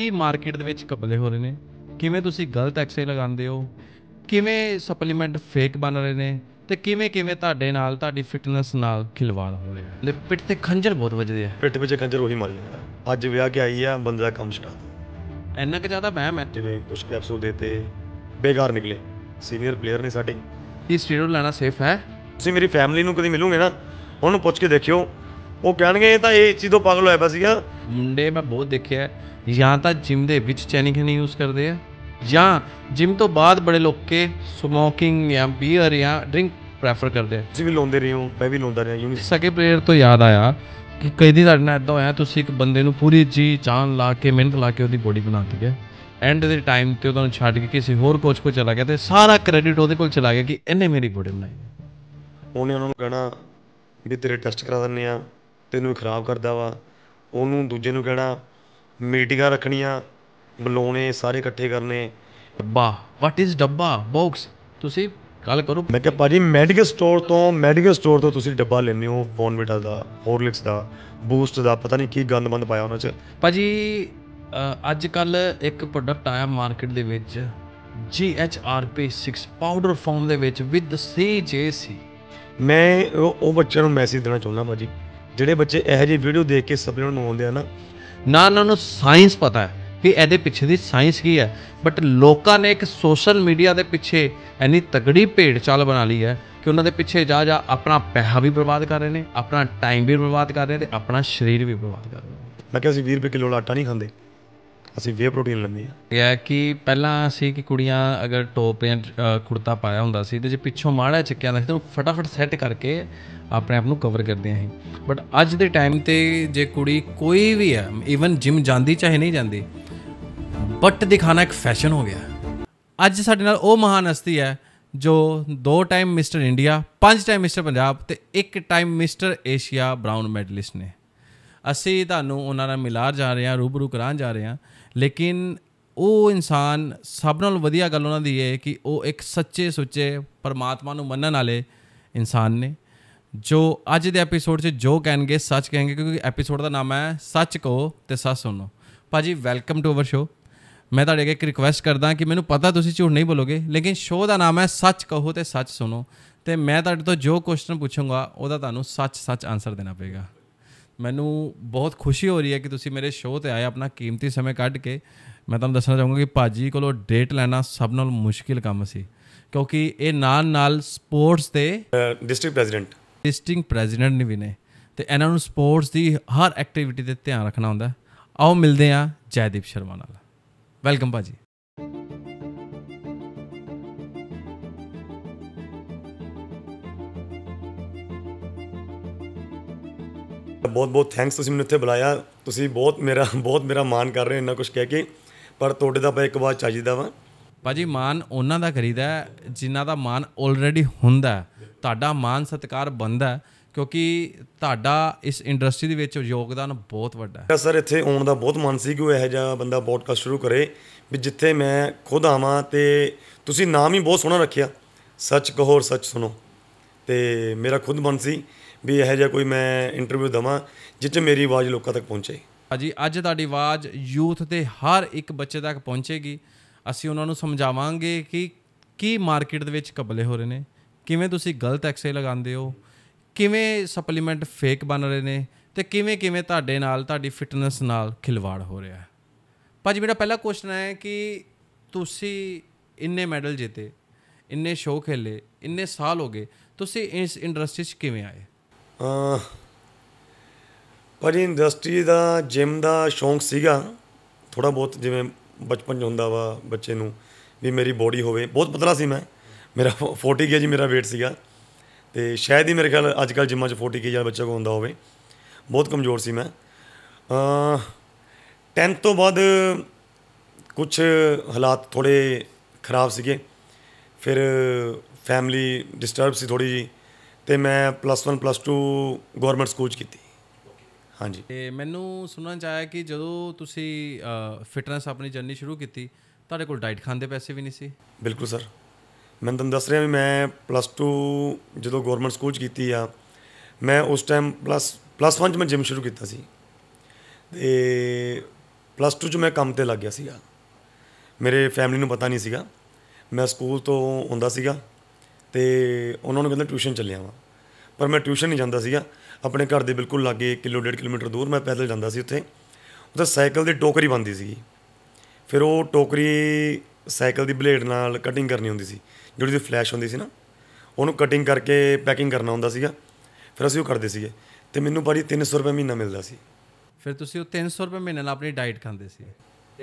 ਕੀ market ਦੇ ਵਿੱਚ ਕਬਲੇ ਹੋ ਰਹੇ ਨੇ ਕਿਵੇਂ ਤੁਸੀਂ ਗਲਤ ਐਕਸੇ ਲਗਾਉਂਦੇ ਹੋ ਕਿਵੇਂ ਸਪਲੀਮੈਂਟ ਫੇਕ ਬਣ ਰਹੇ ਨੇ ਤੇ ਕਿਵੇਂ ਕਿਵੇਂ ਤੁਹਾਡੇ ਨਾਲ ਤੁਹਾਡੀ ਫਿਟਨੈਸ ਨਾਲ ਖਿਲਵਾੜ ਹੋ ਰਿਹਾ ਹੈ ਪਿੱਠ ਤੇ ਖੰਜਰ ਬਹੁਤ ਵੱਜਦੇ ਆ ਪਿੱਠ ਵਿੱਚ ਖੰਜਰ ਉਹੀ ਮਾਰ ਜਾਂਦਾ ਅੱਜ ਵਿਆਹ ਕੇ ਆਈ ਆ ਬੰਦੇ ਦਾ ਕੰਮ ਸਟਾਰਟ ਇੰਨਾ ਕਿ ਜ਼ਿਆਦਾ ਵਹਿਮ ਹੈ ਜਿਵੇਂ ਕੁਝ ਕੈਪਸੂਲ ਦੇਤੇ ਬੇਗਾਰ ਨਿਕਲੇ ਸੀਨੀਅਰ ਪਲੇਅਰ ਨੇ ਸਾਡੇ ਇਹ ਸਟੀਰੋਇਡ ਲੈਣਾ ਸੇਫ ਹੈ ਤੁਸੀਂ ਮੇਰੀ ਫੈਮਿਲੀ ਨੂੰ ਕਦੀ ਮਿਲੋਗੇ ਨਾ ਉਹਨੂੰ ਪੁੱਛ ਕੇ ਦੇਖਿਓ ਉਹ ਕਹਿਣਗੇ ਇਹ ਤਾਂ ਇਹ ਚੀਜ਼ ਤੋਂ ਪਾਗਲ ਹੋਇਆ ਪਿਆ ਸੀਗਾ ਮੁੰਡੇ ਮੈਂ ਬਹੁਤ ਦੇਖਿਆ ਜਾਂ ਤਾਂ ਜਿਮ ਦੇ ਵਿੱਚ ਚੈਨਿੰਗ ਨਹੀਂ ਯੂਜ਼ ਕਰਦੇ ਆ ਜਾਂ ਜਿਮ ਤੋਂ ਬਾਅਦ ਬੜੇ ਲੋਕੇ ਸਮੋਕਿੰਗ ਜਾਂ ਬੀਅਰ ਜਾਂ ਡਰਿੰਕ ਪ੍ਰੈਫਰ ਕਰਦੇ ਆ ਤੁਸੀਂ ਵੀ ਲਾਉਂਦੇ ਰਹੇ ਹੋ ਮੈਂ ਵੀ ਲਾਉਂਦਾ ਰਿਹਾ ਯੂਨੀ ਸਕੇ ਪਲੇਅਰ ਤੋਂ ਯਾਦ ਆਇਆ ਕਿ ਕਈ ਦਿਨ ਸਾਡੇ ਨਾਲ ਇਦਾਂ ਹੋਇਆ ਤੁਸੀਂ ਇੱਕ ਬੰਦੇ ਨੂੰ ਪੂਰੀ ਜੀ ਜਾਨ ਲਾ ਕੇ ਮਿਹਨਤ ਲਾ ਕੇ ਉਹਦੀ ਬੋਡੀ ਬਣਾ ਦਿੱਤੀ ਹੈ ਐਂਡ ਦੇ ਟਾਈਮ ਤੇ ਉਹਨੂੰ ਛੱਡ ਕੇ ਕਿਸੇ ਹੋਰ ਕੋਚ ਕੋਲ ਚਲਾ ਗਿਆ ਤੇ ਸਾਰਾ ਕ੍ਰੈਡਿਟ ਉਹਦੇ ਕੋਲ ਚਲਾ ਗਿਆ ਕਿ ਇਹਨੇ ਮੇਰੀ ਬੋਡੀ ਬਣਾਈ ਉਹਨੇ ਉਹਨਾਂ ਨੂੰ ਕਹਿਣਾ ਵੀ ਤੇਰੇ ਟੈਸਟ ਕਰਾ ਦਿੰਨੇ ਆ ਤੈਨੂੰ ਖਰਾਬ ਕਰਦਾ ਵਾ ਉਹਨੂੰ ਦੂਜੇ ਨੂੰ ਕਹਿਣਾ ਮੀਟਿੰਗਾਂ ਰੱਖਣੀਆਂ ਬੁਲਾਉਣੇ ਸਾਰੇ ਇਕੱਠੇ ਕਰਨੇ ਡੱਬਾ ਵਾਟ ਇਜ਼ ਡੱਬਾ ਬਾਕਸ ਤੁਸੀਂ ਗੱਲ ਕਰੋ ਮੈਂ ਕਿਹਾ ਭਾਜੀ ਮੈਡੀਕਲ ਸਟੋਰ ਤੋਂ ਮੈਡੀਕਲ ਸਟੋਰ ਤੋਂ ਤੁਸੀਂ ਡੱਬਾ ਲੈਣੇ ਹੋ ਬੋਨਵਿਟਾ ਦਾ ਹੋਰਲਿਕਸ ਦਾ ਬੂਸਟ ਦਾ ਪਤਾ ਨਹੀਂ ਕੀ ਮੰਦ ਪਾਇਆ ਉਹਨਾਂ 'ਚ ਭਾਜੀ ਅੱਜ ਕੱਲ ਇੱਕ ਪ੍ਰੋਡਕਟ ਆਇਆ ਮਾਰਕੀਟ ਦੇ ਵਿੱਚ G H R P 6 powder form ਦੇ ਵਿੱਚ ਵਿਦ ਜੇ ਸੀ ਮੈਂ ਉਹ ਬੱਚਿਆਂ ਨੂੰ ਮੈਸੇਜ ਦੇਣਾ ਚਾਹੁੰਦਾ ਭਾਜੀ ਜਿਹੜੇ ਬੱਚੇ ਇਹੋ ਜਿਹੀ ਵੀਡੀਓ ਦੇਖ ਕੇ ਨੂੰ ਮੰਗਾਉਂਦੇ ਆ ਨਾ ਨਾ ਉਹਨਾਂ ਨੂੰ ਸਾਇੰਸ ਪਤਾ ਹੈ ਵੀ ਇਹਦੇ ਪਿੱਛੇ ਦੀ ਸਾਇੰਸ ਕੀ ਹੈ ਬਟ ਲੋਕਾਂ ਨੇ ਇੱਕ ਸੋਸ਼ਲ ਮੀਡੀਆ ਦੇ ਪਿੱਛੇ ਐਨੀ ਤਗੜੀ ਭੇਡ ਚਾਲ ਬਣਾ ਲਈ ਹੈ ਕਿ ਉਹਨਾਂ ਦੇ ਪਿੱਛੇ ਜਾ ਜਾ ਆਪਣਾ ਪੈਸਾ ਵੀ ਬਰਬਾਦ ਕਰ ਰਹੇ ਨੇ ਆਪਣਾ ਟਾਈਮ ਵੀ ਬਰਬਾਦ ਕਰ ਰਹੇ ਨੇ ਤੇ ਆਪਣਾ ਸਰੀਰ ਵੀ ਬਰਬਾਦ ਕਰ ਰਹੇ ਨੇ ਮੈਂ ਕਿਹਾ ਅਸੀਂ 20 ਰੁਪਏ ਕਿਲੋ ਆਟਾ ਨਹੀਂ ਖਾਂਦੇ ਅਸੀਂ ਵੇ ਪ੍ਰੋਟੀਨ ਲੈਂਦੇ ਆ ਇਹ ਕਿ ਪਹਿਲਾਂ ਸੀ ਕਿ ਕੁੜੀਆਂ ਅਗਰ ਟੋਪ ਜਾਂ ਕੁੜਤਾ ਪਾਇਆ ਹੁੰਦਾ ਸੀ ਤੇ ਜੇ ਪਿੱਛੋਂ ਮਾੜਾ ਚੱਕਿਆ ਹੁੰਦਾ ਸੀ ਤਾਂ ਫਟਾਫਟ ਸੈੱਟ ਕਰਕੇ ਆਪਣੇ ਆਪ ਨੂੰ ਕਵਰ ਕਰਦੇ ਆਂ ਬਟ ਅੱਜ ਦੇ ਟਾਈਮ ਤੇ ਜੇ ਕੁੜੀ ਕੋਈ ਵੀ ਆ ਇਵਨ ਜਿਮ ਜਾਂਦੀ ਚਾਹੇ ਨਹੀਂ ਜਾਂਦੀ ਬਟ ਦਿਖਾਣਾ ਇੱਕ ਫੈਸ਼ਨ ਹੋ ਗਿਆ ਅੱਜ ਸਾਡੇ ਨਾਲ ਉਹ ਮਹਾਨ ਹਸਤੀ ਹੈ ਜੋ ਦੋ ਟਾਈਮ ਮਿਸਟਰ ਇੰਡੀਆ ਪੰਜ ਟਾਈਮ ਮਿਸਟਰ ਪੰਜਾਬ ਤੇ ਇੱਕ time mister Asia bronze medallist ਨੇ ਅਸੀਂ ਤੁਹਾਨੂੰ ਉਹਨਾਂ ਨਾਲ ਮਿਲਾਰ ਜਾ ਰਹੇ ਹਾਂ ਰੂਬਰੂ ਕਰਾਂ ਜਾ ਰਹੇ ਹਾਂ ਲੇਕਿਨ ਉਹ ਇਨਸਾਨ ਸਭ ਨਾਲੋਂ ਵਧੀਆ ਗੱਲ ਉਹਨਾਂ ਦੀ ਇਹ ਕਿ ਉਹ ਇੱਕ ਸੱਚੇ ਸੁੱਚੇ ਪਰਮਾਤਮਾ ਨੂੰ ਮੰਨਣ ਵਾਲੇ ਇਨਸਾਨ ਨੇ ਜੋ ਅੱਜ ਦੇ ਐਪੀਸੋਡ 'ਚ ਜੋ ਕਹਿਣਗੇ ਸੱਚ ਕਹਿਣਗੇ ਕਿਉਂਕਿ ਐਪੀਸੋਡ ਦਾ ਨਾਮ ਹੈ ਸੱਚ ਕੋ ਤੇ ਸੱਚ ਸੁਣੋ ਭਾਜੀ ਵੈਲਕਮ ਟੂ ਅਵਰ ਸ਼ੋ ਮੈਂ ਤੁਹਾਡੇ ਅੱਗੇ ਇੱਕ ਰਿਕੁਐਸਟ ਕਰਦਾ ਕਿ ਮੈਨੂੰ ਪਤਾ ਤੁਸੀਂ ਝੂਠ ਨਹੀਂ ਬੋਲੋਗੇ ਲੇਕਿਨ ਸ਼ੋ ਦਾ ਨਾਮ ਹੈ ਸੱਚ ਕਹੋ ਤੇ ਸੱਚ ਸੁਣੋ ਤੇ ਮੈਂ ਤੁਹਾਡੇ ਤੋਂ ਜੋ ਕੁਐਸਚਨ ਪੁੱਛੂੰਗਾ ਉਹਦਾ ਤੁਹਾਨੂੰ ਸੱਚ ਸੱਚ ਆਨਸਰ ਦੇਣਾ ਪਵੇਗਾ ਮੈਨੂੰ ਬਹੁਤ ਖੁਸ਼ੀ ਹੋ ਰਹੀ ਹੈ ਕਿ ਤੁਸੀਂ ਮੇਰੇ ਸ਼ੋਅ ਤੇ ਆਏ ਆਪਣਾ ਕੀਮਤੀ ਸਮੇਂ ਕੱਢ ਕੇ ਮੈਂ ਤੁਹਾਨੂੰ ਦੱਸਣਾ ਚਾਹੂੰਗਾ ਕਿ ਭਾਜੀ ਕੋਲੋਂ ਡੇਟ ਲੈਣਾ ਸਭ ਨਾਲ ਮੁਸ਼ਕਿਲ ਕੰਮ ਸੀ ਕਿਉਂਕਿ ਇਹ ਨਾਲ ਨਾਲ ਸਪੋਰਟਸ ਦੇ ਡਿਸਟ੍ਰਿਕਟ ਪ੍ਰੈਜ਼ੀਡੈਂਟ ਡਿਸਟ੍ਰਿਕਟ ਪ੍ਰੈਜ਼ੀਡੈਂਟ ਨੇ ਵੀ ਨੇ ਤੇ ਇਹਨਾਂ ਨੂੰ ਸਪੋਰਟਸ ਦੀ ਹਰ ਐਕਟੀਵਿਟੀ ਤੇ ਧਿਆਨ ਰੱਖਣਾ ਹੁੰਦਾ ਆਓ ਮਿਲਦੇ ਆ ਜੈਦੀਪ ਸ਼ਰਮਾ ਨਾਲ ਵੈਲਕਮ ਭਾਜੀ ਬਹੁਤ ਬਹੁਤ ਥੈਂਕਸ ਤੁਸੀਂ ਮੈਨੂੰ ਇੱਥੇ ਬੁਲਾਇਆ ਤੁਸੀਂ ਬਹੁਤ ਮੇਰਾ ਬਹੁਤ ਮੇਰਾ ਮਾਣ ਕਰ ਰਹੇ ਹੋ ਇੰਨਾ ਕੁਝ ਕਹਿ ਕੇ ਪਰ ਤੁਹਾਡੇ ਦਾ ਪਾ ਇੱਕ ਵਾਰ ਚਾਹੀਦਾ ਵਾ ਭਾਜੀ ਮਾਨ ਉਹਨਾਂ ਦਾ ਕਰੀਦਾ ਜਿਨ੍ਹਾਂ ਦਾ ਮਾਨ ਆਲਰੇਡੀ ਹੁੰਦਾ ਤੁਹਾਡਾ ਮਾਨ ਸਤਕਾਰ ਬੰਦਾ ਕਿਉਂਕਿ ਤੁਹਾਡਾ ਇਸ ਇੰਡਸਟਰੀ ਦੇ ਵਿੱਚ ਯੋਗਦਾਨ ਬਹੁਤ ਵੱਡਾ ਹੈ ਸਰ ਇੱਥੇ ਆਉਣ ਦਾ ਬਹੁਤ ਮਨ ਸੀ ਕਿ ਉਹ ਇਹ ਜਿਹਾ ਬੰਦਾ ਪੋਡਕਾਸਟ ਸ਼ੁਰੂ ਕਰੇ ਵੀ ਜਿੱਥੇ ਮੈਂ ਖੁਦ ਆਵਾਂ ਤੇ ਤੁਸੀਂ ਨਾਮ ਹੀ ਬਹੁਤ ਸੋਹਣਾ ਰੱਖਿਆ ਸੱਚ ਕਹੋ ਔਰ ਸੱਚ ਸੁਣੋ ਤੇ ਮੇਰਾ ਖੁਦ ਮਨ ਸੀ ਵੀ ਇਹ ਜਿਹਾ ਕੋਈ ਮੈਂ ਇੰਟਰਵਿਊ ਦਵਾਂ ਜਿੱਚ ਮੇਰੀ ਆਵਾਜ਼ ਲੋਕਾਂ ਤੱਕ ਪਹੁੰਚੇ ਹਾਂਜੀ ਅੱਜ ਤੁਹਾਡੀ ਆਵਾਜ਼ ਯੂਥ ਦੇ ਹਰ ਇੱਕ ਬੱਚੇ ਤੱਕ ਪਹੁੰਚੇਗੀ ਅਸੀਂ ਉਹਨਾਂ ਨੂੰ ਸਮਝਾਵਾਂਗੇ ਕਿ ਕੀ ਮਾਰਕੀਟ ਦੇ ਵਿੱਚ ਕਬਲੇ ਹੋ ਰਹੇ ਨੇ ਕਿਵੇਂ ਤੁਸੀਂ ਗਲਤ ਐਕਸੇ ਲਗਾਉਂਦੇ ਹੋ ਕਿਵੇਂ ਸਪਲੀਮੈਂਟ ਫੇਕ ਬਣ ਰਹੇ ਨੇ ਤੇ ਕਿਵੇਂ ਕਿਵੇਂ ਤੁਹਾਡੇ ਨਾਲ ਤੁਹਾਡੀ ਫਿਟਨੈਸ ਨਾਲ ਖਿਲਵਾੜ ਹੋ ਰਿਹਾ ਹੈ ਭਾਜੀ ਮੇਰਾ ਪਹਿਲਾ ਕੁਐਸਚਨ ਹੈ ਕਿ ਤੁਸੀਂ ਇੰਨੇ ਮੈਡਲ ਜਿੱਤੇ ਇੰਨੇ ਸ਼ੋਅ ਖੇਲੇ ਇੰਨੇ ਸਾਲ ਹੋ ਗਏ ਤੁਸੀਂ ਇਸ ਇੰਡਸਟਰੀ 'ਚ ਕਿਵੇਂ ਆਏ ਭਾਜੀ ਇੰਡਸਟਰੀ ਦਾ ਜਿਮ ਦਾ ਸ਼ੌਂਕ ਸੀਗਾ ਥੋੜਾ ਬਹੁਤ ਜਿਵੇਂ ਬਚਪਨ ਚ ਹੁੰਦਾ ਵਾ ਬੱਚੇ ਨੂੰ ਵੀ ਮੇਰੀ ਬੋਡੀ ਹੋਵੇ ਬਹੁਤ ਪਤਲਾ ਸੀ ਮੈਂ ਮੇਰਾ 40 ਕੇਜੀ ਮੇਰਾ weight ਸੀਗਾ ਤੇ ਸ਼ਾਇਦ ਹੀ ਮੇਰੇ ਖਿਆਲ ਅੱਜ ਕੱਲ ਜਿਮਾਂ ਚ 40 ਕੇਜੀ ਵਾਲਾ ਬੱਚਾ ਕੋ ਹੁੰਦਾ ਹੋਵੇ ਬਹੁਤ ਕਮਜ਼ੋਰ ਸੀ ਮੈਂ ਅ 10 ਤੋਂ ਬਾਅਦ ਕੁਝ ਹਾਲਾਤ ਥੋੜੇ ਖਰਾਬ ਸੀਗੇ ਫਿਰ ਫੈਮਿਲੀ ਡਿਸਟਰਬ ਸੀ ਥੋੜੀ ਜੀ ਤੇ ਮੈਂ ਪਲੱਸ 1 ਪਲੱਸ 2 ਗਵਰਨਮੈਂਟ ਸਕੂਲ ਚ ਕੀਤੀ ਹਾਂਜੀ ਤੇ ਮੈਨੂੰ ਸੁਣਨ ਚ ਆਇਆ ਕਿ ਜਦੋਂ ਤੁਸੀਂ ਫਿਟਨੈਸ ਆਪਣੀ ਜਰਨੀ ਸ਼ੁਰੂ ਕੀਤੀ ਤੁਹਾਡੇ ਕੋਲ ਡਾਈਟ ਖਾਣ ਦੇ ਪੈਸੇ ਵੀ ਨਹੀਂ ਸੀ ਬਿਲਕੁਲ ਸਰ ਮੈਂ ਤੁਹਾਨੂੰ ਦੱਸ ਰਿਹਾ ਵੀ ਮੈਂ ਪਲੱਸ 2 ਜਦੋਂ ਗਵਰਨਮੈਂਟ ਸਕੂਲ ਚ ਕੀਤੀ ਆ ਮੈਂ ਉਸ ਟਾਈਮ ਪਲੱਸ ਪਲੱਸ 1 ਚ ਮੈਂ ਜਿਮ ਸ਼ੁਰੂ ਕੀਤਾ ਸੀ ਤੇ ਪਲੱਸ 2 ਚ ਮੈਂ ਕੰਮ ਤੇ ਲੱਗ ਗਿਆ ਸੀਗਾ ਮੇਰੇ ਫੈਮਿਲੀ ਨੂੰ ਪਤਾ ਨਹੀਂ ਸੀਗਾ ਮੈਂ ਸਕੂਲ ਤੋਂ ਹੁੰਦਾ ਸੀਗਾ ਤੇ ਉਹਨਾਂ ਨੂੰ ਕਹਿੰਦਾ ਟਿਊਸ਼ਨ ਚੱਲਿਆ ਵਾਂ ਪਰ ਮੈਂ ਟਿਊਸ਼ਨ ਨਹੀਂ ਜਾਂਦਾ ਸੀਗਾ ਆਪਣੇ ਘਰ ਦੇ ਬਿਲਕੁਲ ਲਾਗੇ 1 ਕਿਲੋ 1.5 ਕਿਲੋਮੀਟਰ ਦੂਰ ਮੈਂ ਪੈਦਲ ਜਾਂਦਾ ਸੀ ਉੱਥੇ ਉੱਥੇ ਸਾਈਕਲ ਦੀ ਟੋਕਰੀ ਬੰਦੀ ਸੀ ਫਿਰ ਉਹ ਟੋਕਰੀ ਸਾਈਕਲ ਦੀ ਬਲੇਡ ਨਾਲ ਕਟਿੰਗ ਕਰਨੀ ਹੁੰਦੀ ਸੀ ਜਿਹੜੀ ਦੀ ਫਲੈਸ਼ ਹੁੰਦੀ ਸੀ ਨਾ ਉਹਨੂੰ ਕਟਿੰਗ ਕਰਕੇ ਪੈਕਿੰਗ ਕਰਨਾ ਹੁੰਦਾ ਸੀਗਾ ਫਿਰ ਅਸੀਂ ਉਹ ਕਰਦੇ ਸੀਗੇ ਤੇ ਮੈਨੂੰ ਬੜੀ 300 ਰੁਪਏ ਮਹੀਨਾ ਮਿਲਦਾ ਸੀ ਫਿਰ ਤੁਸੀਂ ਉਹ 300 ਰੁਪਏ ਮਹੀਨੇ ਨਾਲ ਆਪਣੀ ਡਾਈਟ ਖਾਂਦੇ ਸੀ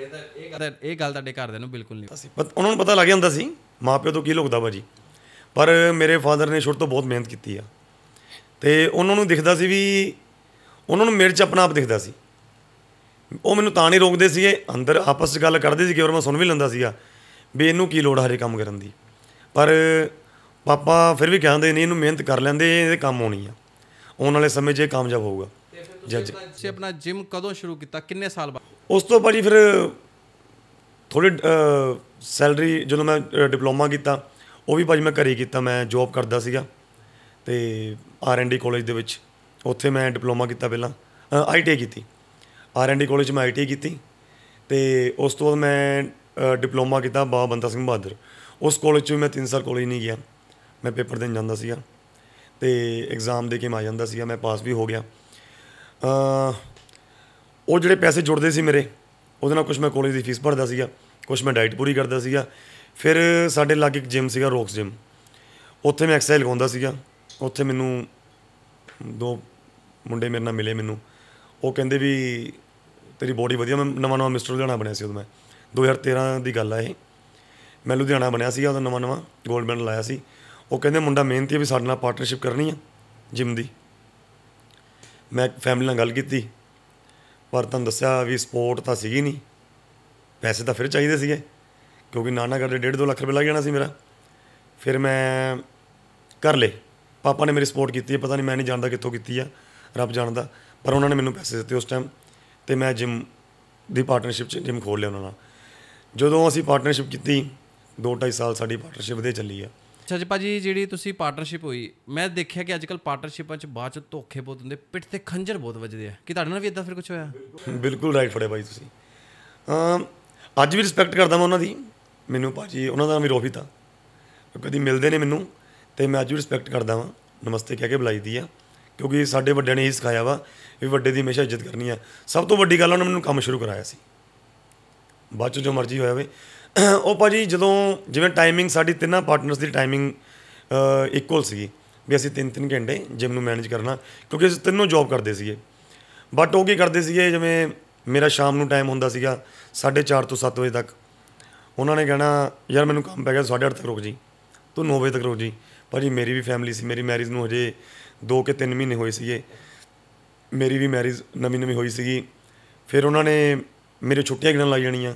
ਇਹ ਗੱਲ ਤੁਹਾਡੇ ਘਰ ਦੇ ਨੂੰ ਬਿਲਕੁਲ ਨਹੀਂ ਪਤਾ ਸੀ ਉਹਨਾਂ ਨੂੰ ਪਤਾ ਲੱਗ ਜਾਂਦਾ ਸੀ ਮਾਪਿਓ ਤੋਂ ਕੀ ਲੁਕਦਾ ਬਾਜੀ ਪਰ ਮੇਰੇ ਫਾਦਰ ਨੇ ਛੋਟੇ ਤੋਂ ਬਹੁਤ ਮਿਹਨਤ ਕੀਤੀ ਆ ਤੇ ਉਹਨਾਂ ਨੂੰ ਦਿਖਦਾ ਸੀ ਵੀ ਉਹਨਾਂ ਨੂੰ ਮੇਰੇ 'ਚ ਆਪਣਾ ਆਪ ਦਿਖਦਾ ਸੀ ਉਹ ਮੈਨੂੰ ਤਾਂ ਨਹੀਂ ਰੋਕਦੇ ਸੀਗੇ ਅੰਦਰ ਆਪਸ ਵਿੱਚ ਗੱਲ ਕਰਦੇ ਸੀਗੇ ਔਰ ਮੈਂ ਸੁਣ ਵੀ ਲੈਂਦਾ ਸੀਗਾ ਵੀ ਇਹਨੂੰ ਕੀ ਲੋੜ ਹਰੇ ਕੰਮ ਕਰਨ ਦੀ ਪਰ ਪਾਪਾ ਫਿਰ ਵੀ ਕਹਿੰਦੇ ਨਹੀਂ ਇਹਨੂੰ ਮਿਹਨਤ ਕਰ ਲੈਂਦੇ ਇਹਦੇ ਕੰਮ ਹੋਣੀ ਆ ਆਉਣ ਵਾਲੇ ਸਮੇਂ 'ਚ ਇਹ ਕਾਮਯਾਬ ਹੋਊਗਾ ਜੱਜ ਤੁਸੀਂ ਆਪਣਾ ਜਿਮ ਕਦੋਂ ਸ਼ੁਰੂ ਕੀਤਾ ਕਿੰਨੇ ਸਾਲ ਬਾਅਦ ਉਸ ਤੋਂ ਬਾਅਦ ਫਿਰ ਥੋੜੀ ਸੈਲਰੀ ਜਦੋਂ ਮੈਂ ਡਿਪਲੋਮਾ ਕੀਤਾ ਉਹ ਵੀ ਭਾਜੀ ਮੈਂ ਘਰੇ ਕੀਤਾ ਮੈਂ ਜੌਬ ਕਰਦਾ ਸੀਗਾ ਤੇ ਆਰ ਐਨ ਡੀ ਕਾਲਜ ਦੇ ਵਿੱਚ ਉੱਥੇ ਮੈਂ ਡਿਪਲੋਮਾ ਕੀਤਾ ਪਹਿਲਾਂ ਟੀ ਕੀਤੀ ਆਰ ਐਨ ਡੀ ਕਾਲਜ ਮੈਂ ਟੀ ਕੀਤੀ ਤੇ ਉਸ ਤੋਂ ਬਾਅਦ ਮੈਂ ਡਿਪਲੋਮਾ ਕੀਤਾ ਬਾਬਾ ਬੰਦਾ ਸਿੰਘ ਬਹਾਦਰ ਉਸ ਕਾਲਜ 'ਚ ਮੈਂ 3 ਸਾਲ ਕਾਲਜ ਨਹੀਂ ਗਿਆ ਮੈਂ ਪੇਪਰ ਦੇਣ ਜਾਂਦਾ ਸੀਗਾ ਤੇ ਐਗਜ਼ਾਮ ਦੇ ਕੇ ਮੈਂ ਆ ਜਾਂਦਾ ਸੀਗਾ ਮੈਂ ਪਾਸ ਵੀ ਹੋ ਗਿਆ ਉਹ ਜਿਹੜੇ ਪੈਸੇ ਜੁੜਦੇ ਸੀ ਮੇਰੇ ਉਹਦੇ ਨਾਲ ਕੁਝ ਮੈਂ ਕਾਲਜ ਦੀ ਫੀਸ ਭਰਦਾ ਸੀਗਾ ਕੁਝ ਮੈਂ ਡਾਈਟ ਪੂਰੀ ਕਰਦਾ ਸੀਗਾ ਫਿਰ ਸਾਡੇ ਲਾਗੇ ਇੱਕ ਜਿਮ ਸੀਗਾ ਰੌਕਸ ਜਿਮ ਉੱਥੇ ਮੈਂ ਐਕਸਰਸਾਈਜ਼ ਲਗਾਉਂਦਾ ਸੀਗਾ ਉੱਥੇ ਮੈਨੂੰ ਦੋ ਮੁੰਡੇ ਮੇਰੇ ਨਾਲ ਮਿਲੇ ਮੈਨੂੰ ਉਹ ਕਹਿੰਦੇ ਵੀ ਤੇਰੀ ਬੋਡੀ ਵਧੀਆ ਮੈਂ ਨਵਾਂ ਨਵਾਂ ਮਿਸਟਰ ਲੁਧਿਆਣਾ ਬਣਿਆ ਸੀ ਉਦੋਂ ਮੈਂ 2013 ਦੀ ਗੱਲ ਆ ਇਹ ਮੈਂ ਲੁਧਿਆਣਾ ਬਣਿਆ ਸੀਗਾ ਉਦੋਂ ਨਵਾਂ ਨਵਾਂ 골ਡ ਮੈਡਲ ਲਾਇਆ ਸੀ ਉਹ ਕਹਿੰਦੇ ਮੁੰਡਾ ਮਿਹਨਤੀ ਹੈ ਵੀ ਸਾਡੇ ਨਾਲ ਪਾਰਟਨਰਸ਼ਿਪ ਕਰਨੀ ਆ ਜਿਮ ਦੀ ਮੈਂ ਫੈਮਿਲੀ ਨਾਲ ਗੱਲ ਕੀਤੀ ਪਰ ਤੁਹਾਨੂੰ ਦੱਸਿਆ ਵੀ ਸਪੋਰਟ ਤਾਂ ਸੀਗੀ ਨਹੀਂ ਪੈਸੇ ਤਾਂ ਫਿਰ ਚਾਹੀਦੇ ਸੀਗੇ ਕਿਉਂਕਿ ਨਾਨਾ ਕਰਦੇ 1.5 2 ਲੱਖ ਰੁਪਏ ਲੱਗ ਜਾਣਾ ਸੀ ਮੇਰਾ ਫਿਰ ਮੈਂ ਕਰ ਲੇ ਪਾਪਾ ਨੇ ਮੇਰੀ ਸਪੋਰਟ ਕੀਤੀ ਹੈ ਪਤਾ ਨਹੀਂ ਮੈਂ ਨਹੀਂ ਜਾਣਦਾ ਕਿੱਥੋਂ ਕੀਤੀ ਆ ਰੱਬ ਜਾਣਦਾ ਪਰ ਉਹਨਾਂ ਨੇ ਮੈਨੂੰ ਪੈਸੇ ਦਿੱਤੇ ਉਸ ਟਾਈਮ ਤੇ ਮੈਂ ਜਿਮ ਦੀ ਪਾਰਟਨਰਸ਼ਿਪ ਚ ਜਿਮ ਖੋਲ ਲਿਆ ਉਹਨਾਂ ਨਾਲ ਜਦੋਂ ਅਸੀਂ ਪਾਰਟਨਰਸ਼ਿਪ ਕੀਤੀ 2 2.5 ਸਾਲ ਸਾਡੀ ਪਾਰਟਨਰਸ਼ਿਪ ਦੇ ਚੱਲੀ ਆ ਅੱਛਾ ਜੀ ਭਾਜੀ ਜਿਹੜੀ ਤੁਸੀਂ ਪਾਰਟਨਰਸ਼ਿਪ ਹੋਈ ਮੈਂ ਦੇਖਿਆ ਕਿ ਅੱਜਕੱਲ ਪਾਰਟਨਰਸ਼ਿਪਾਂ 'ਚ ਬਾਅਦ 'ਚ ਧੋਖੇ ਬਹੁਤ ਹੁੰਦੇ ਪਿੱਠ ਤੇ ਖੰਜਰ ਬਹੁਤ ਵੱਜਦੇ ਆ ਕਿ ਤੁਹਾਡੇ ਨਾਲ ਵੀ ਇਦਾਂ ਫਿਰ ਕੁਝ ਹੋਇਆ ਬਿਲਕੁਲ ਰਾਈਟ ਫੜਿਆ ਭਾਈ ਤੁਸੀਂ ਅੱਜ ਵੀ ਰਿਸਪੈਕਟ ਕਰਦਾ ਮੈਂ ਉਹਨਾਂ ਦੀ ਮੈਨੂੰ ਭਾਜੀ ਉਹਨਾਂ ਦਾ ਵੀ ਰੋਹਿਤ ਆ ਕਦੀ ਮਿਲਦੇ ਨੇ ਮੈਨੂੰ ਤੇ ਮੈਂ ਅੱਜ ਵੀ ਰਿਸਪੈਕਟ ਕਰਦਾ ਵਾਂ ਨਮਸਤੇ ਕਹਿ ਕੇ ਬੁਲਾਈਦੀ ਆ ਕਿਉਂਕਿ ਸਾਡੇ ਵੱਡਿਆਂ ਨੇ ਇਹ ਸਿਖਾਇਆ ਵਾ ਵੀ ਵੱਡੇ ਦੀ ਹਮੇਸ਼ਾ ਇੱਜ਼ਤ ਕਰਨੀ ਆ ਸਭ ਤੋਂ ਵੱਡੀ ਗੱਲ ਉਹਨਾਂ ਨੇ ਮੈਨੂੰ ਕੰਮ ਸ਼ੁਰੂ ਕਰਾਇਆ ਸੀ ਬਾਅਦ ਚ ਜੋ ਮਰਜ਼ੀ ਹੋਇਆ ਵੇ ਉਹ ਭਾਜੀ ਜਦੋਂ ਜਿਵੇਂ ਟਾਈਮਿੰਗ ਸਾਡੀ ਤਿੰਨਾਂ ਪਾਰਟਨਰਸ ਦੀ ਟਾਈਮਿੰਗ ਇਕੁਅਲ ਸੀਗੀ ਵੀ ਅਸੀਂ ਤਿੰਨ ਤਿੰਨ ਘੰਟੇ ਜਿਮ ਨੂੰ ਮੈਨੇਜ ਕਰਨਾ ਕਿਉਂਕਿ ਅਸੀਂ ਤਿੰਨੋਂ ਜੌਬ ਕਰਦੇ ਸੀਗੇ ਬਟ ਉਹ ਕੀ ਕਰਦੇ ਸੀਗੇ ਜਿਵੇਂ ਮੇਰਾ ਸ਼ਾਮ ਨੂੰ ਟਾਈਮ ਹੁੰਦਾ ਸੀਗਾ 4:30 ਤੋਂ 7 ਵਜੇ ਤੱਕ ਉਹਨਾਂ ਨੇ ਕਹਿਣਾ ਯਾਰ ਮੈਨੂੰ ਕੰਮ ਪੈ ਗਿਆ 8:30 ਤੱਕ ਰੁਕ ਜੀ ਤੂੰ 9 ਵਜੇ ਤੱਕ ਰੁਕ ਜੀ ਭਾਜੀ ਮੇਰੀ ਵੀ ਫੈਮਿਲੀ ਸੀ ਮੇਰੀ ਮੈਰਿਜ ਨੂੰ ਹਜੇ 2 ਕਿ 3 ਮਹੀਨੇ ਹੋਏ ਸੀਗੇ ਮੇਰੀ ਵੀ ਮੈਰਿਜ ਨਵੀਂ ਨਵੀਂ ਹੋਈ ਸੀਗੀ ਫਿਰ ਉਹਨਾਂ ਨੇ ਮੇਰੇ ਛੁੱਟੀਆਂ ਕਿਨਾਂ ਲਾਈ ਜਾਣੀਆਂ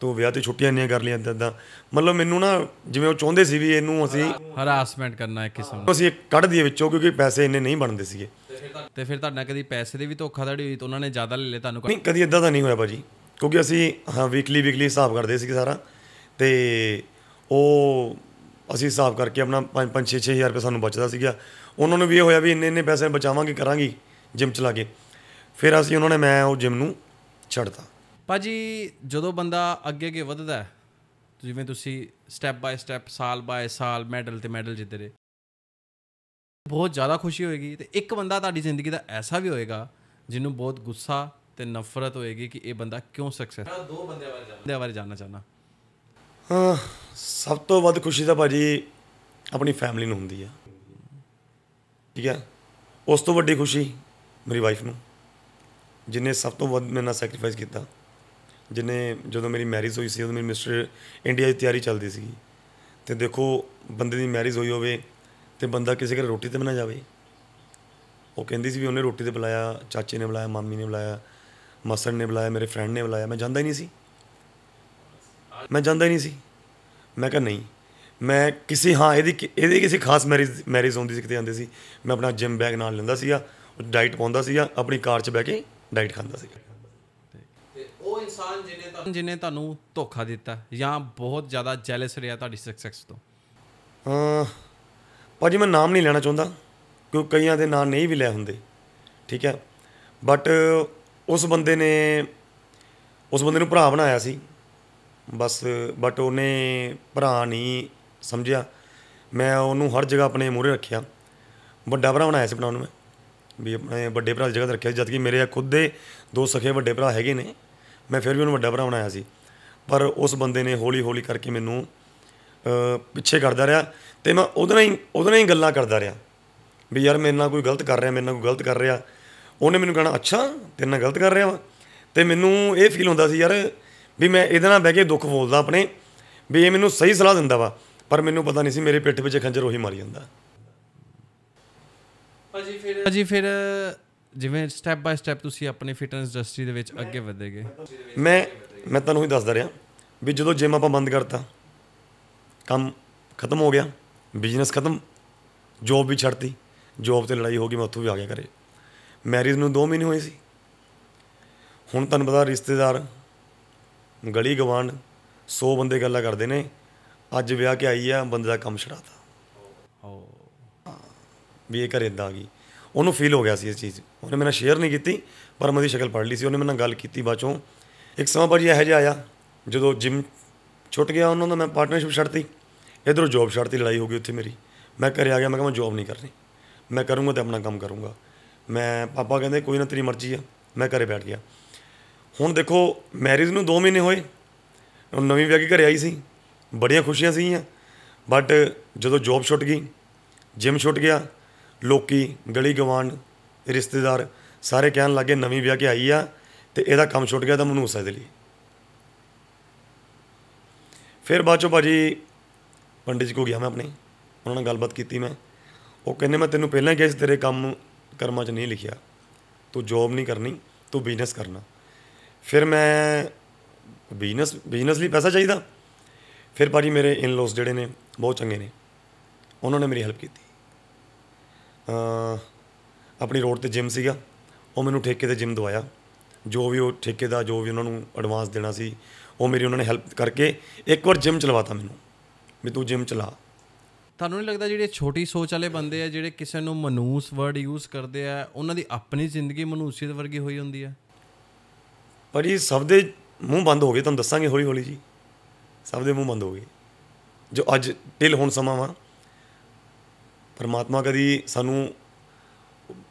ਤੋ ਵਿਆਹ ਤੇ ਛੁੱਟੀਆਂ ਨਹੀਂ ਕਰ ਲਈਆਂ ਦਦਾ ਮਤਲਬ ਮੈਨੂੰ ਨਾ ਜਿਵੇਂ ਉਹ ਚਾਹੁੰਦੇ ਸੀ ਵੀ ਇਹਨੂੰ ਅਸੀਂ ਹਰਾਸਮੈਂਟ ਕਰਨਾ ਇੱਕ ਕਿਸਮ ਦਾ ਅਸੀਂ ਕੱਢ ਦਈਏ ਵਿੱਚੋਂ ਕਿਉਂਕਿ ਪੈਸੇ ਇੰਨੇ ਨਹੀਂ ਬਣਦੇ ਸੀਗੇ ਤੇ ਫਿਰ ਤੁਹਾਡਾ ਕਦੀ ਪੈਸੇ ਦੇ ਵੀ ਧੋਖਾਧੜੀ ਹੋਈ ਤਾਂ ਉਹਨਾਂ ਨੇ ਜ਼ਿਆਦਾ ਲੈ ਲਏ ਤੁਹਾਨੂੰ ਨਹੀਂ ਕਦੀ ਇਦਾਂ ਤਾਂ ਨਹੀਂ ਹੋਇਆ ਭਾਜੀ ਕਿਉਂਕਿ ਅਸੀਂ ਹਾਂ ਵੀਕਲੀ ਵੀਕਲੀ ਹਿਸਾਬ ਕਰਦੇ ਸੀ ਸਾਰਾ ਤੇ ਉਹ ਅਸੀਂ ਹਿਸਾਬ ਕਰਕੇ ਆਪਣਾ 5 5 6 6000 ਰੁਪਏ ਸਾਨੂੰ ਬਚਦਾ ਸੀਗਾ ਉਹਨਾਂ ਨੂੰ ਵੀ ਇਹ ਹੋਇਆ ਵੀ ਇੰਨੇ ਇੰਨੇ ਪੈਸੇ ਬਚਾਵਾਂਗੇ ਕਰਾਂਗੇ ਜਿਮ ਚਲਾ ਕੇ ਫਿਰ ਅਸੀਂ ਉਹਨਾਂ ਨੇ ਮੈਂ ਉਹ ਜਿਮ ਨੂੰ ਛੱਡਤਾ ਭਾਜੀ ਜਦੋਂ ਬੰਦਾ ਅੱਗੇ ਅੱਗੇ ਵੱਧਦਾ ਜਿਵੇਂ ਤੁਸੀਂ ਸਟੈਪ ਬਾਈ ਸਟੈਪ ਸਾਲ ਬਾਈ ਸਾਲ ਮੈਡਲ ਤੇ ਮੈਡਲ ਜਿੱਤ ਰਹੇ ਬਹੁਤ ਜ਼ਿਆਦਾ ਖੁਸ਼ੀ ਹੋਏਗੀ ਤੇ ਇੱਕ ਬੰਦਾ ਤੁਹਾਡੀ ਜ਼ਿੰਦਗੀ ਦਾ ਐਸਾ ਵੀ ਹੋਏਗਾ ਜਿਹਨੂੰ ਬਹੁਤ ਗੁੱਸਾ ਤੇ ਨਫ਼ਰਤ ਹੋਏਗੀ ਕਿ ਇਹ ਬੰਦਾ ਕਿਉਂ ਸਕਸੈਸ ਦੋ ਬੰਦਿਆਂ ਬਾਰੇ ਜਾਨਣਾ ਚਾਹਨਾ ਸਭ ਤੋਂ ਵੱਧ ਖੁਸ਼ੀ ਤਾਂ ਭਾਜੀ ਆਪਣੀ ਫੈਮਿਲੀ ਨੂੰ ਹੁੰਦੀ ਆ ਠੀਕ ਆ ਉਸ ਤੋਂ ਵੱਡੀ ਖੁਸ਼ੀ ਮੇਰੀ ਵਾਈਫ ਨੂੰ ਜਿਨੇ ਸਭ ਤੋਂ ਵੱਧ ਮੇਰੇ ਨਾਲ ਸੈਕਰੀਫਾਈਸ ਕੀਤਾ ਜਿਨੇ ਜਦੋਂ ਮੇਰੀ ਮੈਰਿਜ ਹੋਈ ਸੀ ਉਦੋਂ ਮੇਰੀ ਮਿਸਟਰ ਇੰਡੀਆ ਦੀ ਤਿਆਰੀ ਚੱਲਦੀ ਸੀ ਤੇ ਦੇਖੋ ਬੰਦੇ ਦੀ ਮੈਰਿਜ ਹੋਈ ਹੋਵੇ ਤੇ ਬੰਦਾ ਕਿਸੇ ਘਰ ਰੋਟੀ ਤੇ ਬਣਾ ਜਾਵੇ ਉਹ ਕਹਿੰਦੀ ਸੀ ਵੀ ਉਹਨੇ ਰੋਟੀ ਤੇ ਬੁਲਾਇਆ ਚਾਚੇ ਨੇ ਬੁਲਾਇਆ ਮਾਮੀ ਨੇ ਬੁਲਾਇਆ ਮਸਰ ਨੇ ਬੁਲਾਇਆ ਮੇਰੇ ਫਰੈਂਡ ਨੇ ਬੁਲਾਇਆ ਮੈਂ ਜਾਂਦਾ ਹੀ ਨਹੀਂ ਸੀ ਮੈਂ ਜਾਂਦਾ ਹੀ ਨਹੀਂ ਸੀ ਮੈਂ ਕਿਹਾ ਨਹੀਂ ਮੈਂ ਕਿਸੇ ਹਾਂ ਇਹਦੀ ਇਹਦੀ ਕਿਸੇ ਖਾਸ ਮੈਰਿਜ ਮੈਰਿਜ ਹੁੰਦੀ ਸੀ ਕਿਤੇ ਜਾਂਦੇ ਸੀ ਮੈਂ ਆਪਣਾ ਜਿਮ ਬੈਗ ਨਾਲ ਲੈਂਦਾ ਸੀਗਾ ਡਾਈਟ ਪਾਉਂਦਾ ਸੀਗਾ ਆਪਣੀ ਕਾਰ 'ਚ ਬਹਿ ਕੇ ਡਾਈਟ ਖਾਂਦਾ ਸੀਗਾ ਉਹ ਇਨਸਾਨ ਜਿਹਨੇ ਤੁਹਾਨੂੰ ਜਿਹਨੇ ਤੁਹਾਨੂੰ ਧੋਖਾ ਦਿੱਤਾ ਜਾਂ ਬਹੁਤ ਜ਼ਿਆਦਾ ਜੈਲਸ ਰਿਹਾ ਤੁਹਾਡੀ ਸਕਸੈਸ ਤੋਂ ਅ ਭਾਜੀ ਮੈਂ ਨਾਮ ਨਹੀਂ ਲੈਣਾ ਚਾਹੁੰਦਾ ਕਿਉਂਕਿ ਕਈਆਂ ਦੇ ਨਾਮ ਨਹੀਂ ਵੀ ਲੈ ਹੁੰਦੇ ਠੀਕ ਹੈ ਬਟ ਉਸ ਬੰਦੇ ਨੇ ਉਸ ਬੰਦੇ ਨੂੰ ਭਰਾ ਬਣਾਇਆ ਸੀ ਬਸ ਬਟ ਉਹਨੇ ਭਰਾ ਨਹੀਂ ਸਮਝਿਆ ਮੈਂ ਉਹਨੂੰ ਹਰ ਜਗ੍ਹਾ ਆਪਣੇ ਮੂਹਰੇ ਰੱਖਿਆ ਵੱਡਾ ਭਰਾ ਬਣਾਇਆ ਸੀ ਬਣਾਉਣ ਨੂੰ ਮੈਂ ਵੀ ਆਪਣੇ ਵੱਡੇ ਭਰਾ ਦੀ ਜਗ੍ਹਾ ਤੇ ਰੱਖਿਆ ਜਦ ਕਿ ਮੇਰੇ ਖੁਦ ਦੇ ਦੋ ਸਖੇ ਵੱਡੇ ਭਰਾ ਹੈਗੇ ਨੇ ਮੈਂ ਫਿਰ ਵੀ ਉਹਨੂੰ ਵੱਡਾ ਭਰਾ ਬਣਾਇਆ ਸੀ ਪਰ ਉਸ ਬੰਦੇ ਨੇ ਹੌਲੀ ਹੌਲੀ ਕਰਕੇ ਮੈਨੂੰ ਪਿੱਛੇ ਕਰਦਾ ਰਿਹਾ ਤੇ ਮੈਂ ਉਹਦੇ ਨਾਲ ਹੀ ਉਹਦੇ ਨਾਲ ਹੀ ਗੱਲਾਂ ਕਰਦਾ ਰਿਹਾ ਵੀ ਯਾਰ ਮੇਰੇ ਨਾਲ ਕੋਈ ਗਲਤ ਕਰ ਰਿਹਾ ਮੇਰੇ ਨਾਲ ਕੋਈ ਗਲਤ ਕਰ ਰਿਹਾ ਉਹਨੇ ਮੈਨੂੰ ਕਹਣਾ ਅੱਛਾ ਤੇਰੇ ਨਾਲ ਗਲਤ ਕਰ ਰਿਹਾ ਵਾ ਤੇ ਮੈਨੂੰ ਇਹ ਫੀਲ ਹੁੰਦਾ ਸੀ ਯਾਰ ਵੀ ਮੈਂ ਇਹਦੇ ਨਾਲ ਬਹਿ ਕੇ ਦੁੱਖ ਬੋਲਦਾ ਆਪਣੇ ਵੀ ਇਹ ਮੈਨੂੰ ਸਹੀ ਸਲਾਹ ਦਿੰਦਾ ਵਾ ਪਰ ਮੈਨੂੰ ਪਤਾ ਨਹੀਂ ਸੀ ਮੇਰੇ ਪਿੱਠ ਵਿੱਚ ਖੰਜਰ ਉਹੀ ਮਾਰੀ ਜਾਂਦਾ ਭਾਜੀ ਫਿਰ ਭਾਜੀ ਫਿਰ ਜਿਵੇਂ ਸਟੈਪ ਬਾਈ ਸਟੈਪ ਤੁਸੀਂ ਆਪਣੇ ਫਿਟਨੈਸ ਇੰਡਸਟਰੀ ਦੇ ਵਿੱਚ ਅੱਗੇ ਵਧੇਗੇ ਮੈਂ ਮੈਂ ਤੁਹਾਨੂੰ ਹੀ ਦੱਸਦਾ ਰਿਹਾ ਵੀ ਜਦੋਂ ਜਿਮ ਆਪਾਂ ਬੰਦ ਕਰਤਾ ਕੰਮ ਖਤਮ ਹੋ ਗਿਆ ਬਿਜ਼ਨਸ ਖਤਮ ਜੌਬ ਵੀ ਛੱਡਤੀ ਜੌਬ ਤੇ ਲੜਾਈ ਹੋ ਗਈ ਮੈਂ ਉੱਥੋਂ ਵੀ ਆ ਗਿਆ ਘਰੇ ਮੈਰਿਜ ਨੂੰ 2 ਮਹੀਨੇ ਹੋਏ ਸੀ ਹੁਣ ਤੁਹਾਨੂੰ ਪਤਾ ਰਿਸ਼ਤੇਦਾਰ ਗਲੀ ਗਵਾਂਡ 100 ਬੰਦੇ ਗੱਲਾਂ ਕਰਦੇ ਨੇ ਅੱਜ ਵਿਆਹ ਕੇ ਆਈ ਆ ਬੰਦੇ ਦਾ ਕੰਮ ਛੜਾਤਾ ਵੀ ਇਹ ਘਰੇ ਇਦਾਂ ਆ ਗਈ ਉਹਨੂੰ ਫੀਲ ਹੋ ਗਿਆ ਸੀ ਇਸ ਚੀਜ਼ ਉਹਨੇ ਮੇਰੇ ਨਾਲ ਸ਼ੇਅਰ ਨਹੀਂ ਕੀਤੀ ਪਰ ਮੈਂ ਦੀ ਸ਼ਕਲ ਪੜ ਲਈ ਸੀ ਉਹਨੇ ਮੇਰੇ ਨਾਲ ਗੱਲ ਕੀਤੀ ਬਾਚੋਂ ਇੱਕ ਸਮਾਂ ਪਰ ਇਹ ਜਿਹਾ ਆਇਆ ਜਦੋਂ ਜਿਮ ਛੁੱਟ ਗਿਆ ਉਹਨਾਂ ਦਾ ਮੈਂ ਪਾਰਟਨਰਸ਼ਿਪ ਛੱਡਤੀ ਇਧਰੋਂ ਜੌਬ ਛੱਡਤੀ ਲੜਾਈ ਹੋ ਗਈ ਉੱਥੇ ਮੇਰੀ ਮੈਂ ਘਰੇ ਆ ਗਿਆ ਮੈਂ ਕਿਹਾ ਮੈਂ ਜੌਬ ਨਹੀਂ ਕਰਨੀ ਮੈਂ ਕਰੂੰਗਾ ਤੇ ਆਪਣਾ ਕੰਮ ਕਰੂੰਗਾ ਮੈਂ ਪਾਪਾ ਕਹਿੰਦੇ ਕੋਈ ਨਾ ਤੇਰੀ ਮਰਜ਼ੀ ਆ ਮੈਂ ਘਰੇ ਬੈਠ ਗਿਆ ਹੁਣ ਦੇਖੋ ਮੈਰਿਜ ਨੂੰ 2 ਮਹੀਨੇ ਹੋਏ ਉਹ ਨਵੀਂ ਵਿਆਹ ਕੇ ਘਰੇ ਆਈ ਸੀ ਬੜੀਆਂ ਖੁਸ਼ੀਆਂ ਸੀਗੀਆਂ ਬਟ ਜਦੋਂ ਜੌਬ ਛੁੱਟ ਗਈ ਜਿਮ ਛੁੱਟ ਗਿਆ ਲੋਕੀ ਗਲੀ ਗਵਾਂਡ ਰਿਸ਼ਤੇਦਾਰ ਸਾਰੇ ਕਹਿਣ ਲੱਗੇ ਨਵੀਂ ਵਿਆਹ ਕੇ ਆਈ ਆ ਤੇ ਇਹਦਾ ਕੰਮ ਛੁੱਟ ਗਿਆ ਤਾਂ ਮਨੂਸ ਦੇ ਲਈ ਫਿਰ ਬਾਅਦ ਭਾਜੀ ਪੰਡਿਤ ਜੀ ਕੋ ਗਿਆ ਮੈਂ ਆਪਣੇ ਉਹਨਾਂ ਨਾਲ ਗੱਲਬਾਤ ਕੀਤੀ ਮੈਂ ਉਹ ਕਹਿੰਦੇ ਮੈਂ ਤੈਨੂੰ ਪਹਿਲਾਂ ਕਿਹਾ ਸੀ ਤੇਰੇ ਕੰਮ ਕਰਮਾਂ 'ਚ ਨਹੀਂ ਲਿਖਿਆ ਤੂੰ ਜੌਬ ਨਹੀਂ ਕਰਨੀ ਤੂੰ ਬਿਜ਼ਨਸ ਕਰਨਾ ਫਿਰ ਮੈਂ ਬਿਜ਼ਨਸ ਬਿਜ਼ਨਸ ਲਈ ਪੈਸਾ ਚਾਹੀਦਾ ਫਿਰ ਭਾਜੀ ਮੇਰੇ ਇਨ ਲੋਸ ਜਿਹੜੇ ਨੇ ਬਹੁਤ ਚੰਗੇ ਨੇ ਉਹਨਾਂ ਨੇ ਮੇਰੀ ਹੈਲਪ ਕੀਤੀ ਆਪਣੀ ਰੋਡ ਤੇ ਜਿਮ ਸੀਗਾ ਉਹ ਮੈਨੂੰ ਠੇਕੇ ਤੇ ਜਿਮ ਦਵਾਇਆ ਜੋ ਵੀ ਉਹ ਠੇਕੇ ਦਾ ਜੋ ਵੀ ਉਹਨਾਂ ਨੂੰ ਐਡਵਾਂਸ ਦੇਣਾ ਸੀ ਉਹ ਮੇਰੀ ਉਹਨਾਂ ਨੇ ਹੈਲਪ ਕਰਕੇ ਇੱਕ ਵਾਰ ਜਿਮ ਚਲਵਾਤਾ ਮੈਨੂੰ ਵੀ ਤੂੰ ਜਿਮ ਚਲਾ ਤੁਹਾਨੂੰ ਨਹੀਂ ਲੱਗਦਾ ਜਿਹੜੇ ਛੋਟੀ ਸੋਚ ਵਾਲੇ ਬੰਦੇ ਆ ਜਿਹੜੇ ਕਿਸੇ ਨੂੰ ਮਨੂਸ ਵਰਡ ਯੂਜ਼ ਕਰਦੇ ਆ ਉਹਨਾਂ ਦੀ ਆਪਣੀ ਜ਼ਿੰਦਗੀ ਮਨੂਸੀਅਤ ਵਰਗੀ ਹੋਈ ਹੁੰਦੀ ਆ ਭਾਜੀ ਸਭ ਦੇ ਮੂੰਹ ਬੰਦ ਹੋ ਗਏ ਤੁਹਾਨੂੰ ਦੱਸਾਂਗੇ ਹੌਲੀ ਹੌਲੀ ਜੀ ਸਭ ਦੇ ਮੂੰਹ ਬੰਦ ਹੋ ਗਏ ਜੋ ਅੱਜ ਟਿਲ ਹੁਣ ਸਮਾਂ ਵਾ ਪਰਮਾਤਮਾ ਕਦੀ ਸਾਨੂੰ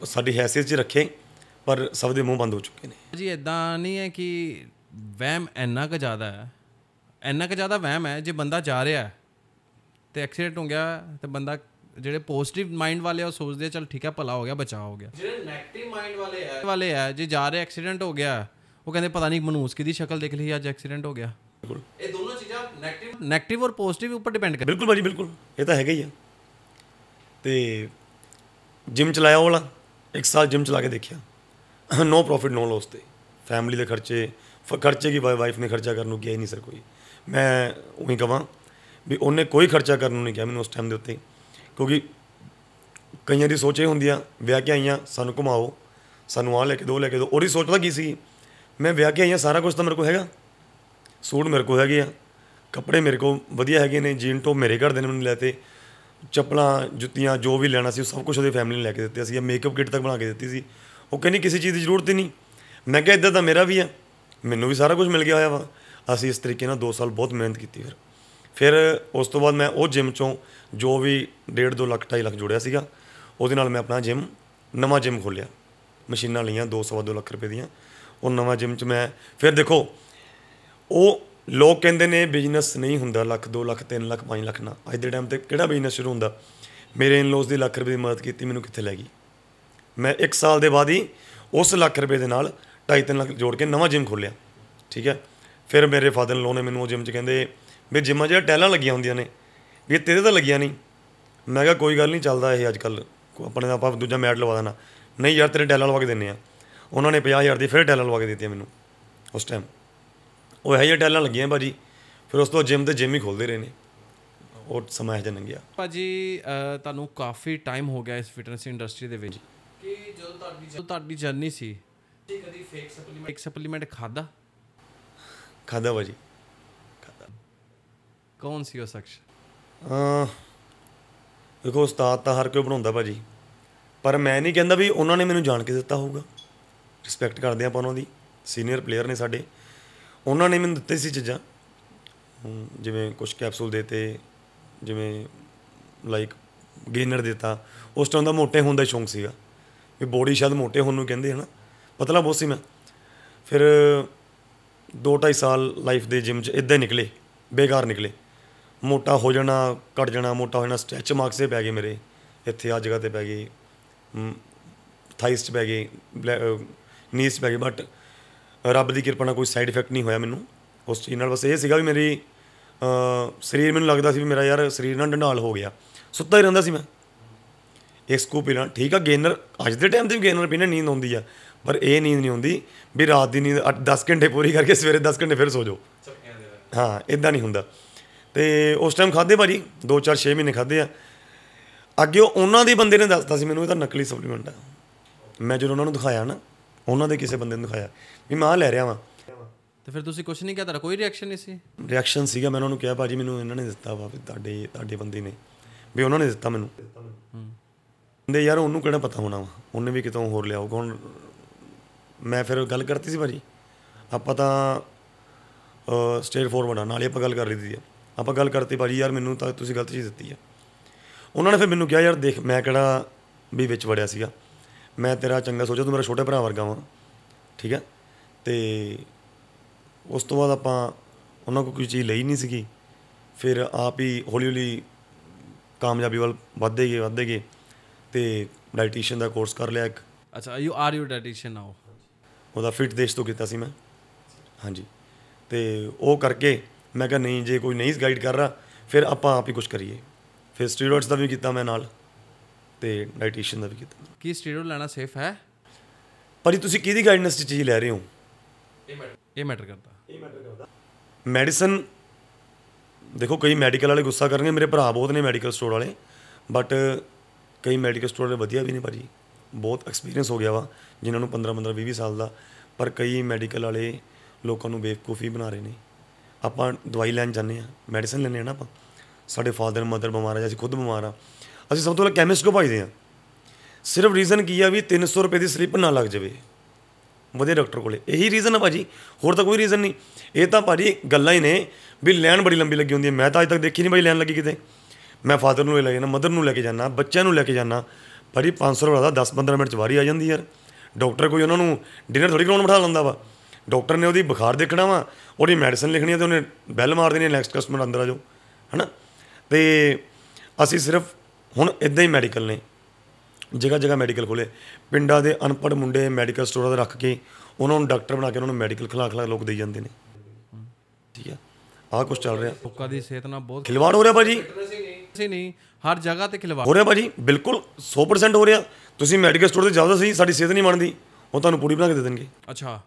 ਸਾਡੀ ਹੈਸੀਅਤ 'ਚ ਰੱਖੇ ਪਰ ਸਭ ਦੇ ਮੂੰਹ ਬੰਦ ਹੋ ਚੁੱਕੇ ਨੇ ਜੀ ਇਦਾਂ ਨਹੀਂ ਹੈ ਕਿ ਵਹਿਮ ਇੰਨਾ ਕੁ ਜ਼ਿਆਦਾ ਹੈ ਇੰਨਾ ਕੁ ਜ਼ਿਆਦਾ ਵਹਿਮ ਹੈ ਜੇ ਬੰਦਾ ਜਾ ਰਿਹਾ ਹੈ ਤੇ ਐਕਸੀਡੈਂਟ ਹੋ ਗਿਆ ਤੇ ਬੰਦਾ ਜਿਹੜੇ ਪੋਜ਼ਿਟਿਵ ਮਾਈਂਡ ਵਾਲੇ ਆ ਸੋਚਦੇ ਚਲ ਠੀਕ ਹੈ ਭਲਾ ਹੋ ਗਿਆ ਬਚਾ ਹੋ ਗਿਆ ਜਿਹੜੇ 네ਗੇਟਿਵ ਮਾਈਂਡ ਵਾਲੇ ਆ ਵਾਲੇ ਆ ਜੇ ਜਾ ਰਿਹਾ ਐਕਸੀਡੈਂਟ ਹੋ ਗਿਆ ਉਹ ਕਹਿੰਦੇ ਪਤਾ ਨਹੀਂ ਮਨੂਸ ਕਿਹਦੀ ਸ਼ਕਲ ਦੇਖ ਲਈ ਅੱਜ ਐਕਸੀਡੈਂਟ ਹੋ ਗਿਆ ਬਿਲਕੁਲ ਇਹ ਦੋਨੋਂ ਚੀਜ਼ਾਂ 네ਗੇਟਿਵ 네ਗੇਟਿਵ ਔਰ ਪੋਜ਼ਿਟਿਵ ਉੱਪਰ ਡਿਪੈਂਡ ਕਰਦਾ ਬਿਲਕੁਲ ਭਾਜੀ ਬਿਲਕੁਲ ਇਹ ਤਾਂ ਹੈਗਾ ਹੀ ਆ ਤੇ ਜਿਮ ਚਲਾਇਆ ਉਹ ਵਾਲਾ ਇੱਕ ਸਾਲ ਜਿਮ ਚਲਾ ਕੇ ਦੇਖਿਆ ਨੋ ਪ੍ਰੋਫਿਟ ਨੋ ਲਾਸ ਤੇ ਫੈਮਿਲੀ ਦੇ ਖਰਚੇ ਖਰਚੇ ਕੀ ਵਾਈਫ ਨੇ ਖਰਚਾ ਕਰਨ ਨੂੰ ਕਿਹਾ ਹੀ ਨਹੀਂ ਸਰ ਕੋਈ ਮੈਂ ਉਹੀ ਕਹਾਂ ਵੀ ਉਹਨੇ ਕੋਈ ਖਰਚਾ ਕਰਨ ਨੂੰ ਨਹੀਂ ਕਿਹਾ ਮੈਨੂੰ ਉਸ ਟਾਈਮ ਦੇ ਉੱਤੇ ਕਿਉਂਕਿ ਕਈਆਂ ਦੀ ਸੋਚੇ ਹੁੰਦੀਆਂ ਵਿਆਹ ਕੇ ਆਈਆਂ ਸਾਨੂੰ ਘੁਮਾਓ ਸਾਨੂੰ ਆ ਲੈ ਕੇ ਦੋ ਲੈ ਕੇ ਦੋ ਉਹਦੀ ਸੋਚ ਪਤਾ ਕੀ ਸੀ ਮੈਂ ਵਿਆਹ ਕੇ ਆਇਆ ਸਾਰਾ ਕੁਝ ਤਾਂ ਮੇਰੇ ਕੋਲ ਹੈਗਾ ਸੂਟ ਮੇਰੇ ਕੋਲ ਹੈਗੇ ਆ ਕੱਪੜੇ ਮੇਰੇ ਕੋਲ ਵਧੀਆ ਹੈਗੇ ਨੇ ਜੀਨ ਟੋਪ ਮੇਰੇ ਘਰ ਦੇ ਨੇ ਮੈਨੂੰ ਲੈਤੇ ਚੱਪਲਾਂ ਜੁੱਤੀਆਂ ਜੋ ਵੀ ਲੈਣਾ ਸੀ ਉਹ ਸਭ ਕੁਝ ਉਹਦੇ ਫੈਮਿਲੀ ਨੇ ਲੈ ਕੇ ਦਿੱਤੇ ਸੀ ਮੇਕਅਪ ਕਿੱਟ ਤੱਕ ਬਣਾ ਕੇ ਦਿੱਤੀ ਸੀ ਉਹ ਕਹਿੰਦੀ ਕਿਸੇ ਚੀਜ਼ ਦੀ ਜ਼ਰੂਰਤ ਹੀ ਨਹੀਂ ਮੈਂ ਕਿਹਾ ਇਦਾਂ ਤਾਂ ਮੇਰਾ ਵੀ ਆ ਮੈਨੂੰ ਵੀ ਸਾਰਾ ਕੁਝ ਮਿਲ ਗਿਆ ਹੋਇਆ ਵਾ ਅਸੀਂ ਇਸ ਤਰੀਕੇ ਨਾਲ 2 ਸਾਲ ਬਹੁਤ ਮਿਹਨਤ ਕੀਤੀ ਫਿਰ ਫਿਰ ਉਸ ਤੋਂ ਬਾਅਦ ਮੈਂ ਉਹ ਜਿਮ ਚੋਂ ਜੋ ਵੀ 1.5 2 ਲੱਖ 2.5 ਲੱਖ ਜੋੜਿਆ ਸੀਗਾ ਉਹਦੇ ਨਾਲ ਮੈਂ ਆਪਣਾ ਜਿਮ ਨਵਾਂ ਜਿਮ ਖੋਲਿਆ ਮਸ਼ੀਨਾਂ ਲਈਆਂ 2 2 ਲੱਖ ਰੁਪਏ ਦੀਆਂ ਉਹ ਨਵਾਂ ਜਿਮ 'ਚ ਮੈਂ ਫਿਰ ਦੇਖੋ ਉਹ ਲੋਕ ਕਹਿੰਦੇ ਨੇ ਬਿਜ਼ਨਸ ਨਹੀਂ ਹੁੰਦਾ ਲੱਖ 2 ਲੱਖ 3 ਲੱਖ 5 ਲੱਖ ਨਾ ਅੱਜ ਦੇ ਟਾਈਮ ਤੇ ਕਿਹੜਾ ਬਿਜ਼ਨਸ ਸ਼ੁਰੂ ਹੁੰਦਾ ਮੇਰੇ ਇਨ ਦੇ ਦੀ ਲੱਖ ਰੁਪਏ ਦੀ ਮਦਦ ਕੀਤੀ ਮੈਨੂੰ ਕਿੱਥੇ ਲੈ ਗਈ ਮੈਂ 1 ਸਾਲ ਦੇ ਬਾਅਦ ਹੀ ਉਸ ਲੱਖ ਰੁਪਏ ਦੇ ਨਾਲ 2.5 ਲੱਖ ਜੋੜ ਕੇ ਨਵਾਂ ਜਿਮ ਖੋਲਿਆ ਠੀਕ ਹੈ ਫਿਰ ਮੇਰੇ ਫਾਦਰ ਲੋ ਨੇ ਮੈਨੂੰ ਉਹ ਜਿਮ 'ਚ ਕਹਿੰਦੇ ਵੀ ਜਿਮਾਂ ਜਿਹੜਾ ਟੈਲਾਂ ਲੱਗੀਆਂ ਹੁੰਦੀਆਂ ਨੇ ਵੀ ਤੇਰੇ ਤਾਂ ਲੱਗੀਆਂ ਨਹੀਂ ਮੈਂ ਕਿਹਾ ਕੋਈ ਗੱਲ ਨਹੀਂ ਚੱਲਦਾ ਇਹ ਅੱਜ ਕੱਲ ਆਪਣੇ ਆਪਾਂ ਦੂਜਾ ਮੈਟ ਲਵਾ ਦੇਣਾ ਨਹੀਂ ਯਾਰ ਤੇਰੇ ਟੈਲਾਂ ਲਵਾ ਕੇ ਦਿੰਨੇ ਆ ਉਹਨਾਂ ਨੇ 50000 ਦੀ ਫਿਰ ਡੈਲਾਂ ਲਵਾ ਕੇ ਦਿੱਤੀਆਂ ਮੈਨੂੰ ਉਸ ਟਾਈਮ ਉਹ ਇਹ ਜਿਹੇ ਡੈਲਾਂ ਲੱਗੀਆਂ ਭਾਜੀ ਫਿਰ ਉਸ ਤੋਂ ਜਿਮ ਤੇ ਜਿਮ ਹੀ ਖੋਲਦੇ ਰਹੇ ਨੇ ਉਹ ਸਮਾਂ ਜਨ ਗਿਆ ਭਾਜੀ ਤੁਹਾਨੂੰ ਕਾਫੀ ਟਾਈਮ ਹੋ ਗਿਆ ਇਸ ਫਿਟਨੈਸ ਇੰਡਸਟਰੀ ਦੇ ਵਿੱਚ ਕਿ ਜਦੋਂ ਤੁਹਾਡੀ ਜਦੋਂ ਤੁਹਾਡੀ ਜਰਨੀ ਸੀ ਕਦੀ ਫੇਕ ਸਪਲੀਮੈਂਟ ਇੱਕ ਸਪਲੀਮੈਂਟ ਖਾਦਾ ਖਾਦਾ ਭਾਜੀ ਖਾਦਾ ਕੌਣ ਸੀ ਉਹ ਸ਼ਖਸ ਅ ਦੇਖੋ ਉਸਤਾਦ ਤਾਂ ਹਰ ਕੋਈ ਬਣਾਉਂਦਾ ਭਾਜੀ ਪਰ ਮੈਂ ਨਹੀਂ ਕਹਿੰਦਾ ਵੀ ਉਹਨਾਂ ਨੇ ਮੈਨੂੰ ਜਾਣ ਕੇ ਦਿੱਤਾ ਹੋਊਗਾ ਰਿਸਪੈਕਟ ਕਰਦੇ ਆਪਾਂ ਉਹਨਾਂ ਦੀ ਸੀਨੀਅਰ ਪਲੇਅਰ ਨੇ ਸਾਡੇ ਉਹਨਾਂ ਨੇ ਮੈਨੂੰ ਦਿੱਤੇ ਸੀ ਚੀਜ਼ਾਂ ਜਿਵੇਂ ਕੁਝ ਕੈਪਸੂਲ ਦੇਤੇ ਜਿਵੇਂ ਲਾਈਕ ਗੇਨਰ ਦਿੱਤਾ ਉਸ ਟਾਈਮ ਦਾ ਮੋਟੇ ਹੋਣ ਦਾ ਸ਼ੌਂਕ ਸੀਗਾ ਵੀ ਬੋਡੀ ਸ਼ਾਇਦ ਮੋਟੇ ਹੋਣ ਨੂੰ ਕਹਿੰਦੇ ਹਨ ਪਤਲਾ ਬਹੁਤ ਸੀ ਮੈਂ ਫਿਰ 25 ਸਾਲ ਲਾਈਫ ਦੇ ਜਿਮ 'ਚ ਇਦਾਂ ਹੀ ਨਿਕਲੇ ਬੇਕਾਰ ਨਿਕਲੇ ਮੋਟਾ ਹੋ ਜਾਣਾ ਘਟ ਜਾਣਾ ਮੋਟਾ ਹੋ ਜਾਣਾ ਸਟ੍ਰੈਚ ਮਾਰਕਸ ਦੇ ਪੈ ਗਏ ਮੇਰੇ ਇੱਥੇ ਆ ਜਗ੍ਹਾ ਤੇ ਪੈ ਗਏ ਥਾਈਸ 'ਚ ਪੈ ਗਏ ਨੀਸ ਪੈ ਗਈ ਬਟ ਰੱਬ ਦੀ ਕਿਰਪਾ ਨਾਲ ਕੋਈ ਸਾਈਡ ਇਫੈਕਟ ਨਹੀਂ ਹੋਇਆ ਮੈਨੂੰ ਉਸ ਚੀਜ਼ ਨਾਲ ਬਸ ਇਹ ਸੀਗਾ ਵੀ ਮੇਰੀ ਸਰੀਰ ਮੈਨੂੰ ਲੱਗਦਾ ਸੀ ਵੀ ਮੇਰਾ ਯਾਰ ਸਰੀਰ ਨਾਲ ਡੰਡਾਲ ਹੋ ਗਿਆ ਸੁੱਤਾ ਹੀ ਰਹਿੰਦਾ ਸੀ ਮੈਂ ਇਸ ਸਕੂਪ ਪੀਣਾ ਠੀਕ ਆ ਗੇਨਰ ਅੱਜ ਦੇ ਟਾਈਮ ਤੇ ਵੀ ਗੇਨਰ ਪੀਣਾ ਨੀਂਦ ਆਉਂਦੀ ਆ ਪਰ ਇਹ ਨੀਂਦ ਨਹੀਂ ਆਉਂਦੀ ਵੀ ਰਾਤ ਦੀ ਨੀਂਦ 10 ਘੰਟੇ ਪੂਰੀ ਕਰਕੇ ਸਵੇਰੇ 10 ਘੰਟੇ ਫਿਰ ਸੋ ਜਾਓ ਹਾਂ ਇਦਾਂ ਨਹੀਂ ਹੁੰਦਾ ਤੇ ਉਸ ਟਾਈਮ ਖਾਦੇ ਭਾਜੀ 2 4 6 ਮਹੀਨੇ ਖਾਦੇ ਆ ਅੱਗੇ ਉਹਨਾਂ ਦੇ ਬੰਦੇ ਨੇ ਦੱਸਤਾ ਸੀ ਮੈਨੂੰ ਇਹ ਤਾਂ ਨਕਲੀ ਸਪਲੀਮੈਂਟ ਆ ਮੈਂ ਜਦੋਂ ਉਹਨਾਂ ਨੂੰ ਦਿਖਾਇਆ ਨਾ ਉਹਨਾਂ ਦੇ ਕਿਸੇ ਬੰਦੇ ਨੂੰ ਦਿਖਾਇਆ ਵੀ ਮੈਂ ਆ ਲੈ ਰਿਹਾ ਵਾਂ ਤੇ ਫਿਰ ਤੁਸੀਂ ਕੁਝ ਨਹੀਂ ਕਿਹਾ ਤੁਹਾਡਾ ਕੋਈ ਰਿਐਕਸ਼ਨ ਨਹੀਂ ਸੀ ਰਿਐਕਸ਼ਨ ਸੀਗਾ ਮੈਂ ਉਹਨਾਂ ਨੂੰ ਕਿਹਾ ਭਾਜੀ ਮੈਨੂੰ ਇਹਨਾਂ ਨੇ ਦਿੱਤਾ ਵਾ ਵੀ ਤੁਹਾਡੇ ਤੁਹਾਡੇ ਬੰਦੇ ਨੇ ਵੀ ਉਹਨਾਂ ਨੇ ਦਿੱਤਾ ਮੈਨੂੰ ਹੂੰ ਦੇ ਯਾਰ ਉਹਨੂੰ ਕਿਹੜਾ ਪਤਾ ਹੋਣਾ ਵਾ ਉਹਨੇ ਵੀ ਕਿਤੋਂ ਹੋਰ ਲਿਆ ਹੋਊਗਾ ਹੁਣ ਮੈਂ ਫਿਰ ਗੱਲ ਕਰਤੀ ਸੀ ਭਾਜੀ ਆਪਾਂ ਤਾਂ ਸਟੇਟ ਫੋਰਵਰਡ ਆ ਨਾਲੇ ਆਪਾਂ ਗੱਲ ਕਰ ਲਈ ਦੀ ਆ ਆਪਾਂ ਗੱਲ ਕਰਤੀ ਭਾਜੀ ਯਾਰ ਮੈਨੂੰ ਤਾਂ ਤੁਸੀਂ ਗਲਤ ਚੀਜ਼ ਦਿੱਤੀ ਆ ਉਹਨਾਂ ਨੇ ਫਿਰ ਮੈਨੂੰ ਕਿਹਾ ਯਾਰ ਦੇਖ ਮੈਂ ਕਿਹੜਾ ਵੀ ਵਿੱਚ ਵੜਿਆ ਸੀਗਾ ਮੈਂ ਤੇਰਾ ਚੰਗਾ ਸੋਚਿਆ ਤੂੰ ਮੇਰਾ ਛੋਟੇ ਭਰਾ ਵਰਗਾ ਵਾ ਠੀਕ ਹੈ ਤੇ ਉਸ ਤੋਂ ਬਾਅਦ ਆਪਾਂ ਉਹਨਾਂ ਕੋਲ ਕੋਈ ਚੀਜ਼ ਲਈ ਨਹੀਂ ਸੀਗੀ ਫਿਰ ਆਪ ਹੀ ਹੌਲੀ ਹੌਲੀ ਕਾਮਯਾਬੀ ਵੱਲ ਵਧਦੇ ਗਏ ਵਧਦੇ ਗਏ ਤੇ ਡਾਈਟੀਸ਼ੀਅਨ ਦਾ ਕੋਰਸ ਕਰ ਲਿਆ ਇੱਕ ਅੱਛਾ you are you dietician now ਉਹਦਾ ਫਿਟ ਦੇਸ਼ ਤੋਂ ਕੀਤਾ ਸੀ ਮੈਂ ਹਾਂਜੀ ਤੇ ਉਹ ਕਰਕੇ ਮੈਂ ਕਿਹਾ ਨਹੀਂ ਜੇ ਕੋਈ ਨਹੀਂ ਗਾਈਡ ਕਰ ਰਹਾ ਫਿਰ ਆਪਾਂ ਆਪ ਹੀ ਕੁਝ ਕਰੀਏ ਫਿਰ ਸਟੀਰੋਇਡਸ ਦਾ ਵੀ ਕੀਤਾ ਮੈਂ ਨਾਲ ਤੇ ਡਾਈਟੀਸ਼ੀਅਨ ਦਾ ਵੀ ਕੀਤਾ ਕੀ ਸਟੀਰੋਇਡ ਲੈਣਾ ਸੇਫ ਹੈ ਪਰ ਇਹ ਤੁਸੀਂ ਕਿਹਦੀ ਗਾਈਡਨੈਂਸ 'ਚ ਚੀਜ਼ ਲੈ ਰਹੇ ਹੋ ਇਹ ਮੈਟਰ ਇਹ ਮੈਟਰ ਕਰਦਾ ਇਹ ਮੈਟਰ ਕਰਦਾ ਮੈਡੀਸਨ ਦੇਖੋ ਕਈ ਮੈਡੀਕਲ ਵਾਲੇ ਗੁੱਸਾ ਕਰਨਗੇ ਮੇਰੇ ਭਰਾ ਬਹੁਤ ਨੇ ਮੈਡੀਕਲ ਸਟੋਰ ਵਾਲੇ ਬਟ ਕਈ ਮੈਡੀਕਲ ਸਟੋਰ ਵਾਲੇ ਵਧੀਆ ਵੀ ਨੇ ਭਾਜੀ ਬਹੁਤ ਐਕਸਪੀਰੀਅੰਸ ਹੋ ਗਿਆ ਵਾ ਜਿਨ੍ਹਾਂ ਨੂੰ 15 15 20 ਸਾਲ ਦਾ ਪਰ ਕਈ ਮੈਡੀਕਲ ਵਾਲੇ ਲੋਕਾਂ ਨੂੰ ਬੇਵਕੂਫੀ ਬਣਾ ਰਹੇ ਨੇ ਆਪਾਂ ਦਵਾਈ ਲੈਣ ਜਾਂਦੇ ਆ ਮੈਡੀਸਨ ਲੈਣੇ ਆ ਨਾ ਆਪਾਂ ਸਾਡੇ ਫਾਦਰ ਮਦਰ ਬਿਮਾਰ ਆ ਜਾਂ ਅਸੀਂ ਖੁਦ ਬਿਮਾਰ ਆ ਅਸੀਂ ਸਭ ਤੋਂ ਪਹਿਲਾਂ ਕੈਮਿਸਟ ਕੋ ਭਜਦੇ ਆ ਸਿਰਫ ਰੀਜ਼ਨ ਕੀ ਆ ਵੀ 300 ਰੁਪਏ ਦੀ ਸਲਿੱਪ ਨਾ ਲੱਗ ਜਾਵੇ ਵਧੇ ਡਾਕਟਰ ਕੋਲੇ ਇਹੀ ਰੀਜ਼ਨ ਆ ਭਾਜੀ ਹੋਰ ਤਾਂ ਕੋਈ ਰੀਜ਼ਨ ਨਹੀਂ ਇਹ ਤਾਂ ਭਾਜੀ ਗੱਲਾਂ ਹੀ ਨੇ ਵੀ ਲੈਣ ਬੜੀ ਲੰਬੀ ਲੱਗੀ ਹੁੰਦੀ ਹੈ ਮੈਂ ਤਾਂ ਅਜੇ ਤੱਕ ਦੇਖੀ ਨਹੀਂ ਭਾਈ ਲੈਣ ਲੱਗੀ ਕਿਤੇ ਮੈਂ ਫਾਦਰ ਨੂੰ ਲੈ ਜਾਣਾ ਮਦਰ ਨੂੰ ਲੈ ਕੇ ਜਾਣਾ ਬੱਚਿਆਂ ਨੂੰ ਲੈ ਕੇ ਜਾਣਾ ਭਾਜੀ 500 ਰੁਪਏ ਦਾ 10-15 ਮਿੰਟ ਚ ਵਾਰੀ ਆ ਜਾਂਦੀ ਯਾਰ ਡਾਕਟਰ ਕੋਈ ਉਹਨਾਂ ਨੂੰ ਡਿਨਰ ਥੋੜੀ ਕਰਾਉਣ ਬਿਠਾ ਲੈਂਦਾ ਵਾ ਡਾਕਟਰ ਨੇ ਉਹਦੀ ਬੁਖਾਰ ਦੇਖਣਾ ਵਾ ਉਹਦੀ ਮੈਡੀਸਿਨ ਲਿਖਣੀ ਹੈ ਤੇ ਉਹਨੇ ਬੈਲ ਮਾਰ ਦੇਣੀ ਨੈਕਸਟ ਕਸਟਮਰ ਅੰਦਰ ਆ ਜਾਓ ਹਨਾ ਤੇ ਅਸੀਂ ਸਿਰਫ ਹੁਣ ਇਦਾਂ ਹੀ ਮੈਡੀਕਲ ਨੇ ਜਗ੍ਹਾ ਜਗ੍ਹਾ ਮੈਡੀਕਲ ਖੋਲੇ ਪਿੰਡਾਂ ਦੇ ਅਨਪੜ੍ਹ ਮੁੰਡੇ ਮੈਡੀਕਲ ਸਟੋਰਾਂ ਦੇ ਰੱਖ ਕੇ ਉਹਨਾਂ ਨੂੰ ਡਾਕਟਰ ਬਣਾ ਕੇ ਉਹਨਾਂ ਨੂੰ ਮੈਡੀਕਲ ਖਿਲਾ ਖਿਲਾ ਲੋਕ ਦੇਈ ਜਾਂਦੇ ਨੇ ਠੀਕ ਆ ਆਹ ਕੁਝ ਚੱਲ ਰਿਹਾ ਲੋਕਾਂ ਦੀ ਸਿਹਤ ਨਾਲ ਬਹੁਤ ਖਿਲਵਾੜ ਹੋ ਰਿਹਾ ਭਾਜੀ ਸੀ ਨਹੀਂ ਹਰ ਜਗ੍ਹਾ ਤੇ ਖਿਲਵਾੜ ਹੋ ਰਿਹਾ ਭਾਜੀ ਬਿਲਕੁਲ 100% ਹੋ ਰਿਹਾ ਤੁਸੀਂ ਮੈਡੀਕਲ ਸਟੋਰ ਤੇ ਜਾਓ ਤਾਂ ਸਹੀ ਸਾਡੀ ਸਿਹਤ ਨਹੀਂ ਬਣਦੀ ਉਹ ਤੁਹਾਨੂੰ ਪੂਰੀ ਬਣਾ ਕੇ ਦੇ ਦੇਣਗੇ ਅੱਛਾ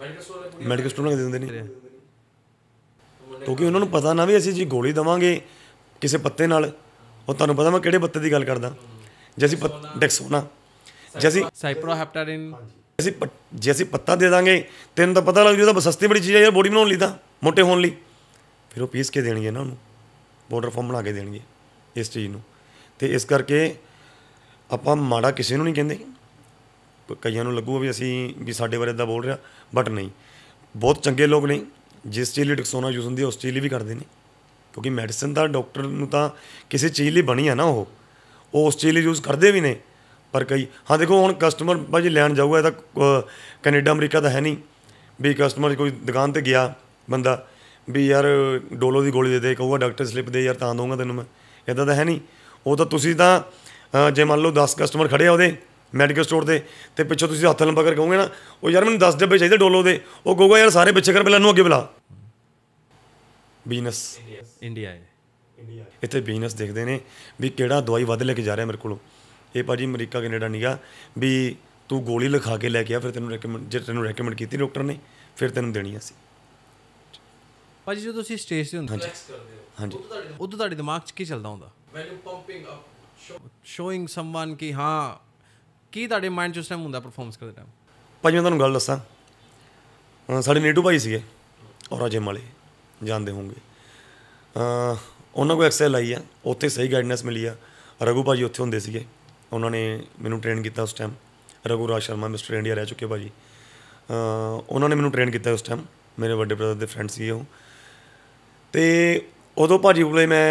ਮੈਡੀਕਲ ਸਟੋਰ ਮੈਡੀਕਲ ਸਟੋਰ ਦੇ ਦਿੰਦੇ ਨਹੀਂ ਕਿਉਂਕਿ ਉਹਨਾਂ ਨੂੰ ਪਤਾ ਨਾ ਵੀ ਅਸੀਂ ਜੀ ਗੋਲੀ ਦਵਾਂਗੇ ਕਿਸੇ ਪੱਤੇ ਨਾਲ ਉਹ ਤੁਹਾਨੂੰ ਪਤਾ ਮੈਂ ਕਿਹੜੇ ਬੱਤੇ ਦੀ ਗੱਲ ਕਰਦਾ ਜੇ ਅਸੀਂ ਡੈਕਸੋਨਾ ਜੇ ਅਸੀਂ ਸਾਈਪਰੋਹੈਪਟਾਡਿਨ ਜੇ ਅਸੀਂ ਜੇ ਅਸੀਂ ਪੱਤਾ ਦੇ ਦਾਂਗੇ ਤੈਨੂੰ ਤਾਂ ਪਤਾ ਲੱਗ ਜੂ ਤਾਂ ਬਸ ਸਸਤੀ ਬੜੀ ਚੀਜ਼ ਹੈ ਯਾਰ ਬੋਡੀ ਬਣਾਉਣ ਲਈ ਤਾਂ ਮੋਟੇ ਹੋਣ ਲਈ ਫਿਰ ਉਹ ਪੀਸ ਕੇ ਦੇਣੀ ਹੈ ਨਾ ਉਹਨੂੰ ਬਾਰਡਰ ਫਾਰਮ ਬਣਾ ਕੇ ਦੇਣੀ ਹੈ ਇਸ ਚੀਜ਼ ਨੂੰ ਤੇ ਇਸ ਕਰਕੇ ਆਪਾਂ ਮਾੜਾ ਕਿਸੇ ਨੂੰ ਨਹੀਂ ਕਹਿੰਦੇ ਕਈਆਂ ਨੂੰ ਲੱਗੂਗਾ ਵੀ ਅਸੀਂ ਵੀ ਸਾਡੇ ਬਾਰੇ ਇਦਾਂ ਬੋਲ ਰਿਹਾ ਬਟ ਨਹੀਂ ਬਹੁਤ ਚੰਗੇ ਲੋਕ ਨੇ ਜਿਸ ਚੀਜ਼ ਲਈ ਡਿਕਸੋਨਾ ਯੂਜ਼ ਹੁੰਦੀ ਹੈ ਉਸ ਚੀਜ਼ ਲਈ ਵੀ ਕਰਦੇ ਨੇ ਕਿਉਂਕਿ ਮੈਡੀਸਨ ਦਾ ਡਾਕਟਰ ਨੂੰ ਤਾਂ ਕਿਸੇ ਚੀਜ਼ ਲਈ ਬਣੀ ਆ ਨਾ ਉਹ ਉਹ ਉਸ ਚੀਜ਼ ਲਈ ਯੂਜ਼ ਕਰਦੇ ਵੀ ਨੇ ਪਰ ਕਈ ਹਾਂ ਦੇਖੋ ਹੁਣ ਕਸਟਮਰ ਭਾਜੀ ਲੈਣ ਜਾਊਗਾ ਇਹ ਤਾਂ ਕੈਨੇਡਾ ਅਮਰੀਕਾ ਦਾ ਹੈ ਨਹੀਂ ਵੀ ਕਸਟਮਰ ਕੋਈ ਦੁਕਾਨ ਤੇ ਗਿਆ ਬੰਦਾ ਵੀ ਯਾਰ ਡੋਲੋ ਦੀ ਗੋਲੀ ਦੇ ਦੇ ਕਹੂਗਾ ਡਾਕਟਰ ਸਲਿੱਪ ਦੇ ਯਾਰ ਤਾਂ ਦਊਗਾ ਤੈਨੂੰ ਮੈਂ ਇਦਾਂ ਤਾਂ ਹੈ ਨਹੀਂ ਉਹ ਤਾਂ ਤੁਸੀਂ ਤਾਂ ਜੇ ਮੰਨ ਲਓ 10 ਕਸਟਮਰ ਖੜੇ ਆ ਉਹਦੇ ਮੈਡੀਕਲ ਸਟੋਰ ਦੇ ਤੇ ਪਿੱਛੋਂ ਤੁਸੀਂ ਹੱਥ ਲੰਬਾ ਕਰ ਕਹੋਗੇ ਨਾ ਉਹ ਯਾਰ ਮੈਨੂੰ 10 ਡੱਬੇ ਚਾਹੀਦੇ ਡੋਲੋ ਦੇ ਉਹ ਕਹੂਗਾ ਯਾਰ ਸਾਰੇ ਪਿੱਛੇ ਕਰ ਪਹਿਲਾਂ ਨੂੰ ਅੱਗੇ ਬੁਲਾ ਬਿਜ਼ਨਸ ਇੰਡੀਆ ਹੈ ਇੰਡੀਆ ਇੱਥੇ ਬਿਜ਼ਨਸ ਦੇਖਦੇ ਨੇ ਵੀ ਕਿਹੜਾ ਦਵਾਈ ਵੱਧ ਲੈ ਕੇ ਜਾ ਰਿਹਾ ਮੇਰੇ ਕੋਲੋਂ ਇਹ ਭਾਜੀ ਅਮਰੀਕਾ ਕੈਨੇਡਾ ਨੀਗਾ ਵੀ ਤੂੰ ਗੋਲੀ ਲਿਖਾ ਕੇ ਲੈ ਕੇ ਆ ਫਿਰ ਤੈਨੂੰ ਰეკਮੈਂਡ ਜੇ ਤੈਨੂੰ ਰეკਮੈਂਡ ਕੀਤੀ ਡਾਕਟਰ ਨੇ ਫਿਰ ਤੈਨੂੰ ਦੇਣੀ ਆ ਸੀ ਭਾਜੀ ਜਦੋਂ ਤੁਸੀਂ ਸਟੇਜ ਤੇ ਹੁੰਦੇ ਹੋ ਰਿਲੈਕਸ ਕਰਦੇ ਹੋ ਹਾਂਜੀ ਉਦੋਂ ਤੁਹਾਡੇ ਦਿਮਾਗ 'ਚ ਕੀ ਚੱਲਦਾ ਹੁੰਦਾ value pumping up showing someone ਕਿ ਹਾਂ ਕੀ ਤੁਹਾਡੇ ਮਾਈਂਡ 'ਚ ਉਸ ਟਾਈਮ ਹੁੰਦਾ ਪਰਫਾਰਮੈਂਸ ਕਰਦੇ ਟਾਈਮ ਭਾਜੀ ਮੈਂ ਤੁਹਾਨੂੰ ਗੱਲ ਦੱਸਾਂ ਸਾਡੇ ਨੇਟੂ ਭਾਈ ਸੀਗੇ ਔਰ ਅਜੇ ਮਲੇ ਜਾਣਦੇ ਹੋਵੋਗੇ ਉਹਨਾਂ ਕੋਲ ਐਕਸਲ ਆਈ ਆ ਉੱਥੇ ਸਹੀ ਗਾਈਡਨੈਂਸ ਮਿਲੀ ਆ ਰਘੂ ਭਾਜੀ ਉੱਥੇ ਹੁੰਦੇ ਸੀਗੇ ਉਹਨਾਂ ਨੇ ਮੈਨੂੰ ਟ੍ਰੇਨ ਕੀਤਾ ਉਸ time Raghu Raj Sharma mister India ਰਹਿ ਚੁੱਕੇ ਭਾਜੀ ਉਹਨਾਂ ਨੇ ਮੈਨੂੰ ਟ੍ਰੇਨ ਕੀਤਾ ਉਸ ਟਾਈਮ ਮੇਰੇ ਵੱਡੇ ਬ੍ਰਦਰ ਦੇ ਫਰੈਂਡ ਸੀ ਉਹ ਤੇ ਉਦੋਂ ਭਾਜੀ ਕੋਲੇ ਮੈਂ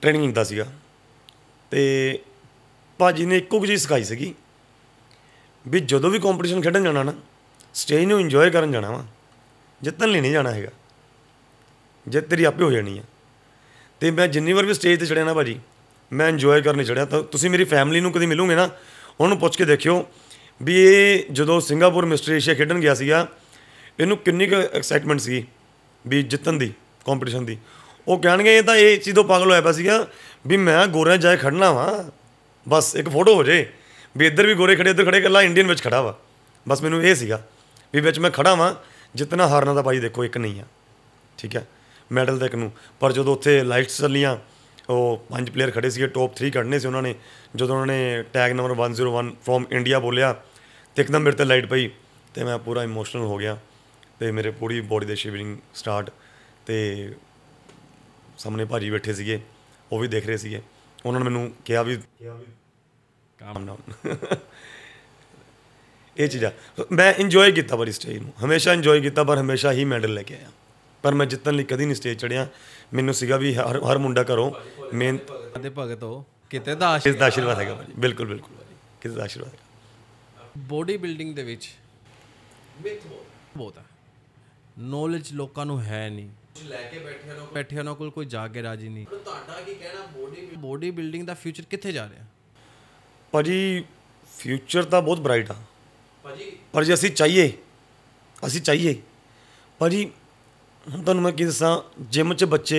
ਟ੍ਰੇਨਿੰਗ ਹੁੰਦਾ ਸੀਗਾ ਤੇ ਭਾਜੀ ਨੇ ਇੱਕੋ ਚੀਜ਼ ਸਿਖਾਈ ਸੀਗੀ ਵੀ ਜਦੋਂ ਵੀ ਕੰਪੀਟੀਸ਼ਨ ਖੇਡਣ ਜਾਣਾ ਨਾ ਸਟੇਜ ਨੂੰ ਇੰਜੋਏ ਕਰਨ ਜਾਣਾ ਵਾ ਜਿੱਤਣ ਲਈ ਨਹੀਂ ਜਾਣਾ ਹੈਗਾ ਜਿੱਤ ਤੇਰੀ ਆਪੇ ਹੋ ਜਾਣੀ ਆ ਤੇ ਮੈਂ ਜਿੰਨੀ ਵਾਰ ਵੀ ਸਟੇਜ ਤੇ ਚੜਿਆ ਨਾ ਭਾਜੀ ਮੈਂ ਇੰਜੋਏ ਕਰਨੇ ਚੜਿਆ ਤਾਂ ਤੁਸੀਂ ਮੇਰੀ ਫੈਮਿਲੀ ਨੂੰ ਕਦੀ ਮਿਲੋਗੇ ਨਾ ਉਹਨਾਂ ਨੂੰ ਪੁੱਛ ਕੇ ਦੇਖਿਓ ਵੀ ਇਹ ਜਦੋਂ ਸਿੰਗਾਪੁਰ ਮਿਸਟਰ ਏਸ਼ੀਆ ਖੇਡਣ ਗਿਆ ਸੀਗਾ ਇਹਨੂੰ ਕਿੰਨੀ ਕੁ ਐਕਸਾਈਟਮੈਂਟ ਸੀ ਵੀ ਜਿੱਤਣ ਦੀ ਕੰਪੀਟੀਸ਼ਨ ਦੀ ਉਹ ਕਹਿਣਗੇ ਇਹ ਤਾਂ ਇਹ ਚੀਜ਼ ਤੋਂ ਪਾਗਲ ਹੋਇਆ ਪਿਆ ਸੀਗਾ ਵੀ ਮੈਂ ਗੋਰਿਆਂ ਜਾਏ ਖੜਨਾ ਵਾ ਬਸ ਇੱਕ ਫੋਟੋ ਹੋ ਜੇ ਵੀ ਇੱਧਰ ਵੀ ਗੋਰੇ ਖੜੇ ਇੱਧਰ ਖੜੇ ਕੱਲਾ ਇੰਡੀਅਨ ਵਿੱਚ ਖੜਾ ਵਾ ਬਸ ਮੈਨੂੰ ਇਹ ਸੀਗਾ ਵੀ ਵਿੱਚ ਮੈਂ ਖੜਾ ਵਾਂ ਜਿੰਨਾ ਹਾਰਨਾ ਦਾ ਭਾਈ ਦੇਖੋ ਇੱਕ ਨਹੀਂ ਆ ਠੀਕ ਹੈ ਮੈਡਲ ਤੱਕ ਨੂੰ ਪਰ ਜਦੋਂ ਉੱਥੇ ਲਾਈਟਸ ਚੱਲੀਆਂ ਉਹ ਪੰਜ ਪਲੇਅਰ ਖੜੇ ਸੀਗੇ ਟੌਪ 3 ਕੱਢਨੇ ਸੀ ਉਹਨਾਂ ਨੇ ਜਦੋਂ ਉਹਨਾਂ ਨੇ ਟੈਗ ਨੰਬਰ 101 ਫਰੋਮ ਇੰਡੀਆ ਬੋਲਿਆ ਤੇ ਇੱਕਦਮ ਮੇਰੇ ਤੇ ਲਾਈਟ ਪਈ ਤੇ ਮੈਂ ਪੂਰਾ ਇਮੋਸ਼ਨਲ ਹੋ ਗਿਆ ਤੇ ਮੇਰੇ ਪੂਰੀ ਬੋਡੀ ਦੇ ਸ਼ਿਵਰਿੰਗ ਸਟਾਰਟ ਤੇ ਸਾਹਮਣੇ ਭਾਜੀ ਬੈਠੇ ਸੀਗੇ ਉਹ ਵੀ ਦੇਖ ਰਹੇ ਸੀਗੇ ਉਹਨਾਂ ਨੇ ਮੈਨੂੰ ਕਿਹਾ ਵੀ ਕਿਹਾ ਕਾਮ ਨਾ ਇਹ ਚੀਜ਼ਾਂ ਮੈਂ ਇੰਜੋਏ ਕੀਤਾ ਬੜੀ ਸਟੇਜ ਨੂੰ ਹਮੇਸ਼ਾ ਇੰਜੋਏ ਕੀਤਾ ਪਰ ਹਮੇਸ਼ਾ ਹੀ ਮੈਡਲ ਲੈ ਕੇ ਆਇਆ ਪਰ ਮੈਂ ਜਿੱਤਣ ਲਈ ਕਦੀ ਨਹੀਂ ਸਟੇਜ ਚੜਿਆ ਮੈਨੂੰ ਸੀਗਾ ਵੀ ਹਰ ਹਰ ਮੁੰਡਾ ਕਰੋ ਮਿਹਨਤ ਦੇ ਭਗਤ ਹੋ ਕਿਤੇ ਦਾ ਆਸ਼ੀਰਵਾਦ ਇਸ ਦਾ ਆਸ਼ੀਰਵਾਦ ਹੈਗਾ ਭਾਜੀ ਬਿਲਕੁਲ ਬਿਲਕੁਲ ਕਿਤੇ ਦਾ ਆਸ਼ੀਰਵਾਦ ਬੋਡੀ ਬਿਲਡਿੰਗ ਦੇ ਵਿੱਚ ਮਿਥ ਬਹੁਤ ਹੈ ਨੋਲੇਜ ਲੋਕਾਂ ਨੂੰ ਹੈ ਨਹੀਂ ਲੈ ਕੇ ਬੈਠੇ ਉਹਨਾਂ ਬੈਠੇ ਉਹਨਾਂ ਕੋਲ ਕੋਈ ਜਾ ਕੇ ਰਾਜੀ ਨਹੀਂ ਤੁਹਾਡਾ ਕੀ ਕਹਿਣਾ ਬੋਡੀ ਬੋਡੀ ਬਿਲਡਿੰਗ ਦਾ ਫਿਊਚਰ ਕਿੱਥੇ ਜਾ ਰਿਹਾ ਭਾਜੀ ਫਿਊਚਰ ਤਾਂ ਬਹੁਤ ਬ੍ਰਾਈਟ ਆ ਭਾਜੀ ਪਰ ਜੇ ਅਸੀਂ ਚਾਹੀਏ ਅਸੀਂ ਚਾਹੀਏ ਭਾਜੀ ਹੁਣ ਤੁਹਾਨੂੰ ਮੈਂ ਕੀ ਦੱਸਾਂ ਜਿਮ 'ਚ ਬੱਚੇ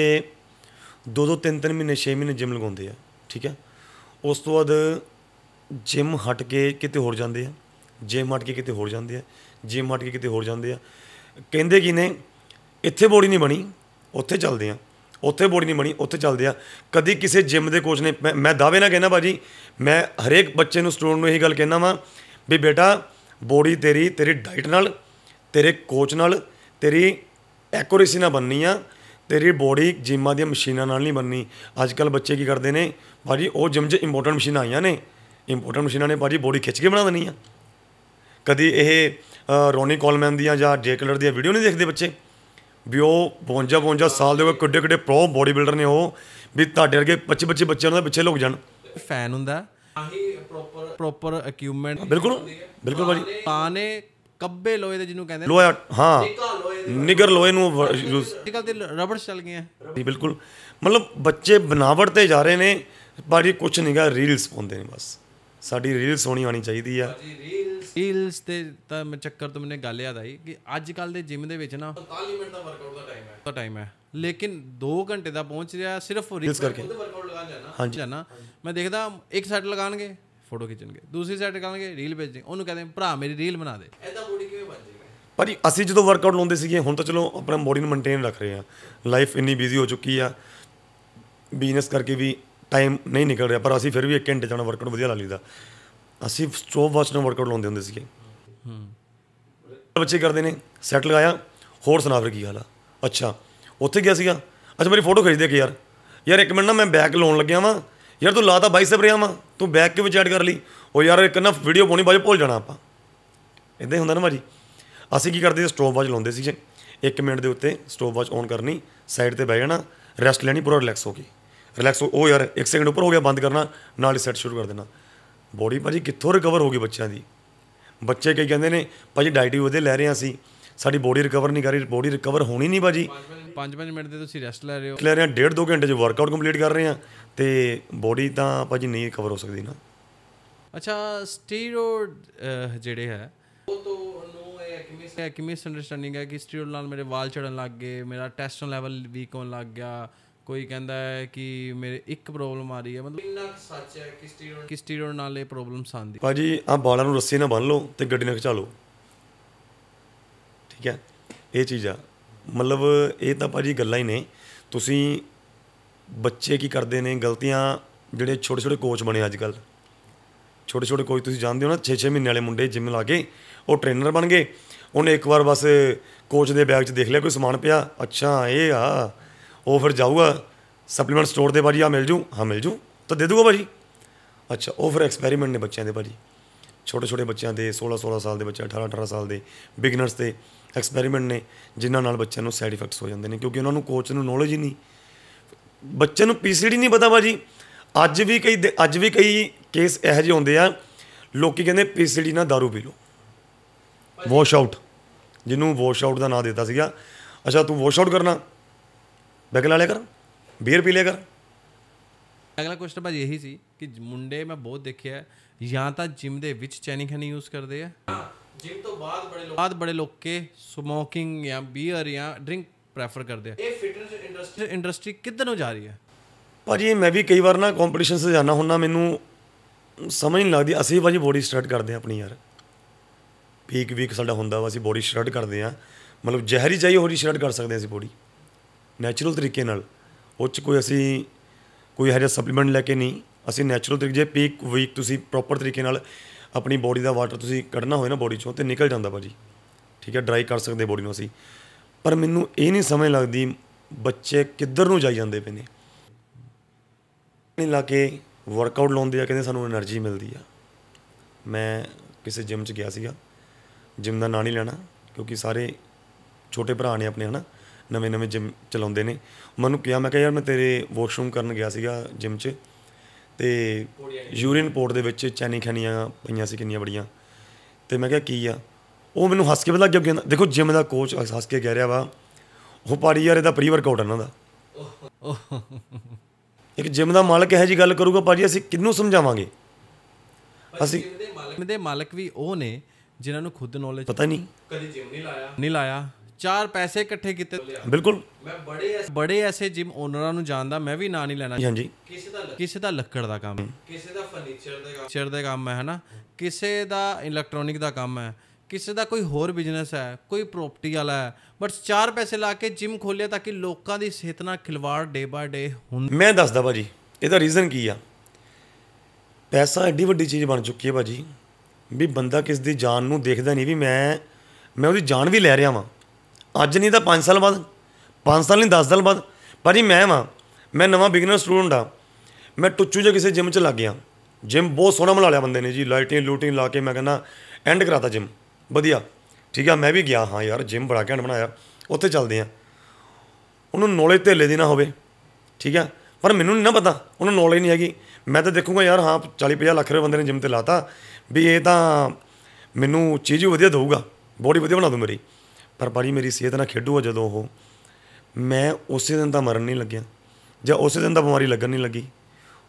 2-2 3-3 ਮਹੀਨੇ 6 ਮਹੀਨੇ ਜਿਮ ਲਗਾਉਂਦੇ ਆ ਠੀਕ ਹੈ ਉਸ ਤੋਂ ਬਾਅਦ ਜਿਮ ਹਟ ਕੇ ਕਿਤੇ ਹੋਰ ਜਾਂਦੇ ਆ ਜਿਮ ਹਟ ਕੇ ਕਿਤੇ ਹੋਰ ਜਾਂਦੇ ਆ ਜਿਮ ਹਟ ਕੇ ਕਿਤੇ ਹੋਰ ਜਾਂਦੇ ਆ ਕਹਿੰਦੇ ਕੀ ਨੇ ਇੱਥੇ ਬੋਡੀ ਨਹੀਂ ਬਣੀ ਉੱਥੇ ਚੱਲਦੇ ਆ ਉੱਥੇ ਬੋਡੀ ਨਹੀਂ ਬਣੀ ਉੱਥੇ ਚੱਲਦੇ ਆ ਕਦੀ ਕਿਸੇ ਜਿਮ ਦੇ ਕੋਚ ਨੇ ਮੈਂ ਦਾਅਵੇ ਨਾਲ ਕਹਿਣਾ ਬਾਜੀ ਮੈਂ ਹਰੇਕ ਬੱਚੇ ਨੂੰ ਸਟੂਡੈਂਟ ਨੂੰ ਇਹੀ ਗੱਲ ਕਹਿਣਾ ਵਾਂ ਵੀ ਬੇਟਾ ਬੋਡੀ ਤੇਰੀ ਤੇਰੀ ਡਾਈਟ ਨਾਲ ਤੇਰੇ ਕੋਚ ਨਾਲ ਤੇਰੀ ਐਕੋਰੇਸੀ ਨਾਲ ਬੰਨੀ ਆ ਤੇਰੀ ਬੋਡੀ ਜਿਮਾਂ ਦੀਆਂ ਮਸ਼ੀਨਾਂ ਨਾਲ ਨਹੀਂ ਬੰਨੀ ਅੱਜ ਕੱਲ ਬੱਚੇ ਕੀ ਕਰਦੇ ਨੇ ਭਾਜੀ ਉਹ ਜਿਮ 'ਚ ਇੰਪੋਰਟੈਂਟ ਮਸ਼ੀਨਾਂ ਆਈਆਂ ਨੇ ਇੰਪੋਰਟੈਂਟ ਮਸ਼ੀਨਾਂ ਨੇ ਭਾਜੀ ਬੋਡੀ ਖਿੱਚ ਕੇ ਬਣਾ ਦਨੀ ਆ ਕਦੀ ਇਹ ਰੋਨੀ ਕੋਲਮੈਨ ਦੀਆਂ ਜਾਂ ਜੇ ਕਲਰ ਦੀਆਂ ਵੀਡੀਓ ਨਹੀਂ ਦੇਖਦੇ ਬੱਚੇ ਵੀ ਉਹ 52 52 ਸਾਲ ਦੇ ਹੋ ਕਿੱਡੇ ਕਿੱਡੇ ਪ੍ਰੋ ਬੋਡੀ ਬਿਲਡਰ ਨੇ ਉਹ ਵੀ ਤੁਹਾਡੇ ਵਰਗੇ 25 25 ਬੱਚਿਆਂ ਦੇ ਪਿੱਛੇ ਲੋਕ ਜਾਣ ਫੈਨ ਹੁੰਦਾ ਆਹੀ ਪ੍ਰੋਪਰ ਪ੍ਰੋਪਰ ਇਕਵਿਪਮੈਂਟ ਬਿਲਕੁਲ ਬਿਲਕੁਲ ਭਾਜੀ ਪਾਣੇ ਕੱਬੇ ਲੋਹੇ ਦੇ ਜਿਹਨੂੰ ਕਹਿੰਦੇ ਲੋਹਾ ਹਾਂ ਨਿਗਰ ਲੋਹੇ ਨੂੰ ਅੱਜਕੱਲ ਤੇ ਰਬੜ ਚੱਲ ਗਏ ਆ ਬਿਲਕੁਲ ਮਤਲਬ ਬੱਚੇ ਬਣਾਵਟ ਤੇ ਜਾ ਰਹੇ ਨੇ ਬਾਰੀ ਕੁਛ ਕੁਝ ਨਹੀਂਗਾ ਰੀਲਸ ਪਾਉਂਦੇ ਨੇ ਬਸ ਸਾਡੀ ਰੀਲਸ ਹੋਣੀ ਆਣੀ ਚਾਹੀਦੀ ਆ ਰੀਲਸ ਤੇ ਤਾਂ ਮੈਂ ਚੱਕਰ ਤੋਂ ਮੈਨੇ ਗੱਲ ਯਾਦ ਆਈ ਕਿ ਅੱਜ ਕੱਲ ਦੇ ਜਿਮ ਦੇ ਵਿੱਚ ਨਾ 45 ਮਿੰਟ ਦਾ ਵਰਕਆਊਟ ਦਾ ਟਾਈਮ ਹੈ ਤਾਂ ਟਾਈਮ ਹੈ ਲੇਕਿਨ 2 ਘੰਟੇ ਦਾ ਪਹੁੰਚ ਰਿਹਾ ਸਿਰਫ ਰੀਲਸ ਕਰਕੇ ਵਰਕਆਊਟ ਲਗਾਣ ਜਾਣਾ ਹਾਂਜੀ ਜਾਣਾ ਮੈਂ ਦੇਖਦਾ ਇੱਕ ਸੈਟ ਲਗਾਣਗੇ ਫੋਟੋ ਖਿੱਚਣਗੇ ਦੂਸਰੀ ਸਾਈਡ ਕਹਾਂਗੇ ਰੀਲ ਭੇਜਦੇ ਉਹਨੂੰ ਕਹਿੰਦੇ ਭਰਾ ਮੇਰੀ ਰੀਲ ਬਣਾ ਦੇ ਐਦਾਂ ਬੋਡੀ ਕਿਵੇਂ ਬਣ ਜਾਏਗਾ ਭਾਜੀ ਅਸੀਂ ਜਦੋਂ ਵਰਕਆਊਟ ਲਾਉਂਦੇ ਸੀਗੇ ਹੁਣ ਤਾਂ ਚਲੋ ਆਪਣਾ ਬੋਡੀ ਨੂੰ ਮੇਨਟੇਨ ਰੱਖ ਰਹੇ ਆ ਲਾਈਫ ਇੰਨੀ ਬਿਜ਼ੀ ਹੋ ਚੁੱਕੀ ਆ ਬਿਜ਼ਨਸ ਕਰਕੇ ਵੀ ਟਾਈਮ ਨਹੀਂ ਨਿਕਲ ਰਿਹਾ ਪਰ ਅਸੀਂ ਫਿਰ ਵੀ 1 ਘੰਟੇ ਜਾਣਾ ਵਰਕਆਊਟ ਵਧੀਆ ਲਾ ਲਈਦਾ ਅਸੀਂ ਸਟੋਪ ਵਾਚ ਨਾਲ ਵਰਕਆਊਟ ਲਾਉਂਦੇ ਹੁੰਦੇ ਸੀਗੇ ਹੂੰ ਬੱਚੇ ਕਰਦੇ ਨੇ ਸੈਟ ਲਗਾਇਆ ਹੋਰ ਸੁਣਾ ਫਿਰ ਕੀ ਹਾਲ ਆ ਅੱਛਾ ਉੱਥੇ ਗਿਆ ਸੀਗਾ ਅੱਛਾ ਮੇਰੀ ਫੋਟੋ ਖਿੱਚ ਦੇ ਕੇ ਯਾਰ ਯਾਰ ਇੱਕ ਮਿੰਟ ਨਾ ਮੈਂ ਬੈਕ ਲਾਉਣ ਲੱਗਿਆ ਵਾਂ ਯਾਰ ਤੂੰ ਲਾਤਾ ਬਾਈਸੈਪ ਰਿਆ ਵਾ ਤੂੰ ਬੈਕ ਕਿਉਂ ਵਿੱਚ ਐਡ ਕਰ ਲਈ ਉਹ ਯਾਰ ਇੱਕ ਨਾ ਵੀਡੀਓ ਪਾਉਣੀ ਬਾਜ ਭੁੱਲ ਜਾਣਾ ਆਪਾਂ ਇਦਾਂ ਹੀ ਹੁੰਦਾ ਨਾ ਮਾਜੀ ਅਸੀਂ ਕੀ ਕਰਦੇ ਸੀ ਸਟੋਪ ਵਾਚ ਲਾਉਂਦੇ ਸੀ ਜੇ 1 ਮਿੰਟ ਦੇ ਉੱਤੇ ਸਟੋਪ ਵਾਚ ਔਨ ਕਰਨੀ ਸਾਈਡ ਤੇ ਬਹਿ ਜਾਣਾ ਰੈਸਟ ਲੈਣੀ ਪੂਰਾ ਰਿਲੈਕਸ ਹੋ ਕੇ ਰਿਲੈਕਸ ਉਹ ਯਾਰ 1 ਸੈਕਿੰਡ ਉੱਪਰ ਹੋ ਗਿਆ ਬੰਦ ਕਰਨਾ ਨਾਲ ਹੀ ਸੈੱਟ ਸ਼ੁਰੂ ਕਰ ਦੇਣਾ ਬੋਡੀ ਭਾਜੀ ਕਿੱਥੋਂ ਰਿਕਵਰ ਹੋ ਗਈ ਬੱਚਿਆਂ ਦੀ ਬੱਚੇ ਕਈ ਕਹਿੰਦੇ ਨੇ ਭਾਜੀ ਡਾਈਟ ਵੀ ਉਹਦੇ ਲੈ ਰਹੇ ਆ ਸੀ ਸਾਡੀ ਬੋਡੀ ਰਿਕਵਰ ਨਹੀਂ ਕਰ ਰਹੀ ਬੋਡੀ ਰਿਕਵਰ ਹੋਣੀ ਨਹੀਂ ਬਾਜੀ 5-5 ਮਿੰਟ ਦੇ ਤੁਸੀਂ ਰੈਸਟ ਲੈ ਰਹੇ ਹੋ ਲੈ ਰਹੇ ਹਾਂ ਡੇਢ ਦੋ ਘੰਟੇ ਜੋ ਵਰਕਆਊਟ ਕੰਪਲੀਟ ਕਰ ਰਹੇ ਹਾਂ ਤੇ ਬੋਡੀ ਤਾਂ ਭਾਜੀ ਨਹੀਂ ਰਿਕਵਰ ਹੋ ਸਕਦੀ ਨਾ ਅੱਛਾ ਸਟੀਰੋਇਡ ਜਿਹੜੇ ਹੈ ਉਹ ਤੋਂ ਨੂੰ ਇਹ ਕਿਵੇਂ ਮਿਸ ਕਿਵੇਂ ਅੰਡਰਸਟੈਂਡਿੰਗ ਹੈ ਕਿ ਸਟੀਰੋਇਡ ਨਾਲ ਮੇਰੇ ਵਾਲ ਚੜਨ ਲੱਗ ਗਏ ਮੇਰਾ ਟੈਸਟੋਨ ਲੈਵਲ ਵੀਕ ਹੋਣ ਲੱਗ ਗਿਆ ਕੋਈ ਕਹਿੰਦਾ ਹੈ ਕਿ ਮੇਰੇ ਇੱਕ ਪ੍ਰੋਬਲਮ ਆ ਰਹੀ ਹੈ ਮਤਲਬ ਇੰਨਾ ਸੱਚ ਹੈ ਕਿ ਸਟੀਰੋਇਡ ਕਿ ਸਟੀਰੋਇਡ ਨਾਲ ਇਹ ਪ੍ਰੋਬਲਮਸ ਆਂਦੀ ਭਾਜੀ ਆ ਬਾਲਾਂ ਨੂੰ ਰੱਸੀ ਨਾਲ ਬੰਨ ਲਓ ਤੇ ਗੱਡੀ ਨਾਲ ਖਿਚਾ ਲਓ ਠੀਕ ਹੈ ਇਹ ਚੀਜ਼ ਆ ਮਤਲਬ ਇਹ ਤਾਂ ਭਾਜੀ ਗੱਲਾਂ ਹੀ ਨੇ ਤੁਸੀਂ ਬੱਚੇ ਕੀ ਕਰਦੇ ਨੇ ਗਲਤੀਆਂ ਜਿਹੜੇ ਛੋਟੇ ਛੋਟੇ ਕੋਚ ਬਣੇ ਅੱਜ ਕੱਲ ਛੋਟੇ ਛੋਟੇ ਕੋਚ ਤੁਸੀਂ ਜਾਣਦੇ ਹੋ ਨਾ 6-6 ਮਹੀਨੇ ਵਾਲੇ ਮੁੰਡੇ ਜਿੰਮ ਲਾ ਕੇ ਉਹ ਟ੍ਰੇਨਰ ਬਣ ਗਏ ਉਹਨੇ ਇੱਕ ਵਾਰ ਬਸ ਕੋਚ ਦੇ ਬੈਗ 'ਚ ਦੇਖ ਲਿਆ ਕੋਈ ਸਮਾਨ ਪਿਆ ਅੱਛਾ ਇਹ ਆ ਉਹ ਫਿਰ ਜਾਊਗਾ ਸਪਲੀਮੈਂਟ ਸਟੋਰ ਦੇ ਭਾਜੀ ਆ ਮਿਲ ਜੂ ਹਾਂ ਮਿਲ ਜੂ ਤਾਂ ਦੇ ਦੂਗਾ ਭਾਜੀ ਅੱਛਾ ਉਹ ਫਿਰ ਐਕਸਪੈਰੀਮੈਂਟ ਨੇ ਬੱਚਿਆਂ ਦੇ ਭਾਜੀ ਛੋਟੇ ਛੋਟੇ ਬੱਚਿਆਂ ਦੇ 16 16 ਸਾਲ ਦੇ ਬੱਚੇ 18 18 ਸਾਲ ਦੇ ਬਿਗਨਰਸ ਤੇ ਐਕਸਪੈਰੀਮੈਂਟ ਨੇ ਜਿਨ੍ਹਾਂ ਨਾਲ ਬੱਚਿਆਂ ਨੂੰ ਸਾਈਡ ਇਫੈਕਟਸ ਹੋ ਜਾਂਦੇ ਨੇ ਕਿਉਂਕਿ ਉਹਨਾਂ ਨੂੰ ਕੋਚ ਨੂੰ ਨੋਲੇਜ ਹੀ ਨਹੀਂ ਬੱਚੇ ਨੂੰ ਪੀਸੀਡੀ ਨਹੀਂ ਪਤਾ ਬਾਜੀ ਅੱਜ ਵੀ ਕਈ ਅੱਜ ਵੀ ਕਈ ਕੇਸ ਇਹੋ ਜਿਹੇ ਹੁੰਦੇ ਆ ਲੋਕੀ ਕਹਿੰਦੇ ਪੀਸੀਡੀ ਨਾਲ दारू ਪੀ ਲੋ ਵਾਸ਼ ਆਊਟ ਜਿਹਨੂੰ ਵਾਸ਼ ਆਊਟ ਦਾ ਨਾਮ ਦਿੱਤਾ ਸੀਗਾ ਅੱਛਾ ਤੂੰ ਵਾਸ਼ ਆਊਟ ਕਰਨਾ ਬੈਗ ਲਾ ਲਿਆ ਕਰ ਬੀਅਰ ਪੀ ਲਿਆ ਕਰ ਅਗਲਾ ਕੁਐਸਚਨ ਭਾਜੀ ਇਹੀ ਸੀ ਕਿ ਮੁੰਡੇ ਮੈਂ ਬਹੁਤ ਦੇਖਿਆ ਜਾਂ ਤਾਂ ਜਿਮ ਦੇ ਵਿੱਚ ਚੈਨੀ ਖਣੀ ਯੂਜ਼ ਕਰਦੇ ਆ ਜਿਮ ਤੋਂ ਬਾਅਦ ਬੜੇ ਲੋਕ ਬਾਅਦ ਬੜੇ ਲੋਕ ਕੇ ਸਮੋਕਿੰਗ ਜਾਂ ਬੀਅਰ ਜਾਂ ਡਰਿੰਕ ਪ੍ਰੈਫਰ ਕਰਦੇ ਆ ਇਹ ਫਿਟਨੈਸ ਇੰਡਸਟਰੀ ਇੰਡਸਟਰੀ ਕਿੱਧਰ ਨੂੰ ਜਾ ਰਹੀ ਹੈ ਭਾਜੀ ਮੈਂ ਵੀ ਕਈ ਵਾਰ ਨਾ ਕੰਪੀਟੀਸ਼ਨ ਤੇ ਜਾਣਾ ਹੁੰਦਾ ਮੈਨੂੰ ਸਮਝ ਨਹੀਂ ਲੱਗਦੀ ਅਸੀਂ ਭਾਜੀ ਬੋਡੀ ਸਟਰਟ ਕਰਦੇ ਆ ਆਪਣੀ ਯਾਰ ਪੀਕ ਵੀਕ ਸਾਡਾ ਹੁੰਦਾ ਵਾ ਅਸੀਂ ਬੋਡੀ ਸਟਰਟ ਕਰਦੇ ਆ ਮਤਲਬ ਜ਼ਹਿਰੀ ਚਾਹੀ ਹੋਰੀ ਸਟਰਟ ਕਰ ਸਕਦੇ ਆ ਅਸੀਂ ਬੋਡੀ ਨੈਚੁਰਲ ਤਰੀਕੇ ਨਾਲ ਉਹ 'ਚ ਕੋਈ ਅਸੀਂ ਕੋਈ ਹਰੇ ਸਪਲੀਮੈਂਟ ਲੈ ਕੇ ਨਹੀਂ ਅਸੀਂ ਨੈਚੁਰਲ ਤਰੀਕੇ ਜੇ ਪੀਕ ਵੀਕ ਤੁਸੀਂ ਪ੍ਰੋਪਰ ਤਰੀਕੇ ਨਾਲ ਆਪਣੀ ਬੋਡੀ ਦਾ ਵਾਟਰ ਤੁਸੀਂ ਕੱਢਣਾ ਹੋਵੇ ਨਾ ਬੋਡੀ ਚੋਂ ਤੇ ਨਿਕਲ ਜਾਂਦਾ ਭਾਜੀ ਠੀਕ ਹੈ ਡਰਾਈ ਕਰ ਸਕਦੇ ਬੋਡੀ ਨੂੰ ਅਸੀਂ ਪਰ ਮੈਨੂੰ ਇਹ ਨਹੀਂ ਸਮਝ ਲੱਗਦੀ ਬੱਚੇ ਕਿੱਧਰ ਨੂੰ ਜਾਈ ਜਾਂਦੇ ਪਏ ਨੇ ਲਾ ਕੇ ਵਰਕਆਊਟ ਲਾਉਂਦੇ ਆ ਕਹਿੰਦੇ ਸਾਨੂੰ એનર્ਜੀ ਮਿਲਦੀ ਆ ਮੈਂ ਕਿਸੇ ਜਿਮ 'ਚ ਗਿਆ ਸੀਗਾ ਜਿਮ ਦਾ ਨਾਂ ਨਹੀਂ ਲੈਣਾ ਕਿਉਂਕਿ ਸਾਰੇ ਛੋਟੇ ਭਰਾ ਨੇ ਆਪਣੇ ਹਨਾ ਨਵੇਂ-ਨਵੇਂ ਜਿਮ ਚਲਾਉਂਦੇ ਨੇ ਮੈਨੂੰ ਕਿਹਾ ਮੈਂ ਕਿਹਾ ਯਾਰ ਮੈਂ ਤੇਰੇ ਵਾਸ਼ਰੂਮ ਕਰਨ ਗਿਆ ਸੀਗਾ ਜਿਮ 'ਚ ਤੇ ਯੂਰੀਨ ਪੋਰਟ ਦੇ ਵਿੱਚ ਚੈਨੀ ਖਾਨੀਆਂ ਪਈਆਂ ਸੀ ਕਿੰਨੀਆਂ ਬੜੀਆਂ ਤੇ ਮੈਂ ਕਿਹਾ ਕੀ ਆ ਉਹ ਮੈਨੂੰ ਹੱਸ ਕੇ ਪਤਾ ਲੱਗ ਗਿਆ ਦੇਖੋ ਜਿਮ ਦਾ ਕੋਚ ਹੱਸ ਕੇ ਕਹਿ ਰਿਹਾ ਵਾ ਉਹ ਪਾੜੀ ਯਾਰ ਇਹਦਾ ਪ੍ਰੀ ਵਰਕਆਊਟ ਇਹਨਾਂ ਦਾ ਇੱਕ ਜਿਮ ਦਾ ਮਾਲਕ ਇਹੋ ਜੀ ਗੱਲ ਕਰੂਗਾ ਪਾੜੀ ਅਸੀਂ ਕਿੰਨੂੰ ਸਮਝਾਵਾਂਗੇ ਅਸੀਂ ਜਿਮ ਦੇ ਮਾਲਕ ਵੀ ਉਹ ਨੇ ਜਿਨ੍ਹਾਂ ਨੂੰ ਖੁਦ ਨੌਲੇਜ ਪਤਾ ਨਹੀਂ ਕਦੀ ਜਿਮ ਨਹੀਂ ਲਾਇਆ ਨਹੀਂ ਲਾਇਆ ਚਾਰ ਪੈਸੇ ਇਕੱਠੇ ਕੀਤੇ ਬਿਲਕੁਲ ਮੈਂ ਬੜੇ ਬੜੇ ਐਸੇ ਜਿਮ ਓਨਰਾਂ ਨੂੰ ਜਾਣਦਾ ਮੈਂ ਵੀ ਨਾਂ ਨਹੀਂ ਲੈਣਾ ਕਿਸੇ ਦਾ ਕਿਸੇ ਦਾ ਲੱਕੜ ਦਾ ਕੰਮ ਕਿਸੇ ਦਾ ਫਰਨੀਚਰ ਦਾ ਕੰਮ ਚਿਰ ਦਾ ਕੰਮ ਹੈ ਹਨਾ ਕਿਸੇ ਦਾ ਇਲੈਕਟ੍ਰੋਨਿਕ ਦਾ ਕੰਮ ਹੈ ਕਿਸੇ ਦਾ ਕੋਈ ਹੋਰ ਬਿਜ਼ਨਸ ਹੈ ਕੋਈ ਪ੍ਰਾਪਰਟੀ ਵਾਲਾ ਹੈ ਬਟ ਚਾਰ ਪੈਸੇ ਲਾ ਕੇ ਜਿਮ ਖੋਲਿਆ ਤਾਂ ਕਿ ਲੋਕਾਂ ਦੀ ਸਿਹਤ ਨਾਲ ਖਿਲਵਾੜ ਡੇ ਬਾਏ ਡੇ ਹੁੰਦਾ ਮੈਂ ਦੱਸਦਾ ਭਾਜੀ ਇਹਦਾ ਰੀਜ਼ਨ ਕੀ ਆ ਪੈਸਾ ਐਡੀ ਵੱਡੀ ਚੀਜ਼ ਬਣ ਚੁੱਕੀ ਹੈ ਭਾਜੀ ਵੀ ਬੰਦਾ ਕਿਸ ਦੀ ਜਾਨ ਨੂੰ ਦੇਖਦਾ ਨਹੀਂ ਵੀ ਮੈਂ ਮੈਂ ਉਹਦੀ ਜਾਨ ਵੀ ਲੈ ਰਿਹਾ ਵਾਂ ਅੱਜ ਨਹੀਂ ਤਾਂ 5 ਸਾਲ ਬਾਅਦ 5 ਸਾਲ ਨਹੀਂ 10 ਸਾਲ ਬਾਅਦ ਭਾਜੀ ਮੈਂ ਵਾਂ ਮੈਂ ਨਵਾਂ ਬਿਗਨਰ ਸਟੂਡੈਂਟ ਆ ਮੈਂ ਟੁੱਚੂ ਜੇ ਕਿਸੇ ਜਿਮ 'ਚ ਲੱਗ ਗਿਆ ਜਿਮ ਬਹੁਤ ਸੋਹਣਾ ਬਣਾ ਲਿਆ ਬੰਦੇ ਨੇ ਜੀ ਲਾਈਟਿੰਗ ਲੂਟਿੰਗ ਲਾ ਕੇ ਮੈਂ ਕਹਿੰਦਾ ਐਂਡ ਕਰਾਤਾ ਜਿਮ ਵਧੀਆ ਠੀਕ ਆ ਮੈਂ ਵੀ ਗਿਆ ਹਾਂ ਯਾਰ ਜਿਮ ਬੜਾ ਘੈਂਟ ਬਣਾਇਆ ਉੱਥੇ ਚੱਲਦੇ ਆ ਉਹਨੂੰ ਨੌਲੇਜ ਧੇਲੇ ਦੀ ਨਾ ਹੋਵੇ ਠੀਕ ਆ ਪਰ ਮੈਨੂੰ ਨਹੀਂ ਨਾ ਪਤਾ ਉਹਨੂੰ ਨੌਲੇਜ ਨਹੀਂ ਹੈਗੀ ਮੈਂ ਤਾਂ ਦੇਖੂਗਾ ਯਾਰ ਹਾਂ 40 50 ਲੱਖ ਰੁਪਏ ਬੰਦੇ ਨੇ ਜਿਮ ਤੇ ਲਾਤਾ ਵੀ ਇਹ ਤਾਂ ਮੈਨੂੰ ਚੀਜ਼ ਵਧੀਆ ਦਊਗਾ ਬੋਡੀ ਵਧੀਆ ਬਣਾ ਦੂ ਮੇਰੀ ਪਰ ਬੜੀ ਮੇਰੀ ਸਿਹਤ ਨਾਲ ਖੇਡੂ ਜਦੋਂ ਉਹ ਮੈਂ ਉਸੇ ਦਿਨ ਦਾ ਮਰਨ ਨਹੀਂ ਲੱਗਿਆ ਜਾਂ ਉਸੇ ਦਿਨ ਦਾ ਬਿਮਾਰੀ ਲੱਗਣ ਨਹੀਂ ਲੱਗੀ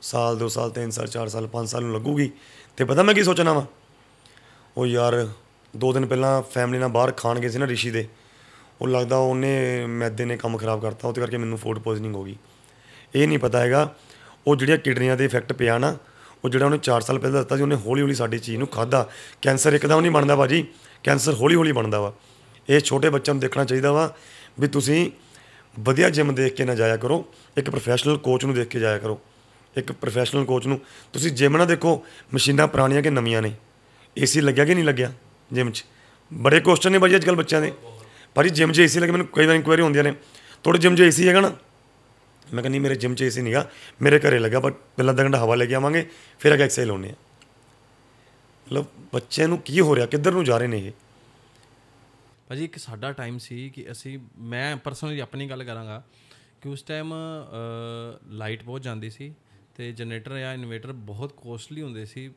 ਸਾਲ ਦੋ ਸਾਲ ਤਿੰਨ ਸਾਲ ਚਾਰ ਸਾਲ ਪੰਜ ਸਾਲ ਨੂੰ ਲੱਗੂਗੀ ਤੇ ਪਤਾ ਮੈਂ ਕੀ ਸੋਚਣਾ ਵਾ ਉਹ ਯਾਰ ਦੋ ਦਿਨ ਪਹਿਲਾਂ ਫੈਮਿਲੀ ਨਾਲ ਬਾਹਰ ਖਾਣ ਗਏ ਸੀ ਨਾ ਰਿਸ਼ੀ ਦੇ ਉਹ ਲੱਗਦਾ ਉਹਨੇ ਮੈਦੇ ਨੇ ਕੰਮ ਖਰਾਬ ਕਰਤਾ ਉਹਦੇ ਕਰਕੇ ਮੈਨੂੰ ਫੂਡ ਪੋਇਜ਼ਨਿੰਗ ਹੋ ਗਈ ਇਹ ਨਹੀਂ ਪਤਾ ਹੈਗਾ ਉਹ ਜਿਹੜੀਆਂ ਕਿਡਨੀਆਂ ਦੇ ਇਫੈਕਟ ਪਿਆ ਨਾ ਉਹ ਜਿਹੜਾ ਉਹਨੇ 4 ਸਾਲ ਪਹਿਲਾਂ ਦਿੱਤਾ ਸੀ ਉਹਨੇ ਹੌਲੀ ਹੌਲੀ ਸਾਡੀ ਚੀਜ਼ ਨੂੰ ਖਾਦਾ ਕੈਂਸਰ ਇੱਕਦਮ ਨਹੀਂ ਬਣਦਾ ਬਾਜੀ ਕੈਂਸਰ ਹੌਲੀ ਹੌਲੀ ਬਣਦਾ ਵਾ ਇਹ ਛੋਟੇ ਬੱਚਿਆਂ ਨੂੰ ਦੇਖਣਾ ਚਾਹੀਦਾ ਵਾ ਵੀ ਤੁਸੀਂ ਵਧੀਆ ਜਿਮ ਦੇਖ ਕੇ ਨਾ ਜਾਇਆ ਕਰੋ ਇੱਕ ਪ੍ਰੋਫੈਸ਼ਨਲ ਕੋਚ ਨੂੰ ਦੇਖ ਕੇ ਜਾਇਆ ਕਰੋ ਇੱਕ ਪ੍ਰੋਫੈਸ਼ਨਲ ਕੋਚ ਨੂੰ ਤੁਸੀਂ ਜਿਮ ਨਾ ਦੇਖੋ ਮਸ਼ੀਨਾਂ ਪੁਰਾਣੀਆਂ ਕਿ ਨਵੀਆਂ ਨੇ ਏਸੀ ਲੱਗਿਆ ਕਿ ਨਹੀਂ ਲੱਗਿਆ ਜਿਮ 'ਚ ਬੜੇ ਕੁਐਸਚਨ ਨੇ ਬਾਜੀ ਅੱਜਕੱਲ ਬੱਚਿਆਂ ਦੇ ਭਾਜੀ ਜਿਮ 'ਚ ਏਸੀ ਲੱਗੇ ਮੈਨੂੰ ਕਈ ਵਾਰ ਇਨਕੁਆਇਰੀ ਹੁੰਦੀਆਂ ਨੇ ਤੁਹਾਡੇ ਜਿਮ 'ਚ ਏਸੀ ਹੈਗਾ ਨਾ ਮੈਂ ਕਹਿੰਦੀ ਮੇਰੇ ਜਿਮ 'ਚ ਏਸੀ ਨਹੀਂਗਾ ਮੇਰੇ ਘਰੇ ਲੱਗਾ ਬਟ ਪਹਿਲਾਂ ਅੱਧਾ ਘੰਟਾ ਹਵਾ ਲੈ ਕੇ ਆਵਾਂਗੇ ਫਿਰ ਅਗਾ ਐਕਸਰਸਾਈਜ਼ ਲਾਉਣੀ ਹੈ ਮਤਲਬ ਬੱਚੇ ਨੂੰ ਕੀ ਹੋ ਰਿਹਾ ਕਿੱਧਰ ਨੂੰ ਜਾ ਰਹੇ ਨੇ ਇਹ ਭਾਜੀ ਇੱਕ ਸਾਡਾ ਟਾਈਮ ਸੀ ਕਿ ਅਸੀਂ ਮੈਂ ਪਰਸਨਲੀ ਆਪਣੀ ਗੱਲ ਕਰਾਂਗਾ ਕਿ ਉਸ ਟਾਈਮ ਲਾਈਟ ਬਹੁਤ ਜਾਂਦੀ ਸੀ ਤੇ ਜਨਰੇਟਰ ਜਾਂ ਇਨਵੇਟਰ ਬਹੁਤ ਕੋਸਟਲੀ ਹੁੰਦੇ ਸੀ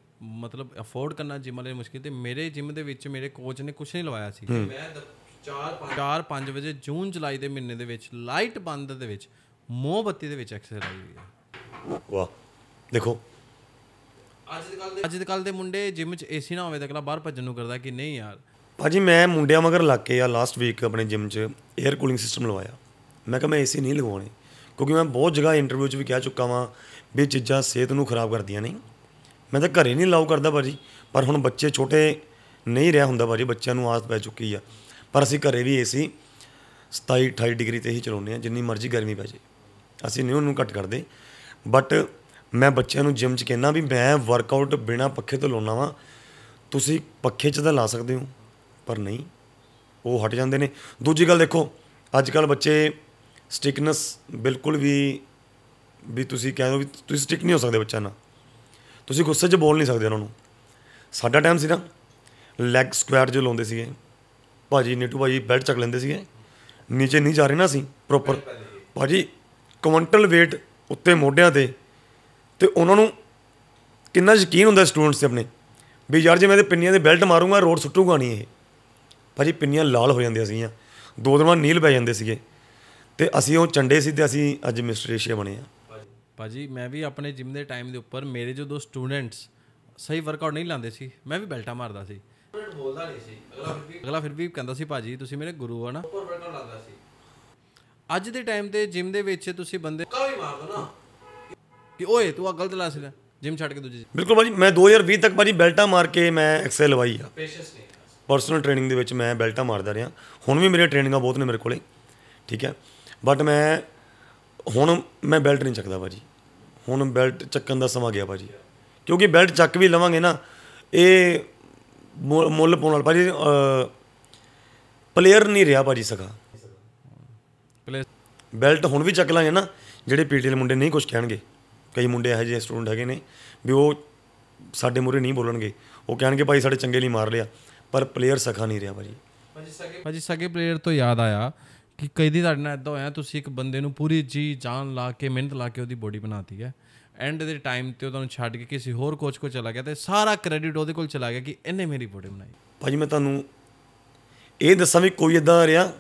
ਮਤਲਬ ਅਫੋਰਡ ਕਰਨਾ ਜਿਮ ਵਾਲੇ ਮੁਸ਼ਕਿਲ ਤੇ ਮੇਰੇ ਜਿਮ ਦੇ ਵਿੱਚ ਮੇਰੇ ਕੋਚ ਨੇ ਕੁਝ ਨਹੀਂ ਲਵਾਇਆ ਸੀ ਮੈਂ 4 5 4 5 ਵਜੇ ਜੂਨ ਜੁਲਾਈ ਦੇ ਮਹੀਨੇ ਦੇ ਵਿੱਚ ਲਾਈਟ ਬੰਦ ਦੇ ਵਿੱਚ ਮੋਮਬੱਤੀ ਦੇ ਵਿੱਚ ਐਕਸਰਸਾਈਜ਼ ਹੋਈ ਹੈ ਵਾਹ ਦੇਖੋ ਅੱਜ ਦੇ ਕੱਲ ਦੇ ਅੱਜ ਦੇ ਕੱਲ ਦੇ ਮੁੰਡੇ ਜਿਮ 'ਚ ਏਸੀ ਨਾ ਹੋਵੇ ਤਾਂ ਅਗਲਾ ਬਾਹਰ ਭੱਜਣ ਨੂੰ ਕਰਦਾ ਕਿ ਨਹੀਂ ਯਾਰ ਭਾਜੀ ਮੈਂ ਮੁੰਡਿਆਂ ਮਗਰ ਲੱਗ ਕੇ ਆ ਲਾਸਟ ਵੀਕ ਆਪਣੇ ਜਿਮ 'ਚ 에ਅਰ ਕੂਲਿੰਗ ਸਿਸਟਮ ਲਵਾਇਆ ਮੈਂ ਕਿਹਾ ਮੈਂ ਏਸੀ ਨਹੀਂ ਲਗਵਾਉਣੀ ਕਿਉਂਕਿ ਮੈਂ ਬਹੁਤ ਜਗ੍ਹਾ ਇੰਟਰਵਿਊ 'ਚ ਵੀ ਕਹਿ ਚੁੱਕਾ ਵਾਂ ਵੀ ਚੀਜ਼ਾਂ ਸਿਹਤ ਨੂੰ ਖਰਾਬ ਕਰਦੀਆਂ ਨੇ ਮੈਂ ਤਾਂ ਘਰੇ ਨਹੀਂ ਲਾਉ ਕਰਦਾ ਭਾਜੀ ਪਰ ਹੁਣ ਬੱਚੇ ਛੋਟੇ ਨਹੀਂ ਰਿਹਾ ਹੁੰਦਾ ਭਾਜੀ ਬੱਚਿਆਂ ਨੂੰ ਆਸ ਪੈ ਚੁੱਕੀ ਆ ਪਰ ਅਸੀਂ ਘਰੇ ਵੀ ਏਸੀ 27 28 ਡਿਗਰੀ ਤੇ ਹੀ ਚਲਾਉਂਦੇ ਆ ਜਿੰਨੀ ਮਰਜ਼ੀ ਗਰਮੀ ਪੈ ਜੇ ਅਸੀਂ ਨਹੀਂ ਉਹਨੂੰ ਘਟ ਕਰਦੇ ਬਟ ਮੈਂ ਬੱਚਿਆਂ ਨੂੰ ਜਿਮ 'ਚ ਕਹਿਣਾ ਵੀ ਮੈਂ ਵਰਕਆਊਟ ਬਿਨਾ ਪੱਖੇ ਤੋਂ ਲਾਉਣਾ ਵਾ ਤੁਸੀਂ ਪੱਖੇ 'ਚ ਤਾਂ ਲਾ ਸਕਦੇ ਹੋ ਪਰ ਨਹੀਂ ਉਹ ਹਟ ਜਾਂਦੇ ਨੇ ਦੂਜੀ ਗੱਲ ਦੇਖੋ ਅੱਜ ਕੱਲ ਬੱਚੇ ਸਟਿਕਨੈਸ ਬਿਲਕੁਲ ਵੀ ਵੀ ਤੁਸੀਂ ਕਹਿੰਦੇ ਹੋ ਵੀ ਤੁਸੀਂ ਸਟਿਕ ਨਹੀਂ ਹੋ ਸਕਦੇ ਬੱਚਾ ਨਾ ਤੁਸੀਂ ਗੁੱਸੇ 'ਚ ਬੋਲ ਨਹੀਂ ਸਕਦੇ ਉਹਨਾਂ ਨੂੰ ਸਾਡਾ ਟਾਈਮ ਸੀ ਨਾ ਲੈਗ ਸਕੁਆਇਰ ਜੋ ਲਾਉਂਦੇ ਸੀਗੇ ਭਾਜੀ ਨੀਟੂ ਭਾਜੀ ਬੈਲਟ ਚੱਕ ਲੈਂਦੇ ਸੀਗੇ ਨੀਚੇ ਨਹੀਂ ਜਾ ਰਹੇ ਨਾ ਅਸੀਂ ਪ੍ਰੋਪਰ ਭਾਜੀ ਕੁਇੰਟਲ weight ਉੱਤੇ ਮੋਢਿਆਂ ਤੇ ਤੇ ਉਹਨਾਂ ਨੂੰ ਕਿੰਨਾ ਯਕੀਨ ਹੁੰਦਾ ਸਟੂਡੈਂਟਸ ਤੇ ਆਪਣੇ ਵੀ ਯਾਰ ਜੇ ਮੈਂ ਇਹਦੇ ਪਿੰਨੀਆਂ ਦੇ ਬੈਲਟ ਮਾਰੂੰਗਾ ਰੋਡ ਸੁੱਟੂਗਾ ਨਹੀਂ ਇਹ ਭਾਜੀ ਪਿੰਨੀਆਂ ਲਾਲ ਹੋ ਜਾਂਦੀਆਂ ਸੀਆਂ ਦੋ ਦਿਨ ਬਾਅਦ ਨੀਲ ਪੈ ਜਾਂਦੇ ਸੀਗੇ ਤੇ ਅਸੀਂ ਉਹ ਚੰਡੇ ਸੀ ਤੇ ਅਸੀਂ ਅੱਜ ਮਿਸਟਰ ਏਸ਼ੀਆ ਬਣੇ ਆ ਭਾਜੀ ਮੈਂ ਵੀ ਆਪਣੇ ਜਿਮ ਦੇ ਟਾਈਮ ਦੇ ਉੱਪਰ ਮੇਰੇ ਜੋ ਦੋ ਸਟੂਡੈਂਟਸ ਸਹੀ ਵਰਕਆਊਟ ਨਹੀਂ ਲਾਉਂਦੇ ਸੀ ਮੈਂ ਵੀ ਬੈਲਟਾ ਮਾਰਦਾ ਸੀ ਬੋਲਦਾ ਨਹੀਂ ਸੀ ਅਗਲਾ ਫਿਰ ਵੀ ਅਗਲਾ ਫਿਰ ਵੀ ਕਹਿੰਦਾ ਸੀ ਭਾਜੀ ਤੁਸੀਂ ਮੇਰੇ ਗੁਰੂ ਆ ਨਾ ਉੱਪਰ ਸੀ ਅੱਜ ਦੇ ਟਾਈਮ ਤੇ ਜਿਮ ਦੇ ਵਿੱਚ ਤੁਸੀਂ ਬੰਦੇ ਕਾਹੀ ਮਾਰਦਾ ਨਾ ਕਿ ਓਏ ਤੂੰ ਆ ਗਲਤ ਲਾ ਸੀ ਜਿਮ ਛੱਡ ਕੇ ਦੂਜੀ ਬਿਲਕੁਲ ਭਾਜੀ ਮੈਂ 2020 ਤੱਕ ਭਾਜੀ ਬੈਲਟਾ ਮਾਰ ਕੇ ਮੈਂ ਐਕਸਲ ਲਵਾਈ ਆ ਪੇਸ਼ੈਂਸ ਨਹੀਂ ਪਰਸਨਲ ਟ੍ਰੇਨਿੰਗ ਦੇ ਵਿੱਚ ਮੈਂ ਬੈਲਟਾਂ ਮਾਰਦਾ ਰਿਹਾ ਹੁਣ ਵੀ ਮੇਰੇ ਟ੍ਰੇਨਿੰਗਾਂ ਬਹੁਤ ਨੇ ਮੇਰੇ ਕੋਲੇ ਠੀਕ ਹੈ ਬਟ ਮੈਂ ਹੁਣ ਮੈਂ ਬੈਲਟ ਨਹੀਂ ਚੱਕਦਾ ਭਾਜੀ ਹੁਣ ਬੈਲਟ ਚੱਕਣ ਦਾ ਸਮਾਂ ਗਿਆ ਭਾਜੀ ਕਿਉਂਕਿ ਬੈਲਟ ਚੱਕ ਵੀ ਲਵਾਂਗੇ ਨਾ ਇਹ ਮੁੱਲ ਪਾਉਣ ਵਾਲਾ ਭਾਜੀ ਪਲੇਅਰ ਨਹੀਂ ਰਿਹਾ ਭਾਜੀ ਸਗਾ ਬੈਲਟ ਹੁਣ ਵੀ ਚੱਕ ਲਾਂਗੇ ਨਾ ਜਿਹੜੇ ਪੀਟੀਐਲ ਮੁੰਡੇ ਨਹੀਂ ਕੁਝ ਕਹਿਣਗੇ ਕਈ ਮੁੰਡੇ ਇਹੋ ਜਿਹੇ ਸਟੂਡੈਂਟ ਹੈਗੇ ਨੇ ਵੀ ਉਹ ਸਾਡੇ ਮੂਰੇ ਨਹੀਂ ਬੋਲਣਗੇ ਉਹ ਕਹਿਣਗੇ ਭਾਈ ਸਾਡੇ ਚੰਗੇ ਲਈ ਮਾਰ ਲਿਆ ਪਰ ਪਲੇਅਰ ਸਖਾ ਨਹੀਂ ਰਿਹਾ ਭਾਜੀ ਭਾਜੀ ਸਗੇ ਭਾਜੀ ਸਗੇ ਪਲੇਅਰ ਤੋਂ ਯਾਦ ਆਇਆ ਕਿ ਕਦੀ ਤੁਹਾਡੇ ਨਾਲ ਇਦਾਂ ਹੋਇਆ ਤੁਸੀਂ ਇੱਕ ਬੰਦੇ ਨੂੰ ਪੂਰੀ ਜੀ ਜਾਨ ਲਾ ਕੇ ਮਿਹਨਤ ਲਾ ਕੇ ਉਹਦੀ ਬੋਡੀ ਬਣਾਤੀ ਹੈ ਐਂਡ ਦੇ ਟਾਈਮ ਤੇ ਉਹ ਤੁਹਾਨੂੰ ਛੱਡ ਕੇ ਕਿਸੇ ਹੋਰ ਕੋਚ ਕੋਲ ਚਲਾ ਗਿਆ ਤੇ ਸਾਰਾ ਕ੍ਰੈਡਿਟ ਉਹਦੇ ਕੋਲ ਚਲਾ ਗਿਆ ਕਿ ਇਹਨੇ ਮੇਰੀ ਬੋਡੀ ਬਣਾਈ ਭਾਜੀ ਮੈਂ ਤੁਹਾਨੂੰ ਇਹ ਦੱਸਾਂ ਵੀ ਕੋਈ ਇਦਾਂ ਰਿਹਾ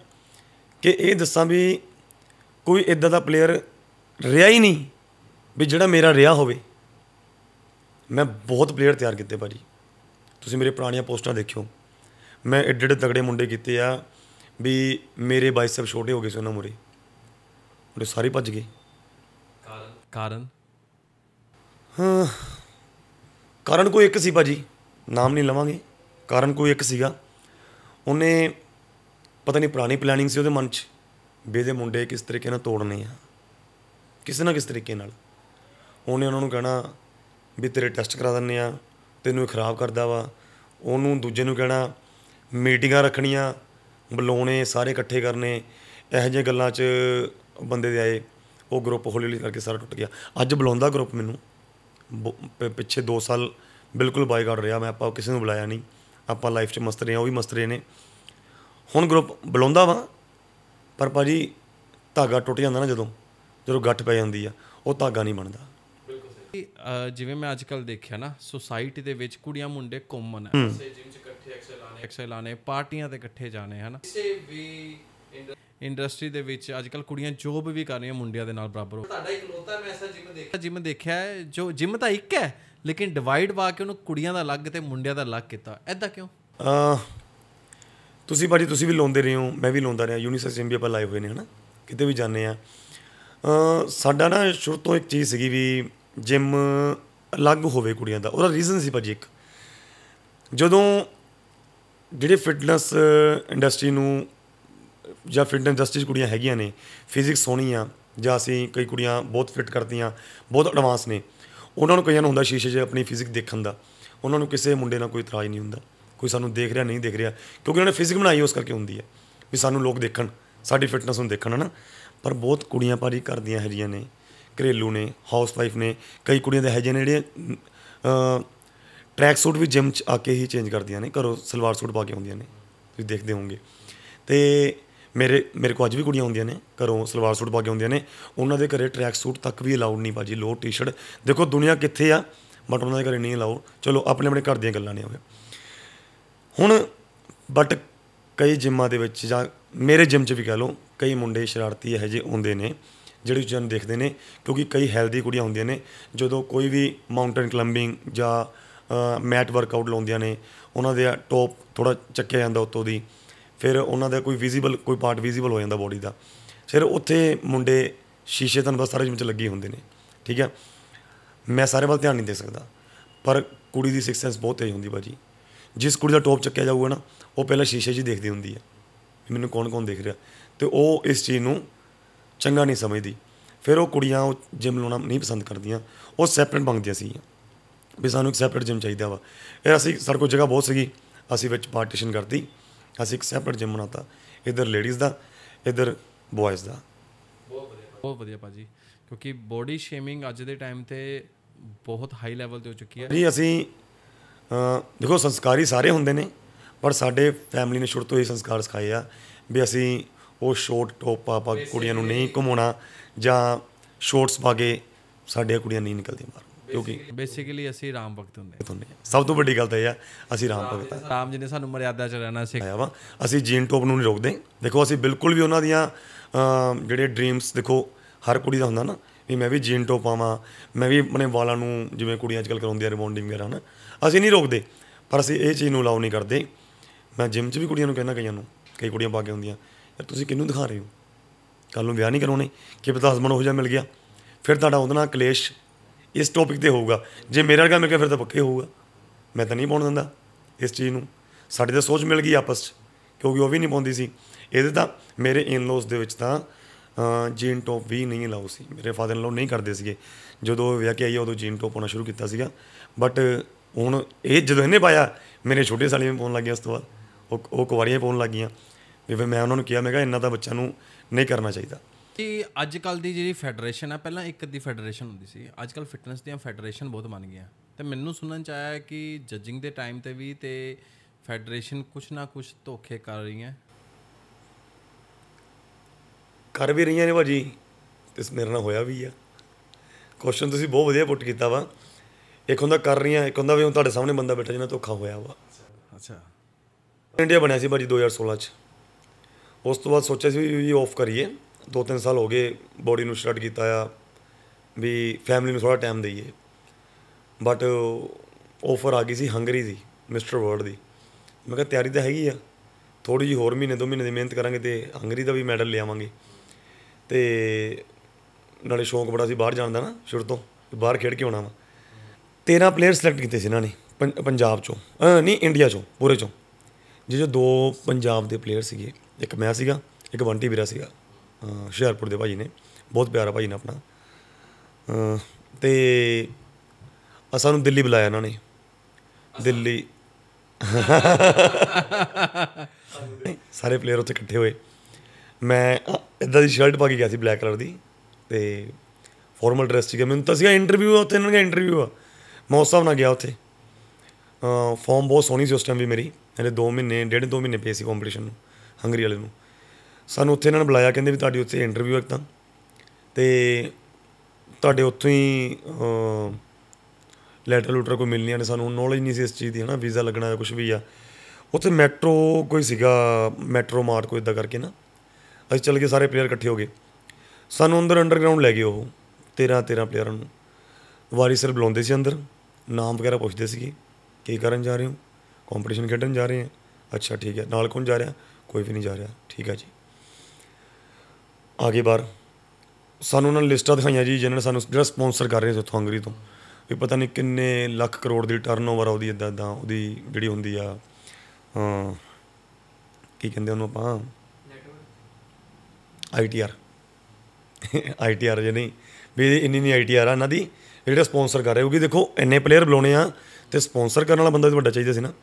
ਕਿ ਇਹ ਦੱਸਾਂ ਵੀ ਕੋਈ ਇਦਾਂ ਦਾ ਪਲੇਅਰ ਰਿਹਾ ਹੀ ਨਹੀਂ ਵੀ ਜਿਹੜਾ ਮੇਰਾ ਰਿਹਾ ਹੋਵੇ ਮੈਂ ਬਹੁਤ ਪਲੇਅਰ ਤਿਆਰ ਕੀਤੇ ਭਾਜੀ ਤੁਸੀਂ ਮੇਰੇ ਪੁਰਾਣੀਆਂ ਪੋਸਟਾਂ ਦੇਖਿਓ ਮੈਂ ਏਡੇ ਏਡੇ ਤਗੜੇ ਮੁੰਡੇ ਕੀਤੇ ਆ ਵੀ ਮੇਰੇ ਬਾਈਸੈਪ ਛੋਟੇ ਹੋ ਗਏ ਸੀ ਉਹਨਾਂ ਮੁਰੇ ਉਹਦੇ ਸਾਰੇ ਭੱਜ ਗਏ ਕਾਰਨ ਕਾਰਨ ਹਾਂ ਕਾਰਨ ਕੋਈ ਇੱਕ ਸੀ ਭਾਜੀ ਨਾਮ ਨਹੀਂ ਲਵਾਂਗੇ ਕਾਰਨ ਕੋਈ ਇੱਕ ਸੀਗਾ ਉਹਨੇ ਪਤਾ ਨਹੀਂ ਪੁਰਾਣੀ ਪਲੈਨਿੰਗ ਸੀ ਉਹਦੇ ਮਨ 'ਚ ਵੀ ਇਹਦੇ ਮੁੰਡੇ ਕਿਸ ਤਰੀਕੇ ਨਾਲ ਤੋੜਨੇ ਆ ਕਿਸੇ ਨਾ ਕਿਸ ਤਰੀਕੇ ਨਾਲ ਉਹਨੇ ਉਹਨਾਂ ਨੂੰ ਕਹਿਣਾ ਵੀ ਤੇਰੇ ਟੈਸਟ ਕਰਾ ਦਿੰਨੇ ਆ ਤੈਨੂੰ ਇਹ ਖਰਾਬ ਕਰਦਾ ਵਾ ਉਹਨੂੰ ਦੂਜੇ ਨੂੰ ਕਹਿਣਾ ਮੀਟਿੰਗਾਂ ਰੱਖਣੀਆਂ ਬੁਲਾਉਣੇ ਸਾਰੇ ਇਕੱਠੇ ਕਰਨੇ ਇਹੋ ਜਿਹੀਆਂ ਗੱਲਾਂ 'ਚ ਬੰਦੇ ਦੇ ਆਏ ਉਹ ਗਰੁੱਪ ਹੌਲੀ ਹੌਲੀ ਕਰਕੇ ਸਾਰਾ ਟੁੱਟ ਗਿਆ ਅੱਜ ਬੁਲਾਉਂਦਾ ਗਰੁੱਪ ਮੈਨੂੰ ਪਿੱਛੇ 2 ਸਾਲ ਬਿਲਕੁਲ ਬਾਈਕਾਟ ਰਿਹਾ ਮੈਂ ਆਪਾਂ ਕਿਸੇ ਨੂੰ ਬੁਲਾਇਆ ਨਹੀਂ ਆਪਾਂ ਲਾਈਫ 'ਚ ਮਸਤ ਰਹੇ ਆ ਉਹ ਵੀ ਮਸਤ ਰਹੇ ਨੇ ਹੁਣ ਗਰੁੱਪ ਬੁਲਾਉਂਦਾ ਵਾਂ ਪਰ ਭਾਜੀ ਧਾਗਾ ਟੁੱਟ ਜਾਂਦਾ ਨਾ ਜਦੋਂ ਜਦੋਂ ਗੱਠ ਪੈ ਜਾਂਦੀ ਆ ਉਹ ਧਾਗਾ ਨਹੀਂ ਬਣਦਾ ਬਿਲਕੁਲ ਸਹੀ ਜਿਵੇਂ ਮੈਂ ਅੱਜ ਕੱਲ ਦੇਖਿਆ ਨਾ ਸੋਸਾਇਟੀ ਦੇ ਵਿੱਚ ਕੁੜੀਆਂ ਮੁੰਡੇ ਕਾਮਨ ਆ ਜਿਮ 'ਚ ਇਕੱਠੇ ਐਕਸਰਸਾਈਜ਼ ਐਕਸੇ ਲਾਣੇ ਪਾਰਟੀਆਂ ਤੇ ਇਕੱਠੇ ਜਾਣੇ ਹਨ ਕਿਸੇ ਵੀ ਇੰਡਸਟਰੀ ਦੇ ਵਿੱਚ ਅੱਜ ਕੱਲ ਕੁੜੀਆਂ ਜੋਬ ਵੀ ਕਰ ਰਹੀਆਂ ਮੁੰਡਿਆਂ ਦੇ ਨਾਲ ਬਰਾਬਰ ਤੁਹਾਡਾ ਇਕਲੌਤਾ ਮੈਂ ਐਸਾ ਜਿਮ ਦੇਖਿਆ ਜਿਮ ਦੇਖਿਆ ਜੋ ਜਿਮ ਤਾਂ ਇੱਕ ਹੈ ਲੇਕਿਨ ਡਿਵਾਈਡ ਵਾ ਕੇ ਉਹਨੂੰ ਕੁੜੀਆਂ ਦਾ ਅਲੱਗ ਤੇ ਮੁੰਡਿਆਂ ਦਾ ਅਲੱਗ ਕੀਤਾ ਐਦਾਂ ਕਿਉਂ ਤੁਸੀਂ ਭਾਜੀ ਤੁਸੀਂ ਵੀ ਲਾਉਂਦੇ ਰਹੇ ਹੋ ਮੈਂ ਵੀ ਲਾਉਂਦਾ ਰਿਹਾ ਯੂਨੀਸੈਕਸ ਜਿਮ ਵੀ ਆਪਾਂ ਲਾਏ ਹੋਏ ਨੇ ਹਨਾ ਕਿਤੇ ਵੀ ਜਾਂਦੇ ਆ ਸਾਡਾ ਨਾ ਸ਼ੁਰੂ ਤੋਂ ਇੱਕ ਚੀਜ਼ ਸੀਗੀ ਵੀ ਜਿਮ ਅਲੱਗ ਹੋਵੇ ਕੁੜੀਆਂ ਦਾ ਉਹਦਾ ਰੀਜ਼ਨ ਸੀ ਭਾਜੀ ਇੱਕ ਜਦੋਂ ਜਿਹੜੇ ਫਿਟਨੈਸ ਇੰਡਸਟਰੀ ਨੂੰ ਜਾਂ ਫਿਟਨੈਸ ਇੰਡਸਟਰੀ ਕੁੜੀਆਂ ਹੈਗੀਆਂ ਨੇ ਫਿਜ਼ਿਕਸ ਸੋਹਣੀ ਆ ਜਾਂ ਅਸੀਂ ਕਈ ਕੁੜੀਆਂ ਬਹੁਤ ਫਿਟ ਕਰਦੀਆਂ ਬਹੁਤ ਐਡਵਾਂਸ ਨੇ ਉਹਨਾਂ ਨੂੰ ਕਈਆਂ ਨੂੰ ਹੁੰਦਾ ਸ਼ੀਸ਼ੇ 'ਚ ਆਪਣੀ ਫਿਜ਼ਿਕ ਦੇਖਣ ਦਾ ਉਹਨਾਂ ਨੂੰ ਕਿਸੇ ਮੁੰਡੇ ਨਾਲ ਕੋਈ ਇਤਰਾਜ਼ ਨਹੀਂ ਹੁੰਦਾ ਕੋਈ ਸਾਨੂੰ ਦੇਖ ਰਿਹਾ ਨਹੀਂ ਦੇਖ ਰਿਹਾ ਕਿਉਂਕਿ ਉਹਨਾਂ ਨੇ ਫਿਜ਼ਿਕ ਬਣਾਈ ਉਸ ਕਰਕੇ ਹੁੰਦੀ ਹੈ ਵੀ ਸਾਨੂੰ ਲੋਕ ਦੇਖਣ ਸਾਡੀ ਫਿਟਨੈਸ ਨੂੰ ਦੇਖਣ ਹਨਾ ਪਰ ਬਹੁਤ ਕੁੜੀਆਂ ਪਾਰੀ ਕਰਦੀਆਂ ਹੈਗੀਆਂ ਨੇ ਘਰੇਲੂ ਨੇ ਹਾਊਸ ਵਾਈਫ ਨੇ ਕਈ ਕੁੜੀਆਂ ਦੇ ਹੈ ਨੇ ਜਿਹੜੇ ਟਰੈਕ ਸੂਟ ਵੀ ਜਿਮ 'ਚ ਆ ਕੇ ਹੀ ਚੇਂਜ ਕਰਦੀਆਂ ਨੇ ਘਰੋਂ ਸਲਵਾਰ ਸੂਟ ਪਾ ਕੇ ਆਉਂਦੀਆਂ ਨੇ ਤੁਸੀਂ ਦੇਖਦੇ ਹੋਵੋਗੇ ਤੇ ਮੇਰੇ ਮੇਰੇ ਕੋਲ ਅੱਜ ਵੀ ਕੁੜੀਆਂ ਆਉਂਦੀਆਂ ਨੇ ਘਰੋਂ ਸਲਵਾਰ ਸੂਟ ਪਾ ਕੇ ਆਉਂਦੀਆਂ ਨੇ ਉਹਨਾਂ ਦੇ ਘਰੇ ਟਰੈਕ ਸੂਟ ਤੱਕ ਵੀ ਅਲਾਉਡ ਨਹੀਂ ਬਾਜੀ ਲੋਅਰ ਟੀ-ਸ਼ਰਟ ਦੇਖੋ ਦੁਨੀਆ ਕਿੱਥੇ ਆ ਬਟ ਉਹਨਾਂ ਦੇ ਘਰੇ ਨਹੀਂ ਅਲਾਉਡ ਚਲੋ ਆਪਣੇ ਆਪਣੇ ਘਰ ਦੀਆਂ ਗੱਲਾਂ ਨੇ ਹੋਵੇ ਹੁਣ ਬਟ ਕਈ ਜਿਮਾਂ ਦੇ ਵਿੱਚ ਜਾਂ ਮੇਰੇ ਜਿਮ 'ਚ ਵੀ ਕਹ ਲਓ ਕਈ ਮੁੰਡੇ ਸ਼ਰਾਰਤੀ ਇਹ ਜੇ ਹੁੰਦੇ ਨੇ ਜਿਹੜੇ ਜਨ ਦੇਖਦੇ ਨੇ ਕਿਉਂਕਿ ਕਈ ਹੈਲਦੀ ਕੁੜੀਆਂ ਹੁੰਦੀਆਂ ਨੇ ਜਦੋਂ ਕੋਈ ਵੀ ਮਾਊਂਟਨ ਕਲੰਬਿੰਗ ਜਾਂ ਮੈਟ ਵਰਕਆਊਟ ਲਾਉਂਦੀਆਂ ਨੇ ਉਹਨਾਂ ਦੇ ਟੌਪ ਥੋੜਾ ਚੱਕਿਆ ਜਾਂਦਾ ਉੱਤੋਂ ਦੀ ਫਿਰ ਉਹਨਾਂ ਦਾ ਕੋਈ ਵਿਜ਼ੀਬਲ ਕੋਈ ਪਾਰਟ ਵਿਜ਼ੀਬਲ ਹੋ ਜਾਂਦਾ ਬੋਡੀ ਦਾ ਫਿਰ ਉੱਥੇ ਮੁੰਡੇ ਸ਼ੀਸ਼ੇ ਤਨ ਬਸਾਰੇ ਵਿੱਚ ਜਿਮ ਲੱਗੇ ਹੁੰਦੇ ਨੇ ਠੀਕ ਹੈ ਮੈਂ ਸਾਰੇ ਵੱਲ ਧਿਆਨ ਨਹੀਂ ਦੇ ਸਕਦਾ ਪਰ ਕੁੜੀ ਦੀ ਸਿਕਸ ਸੈਂਸ ਬਹੁਤ ਤੇਜ਼ ਹੁੰਦੀ ਬਾਜੀ ਜਿਸ ਕੁੜੀ ਦਾ ਟੌਪ ਚੱਕਿਆ ਜਾਊਗਾ ਨਾ ਉਹ ਪਹਿਲਾਂ ਸ਼ੀਸ਼ੇ 'ਚ ਹੀ ਦੇਖਦੀ ਹੁੰਦੀ ਹੈ ਮੈਨੂੰ ਕੌਣ ਕੌਣ ਦੇਖ ਰਿਹਾ ਤੇ ਉਹ ਇਸ ਚੀਜ਼ ਨੂੰ ਚੰਗਾ ਨਹੀਂ ਸਮਝਦੀ ਫਿਰ ਉਹ ਕੁੜੀਆਂ ਉਹ ਜਿਮ ਲਾਉਣਾ ਨਹੀਂ ਪਸੰਦ ਕਰਦੀਆਂ ਉਹ ਸੈਪਰੇਟ ਬੰਗਦੀਆਂ ਸੀ ਵੀ ਸਾਨੂੰ ਇੱਕ ਸੈਪਰੇਟ ਜਿਮ ਚਾਹੀਦਾ ਵਾ ਫਿਰ ਅਸੀਂ ਸਾਡੇ ਕੋਲ ਜਗ੍ਹਾ ਬਹੁਤ ਸੀਗੀ ਅਸੀਂ ਵਿੱਚ ਪਾਰਟੀਸ਼ਨ ਕਰਤੀ ਅਸੀਂ ਇੱਕ ਸੈਪਰੇਟ ਜਿਮ ਬਣਾਤਾ ਇਧਰ ਲੇਡੀਜ਼ ਦਾ ਇਧਰ ਬॉयਜ਼ ਦਾ ਬਹੁਤ ਵਧੀਆ ਬਹੁਤ ਵਧੀਆ ਕਿਉਂਕਿ ਬੋਡੀ ਸ਼ੇਮਿੰਗ ਅੱਜ ਦੇ ਟਾਈਮ ਤੇ ਬਹੁਤ ਹਾਈ ਲੈਵਲ ਤੇ ਹੋ ਚੁੱਕੀ ਹੈ ਜੀ ਅਸੀਂ ਦੇਖੋ ਸੰਸਕਾਰੀ ਸਾਰੇ ਹੁੰਦੇ ਨੇ ਪਰ ਸਾਡੇ ਫੈਮਿਲੀ ਨੇ ਸ਼ੁਰੂ ਤੋਂ ਹੀ ਸੰਸਕਾਰ ਸਿਖਾਏ ਆ ਵੀ ਅਸੀਂ ਉਹ ਸ਼ੋਰਟ ਟੌਪ ਪਾ ਪਾ ਕੁੜੀਆਂ ਨੂੰ ਨਹੀਂ ਘੁਮਾਉਣਾ ਜਾਂ ਸ਼ੋਰਟਸ ਪਾ ਕੇ ਸਾਡੇ ਕੁੜੀਆਂ ਨਹੀਂ ਨਿਕਲਦੀਆਂ ਬਾਹਰ ਕਿਉਂਕਿ ਬੇਸਿਕਲੀ ਅਸੀਂ ਰਾਮ ਭਗਤ ਹੁੰਦੇ ਸਭ ਤੋਂ ਵੱਡੀ ਗੱਲ ਤਾਂ ਇਹ ਆ ਅਸੀਂ ਰਾਮ ਭਗਤ ਆ ਰਾਮ ਜੀ ਨੇ ਸਾਨੂੰ ਮਰਿਆਦਾ ਚ ਰਹਿਣਾ ਸਿਖਾਇਆ ਵਾ ਅਸੀਂ ਜੀਨ ਟੋਪ ਨੂੰ ਨਹੀਂ ਰੋਕਦੇ ਦੇਖੋ ਅਸੀਂ ਬਿਲਕੁਲ ਵੀ ਉਹਨਾਂ ਦੀਆਂ ਜਿਹੜੇ ਡ੍ਰੀਮਸ ਦੇਖੋ ਹਰ ਕੁੜੀ ਦਾ ਹੁੰਦਾ ਨਾ ਵੀ ਮੈਂ ਵੀ ਜੀਨ ਟੋਪ ਆਵਾਂ ਮੈਂ ਵੀ ਆਪਣੇ ਵਾਲਾਂ ਨੂੰ ਜਿਵੇਂ ਕੁੜੀਆਂ ਅੱਜਕੱਲ ਕਰਾਉਂਦੀਆਂ ਰਿਬੌਂਡਿੰਗ ਵਗੈਰਾ ਹਨਾ ਅਸੀਂ ਨਹੀਂ ਰੋਕਦੇ ਪਰ ਅਸੀਂ ਇਹ ਚੀਜ਼ ਨੂੰ ਅਲਾਉ ਨਹੀਂ ਕਰਦੇ ਮੈਂ ਜਿਮ 'ਚ ਵੀ ਕੁੜੀਆਂ ਨੂੰ ਕਹਿੰਦਾ ਕਈਆਂ ਨੂੰ ਕਈ ਕੁੜੀਆਂ ਪਾ ਕੇ ਹੁੰਦੀਆਂ ਯਾਰ ਤੁਸੀਂ ਕਿਹਨੂੰ ਦਿਖਾ ਰਹੇ ਹੋ ਕੱਲ ਨੂੰ ਵਿਆਹ ਨਹੀਂ ਕਰਾਉਣੇ ਕਿ ਪਤਾ ਹਸਬੰਡ ਹੋ ਜਾ ਮਿਲ ਗਿਆ ਫਿਰ ਤੁਹਾਡਾ ਉਹਦੇ ਨਾਲ ਕਲੇਸ਼ ਇਸ ਟੌਪਿਕ ਤੇ ਹੋਊਗਾ ਜੇ ਮੇਰੇ ਵਰਗਾ ਮਿਲ ਕੋਲ ਫਿਰ ਤਾਂ ਪੱਕੇ ਹੋਊਗਾ ਮੈਂ ਤਾਂ ਨਹੀਂ ਪਾਉਣ ਦਿੰਦਾ ਇਸ ਚੀਜ਼ ਨੂੰ ਸਾਡੇ ਤਾਂ ਸੋਚ ਮਿਲ ਗਈ ਆਪਸ 'ਚ ਕਿਉਂਕਿ ਉਹ ਵੀ ਨਹੀਂ ਪਾਉਂਦੀ ਸੀ ਇਹਦੇ ਤਾਂ ਮੇਰੇ ਇਨ ਲੋਸ ਦੇ ਵਿੱਚ ਤਾਂ ਜੀਨ ਟੌਪ ਵੀ ਨਹੀਂ ਲਾਉ ਸੀ ਮੇਰੇ ਫਾਦਰ ਨੇ ਲੋ ਨਹੀਂ ਕਰਦੇ ਸੀਗੇ ਜਦੋਂ ਵਿਆਹ ਕੇ ਆਈ ਉਦੋਂ ਜੀਨ ਟੌਪ ਪਾਉਣਾ ਸ਼ੁਰੂ ਕੀਤਾ ਸੀਗਾ ਬਟ ਹੁਣ ਇਹ ਜਦੋਂ ਇਹਨੇ ਪਾਇਆ ਮੇਰੇ ਛੋਟੇ ਸਾਲੇ ਵੀ ਪਾਉਣ ਲੱਗ ਉਸ ਤੋਂ ਬਾਅਦ ਉਹ ਉਹ ਕੁਵਾਰੀਆਂ ਪਾਉਣ ਲੱਗ ਗਈਆਂ ਵੀ ਮੈਂ ਉਹਨਾਂ ਨੂੰ ਕਿਹਾ ਮੈਂ ਕਿਹਾ ਇੰਨਾ ਤਾਂ ਬੱਚਾ ਨੂੰ ਨਹੀਂ ਕਰਨਾ ਚਾਹੀਦਾ ਕਿ ਅੱਜ ਕੱਲ ਦੀ ਜਿਹੜੀ ਫੈਡਰੇਸ਼ਨ ਆ ਪਹਿਲਾਂ ਇੱਕ ਦੀ ਫੈਡਰੇਸ਼ਨ ਹੁੰਦੀ ਸੀ ਅੱਜ ਕੱਲ ਫਿਟਨੈਸ ਦੀਆਂ ਫੈਡਰੇਸ਼ਨ ਬਹੁਤ ਬਣ ਗਈਆਂ ਤੇ ਮੈਨੂੰ ਸੁਣਨ ਚ ਆਇਆ ਕਿ ਜੱਜਿੰਗ ਦੇ ਟਾਈਮ ਤੇ ਵੀ ਤੇ ਫੈਡਰੇਸ਼ਨ ਕੁਛ ਨਾ ਕੁਛ ਧੋਖੇ ਕਰ ਰਹੀਆਂ ਕਰ ਵੀ ਰਹੀਆਂ ਨੇ ਭਾਜੀ ਇਸ ਮੇਰੇ ਨਾਲ ਹੋਇਆ ਵੀ ਆ ਕੁਐਸਚਨ ਤੁਸੀਂ ਬਹੁਤ ਵਧੀਆ ਪੁੱਟ ਕੀਤਾ ਵਾ ਇੱਕ ਹੁੰਦਾ ਕਰ ਰਹੀਆਂ ਇੱਕ ਹੁੰਦਾ ਵੀ ਹੁਣ ਤੁਹਾਡੇ ਸਾਹਮਣੇ ਬੰਦਾ ਬੈਠਾ ਜਿਹਨਾਂ ਧੋਖਾ ਹੋਇਆ ਵਾ ਅੱਛਾ ਇੰਡੀਆ ਬਣਿਆ ਸੀ ਭਾਜੀ 2016 ਚ ਉਸ ਤੋਂ ਬਾਅਦ ਸੋਚਿਆ ਸੀ ਵੀ ਆਫ ਕਰੀਏ ਦੋ ਤਿੰਨ ਸਾਲ ਹੋ ਗਏ ਬੋਡੀ ਨੂੰ ਸਟਾਰਟ ਕੀਤਾ ਆ ਵੀ ਫੈਮਿਲੀ ਨੂੰ ਥੋੜਾ ਟਾਈਮ ਦਈਏ ਬਟ ਆਫਰ ਆ ਗਈ ਸੀ ਹੰਗਰੀ ਦੀ ਮਿਸਟਰ ਵਰਲਡ ਦੀ ਮੈਂ ਕਿਹਾ ਤਿਆਰੀ ਤਾਂ ਹੈਗੀ ਆ ਥੋੜੀ ਜੀ ਹੋਰ ਮਹੀਨੇ ਦੋ ਮਹੀਨੇ ਦੀ ਮਿਹਨਤ ਕਰਾਂਗੇ ਤੇ ਹੰਗਰੀ ਦਾ ਵੀ ਮੈਡਲ ਲਿਆਵਾਂਗੇ ਤੇ ਨਾਲੇ ਸ਼ੌਂਕ ਬੜਾ ਸੀ ਬਾਹਰ ਜਾਣ ਦਾ ਨਾ ਸ਼ੁਰੂ ਤੋਂ ਬਾਹਰ ਖੇਡ ਕੇ ਆਉਣਾ ਵਾ 13 ਪਲੇਅਰ ਸਿਲੈਕਟ ਕੀਤੇ ਸੀ ਇਹਨਾਂ ਨੇ ਪੰਜਾਬ ਚੋਂ ਨਹੀਂ ਇੰਡੀਆ ਚੋਂ ਪੂਰੇ ਚੋਂ ਜਿਹੜੇ ਦੋ ਪੰਜਾਬ ਦੇ ਪਲੇਅਰ ਸੀਗੇ ਇੱਕ ਮੈਂ ਸੀਗਾ ਇੱਕ ਵੰਟੀ ਵੀਰਾ ਸੀਗਾ ਹੁਸ਼ਿਆਰਪੁਰ ਦੇ ਭਾਜੀ ਨੇ ਬਹੁਤ ਪਿਆਰਾ ਭਾਜੀ ਨੇ ਆਪਣਾ ਤੇ ਅਸਾਂ ਨੂੰ ਦਿੱਲੀ ਬੁਲਾਇਆ ਇਹਨਾਂ ਨੇ ਦਿੱਲੀ ਸਾਰੇ ਪਲੇਅਰ ਉੱਥੇ ਇਕੱਠੇ ਹੋਏ ਮੈਂ ਇਦਾਂ ਦੀ ਸ਼ਰਟ ਪਾ ਕੇ ਗਿਆ ਸੀ ਬਲੈਕ ਕਲਰ ਦੀ ਤੇ ਫਾਰਮਲ ਡਰੈਸ ਸੀ ਮੈਨੂੰ ਤਾਂ ਸੀਗਾ ਇੰਟਰਵਿਊ ਉੱਥੇ ਇਹਨਾਂ ਦਾ ਇੰਟਰਵਿਊ ਆ ਮੈਂ ਉਸ ਨਾਲ ਗਿਆ ਉੱਥੇ ਫਾਰਮ ਬਹੁਤ ਸੋਹਣੀ ਸੀ ਉਸ ਟਾਈਮ ਵੀ ਮੇਰੀ ਮੇਰੇ 2 ਮਹੀਨੇ ਡੇਢ 2 ਮਹੀਨੇ ਪਏ ਸੀ ਕੰਪੀਟੀਸ਼ਨ ਨੂੰ ਹੰਗਰੀ ਵਾਲੇ ਨੂੰ ਸਾਨੂੰ ਉੱਥੇ ਇਹਨਾਂ ਨੇ ਬੁਲਾਇਆ ਕਹਿੰਦੇ ਵੀ ਤੁਹਾਡੀ ਉੱਥੇ ਇੰਟਰਵਿਊ ਹੈ ਤਾਂ ਤੇ ਤੁਹਾਡੇ ਉੱਥੋਂ ਹੀ ਲੈਟਰ ਲੂਟਰ ਕੋਈ ਮਿਲਣੀਆਂ ਨੇ ਸਾਨੂੰ ਨੌਲੇਜ ਨਹੀਂ ਸੀ ਇਸ ਚੀਜ਼ ਦੀ ਹਨਾ ਵੀਜ਼ਾ ਲੱਗਣਾ ਜਾਂ ਕੁਝ ਵੀ ਆ ਉੱਥੇ ਮੈਟਰੋ ਕੋਈ ਸੀਗਾ ਮੈਟਰੋ ਮਾਰ ਕੋਈ ਇਦਾਂ ਕਰਕੇ ਨਾ ਅਸੀਂ ਚੱਲ ਗਏ ਸਾਰੇ ਪਲੇਅਰ ਇਕੱਠੇ ਹੋ ਗਏ ਸਾਨੂੰ ਅੰਦਰ ਅੰਡਰਗਰਾਉਂਡ ਲੈ ਗਏ ਉਹ 13 13 ਪਲੇਅਰਾਂ ਨੂੰ ਵਾਰੀ ਸਰ ਬੁਲਾਉਂਦੇ ਸੀ ਅੰਦਰ ਨਾਮ ਵਗੈਰਾ ਪੁੱਛਦੇ ਸੀਗੇ ਕੀ ਕਰਨ ਜਾ ਰਹੇ ਹੋ ਕੰਪੀਟੀਸ਼ਨ ਖੇਡਣ ਜਾ ਰਹੇ ਆ ਅੱਛਾ ਠੀਕ ਹੈ ਨਾਲ ਕੌਣ ਜਾ ਰਿਹਾ ਕੋਈ ਵੀ ਨਹੀਂ ਜਾ ਰਿਹਾ ਠੀਕ ਹੈ ਜੀ ਆ ਬਾਰ ਬਾਹਰ ਸਾਨੂੰ ਉਹਨਾਂ ਨੇ ਲਿਸਟਾਂ ਦਿਖਾਈਆਂ ਜੀ ਜਿਨ੍ਹਾਂ ਨੇ ਸਾਨੂੰ ਜਿਹੜਾ ਸਪਾਂਸਰ ਕਰ ਰਹੇ ਸੀ ਉੱਥੋਂ ਹੰਗਰੀ ਤੋਂ ਵੀ ਪਤਾ ਨਹੀਂ ਕਿੰਨੇ ਲੱਖ ਕਰੋੜ ਦੀ ਟਰਨਓਵਰ ਆ ਉਹਦੀ ਇਦਾਂ ਇਦਾਂ ਉਹਦੀ ਜਿਹੜੀ ਹੁੰਦੀ ਆ ਕੀ ਕਹਿੰਦੇ ਉਹਨੂੰ ਆਪਾਂ ਆਈਟੀਆਰ ਆਈਟੀਆਰ ਜੇ ਨਹੀਂ ਵੀ ਇੰਨੀ ਨਹੀਂ ਆਈਟੀਆਰ ਆ ਇਹਨਾਂ ਦੀ ਜਿਹੜਾ ਸਪਾਂਸਰ ਕਰ ਰਹੇ ਕਿਉਂਕਿ ਦੇਖੋ ਇੰਨੇ ਪਲੇਅਰ ਬੁਲਾਉਣੇ ਆ ਤੇ ਸਪਾਂਸਰ ਕਰਨ ਵਾਲਾ ਬੰਦਾ ਵੀ ਵੱਡਾ ਚਾਹੀਦਾ ਸੀ ਨਾ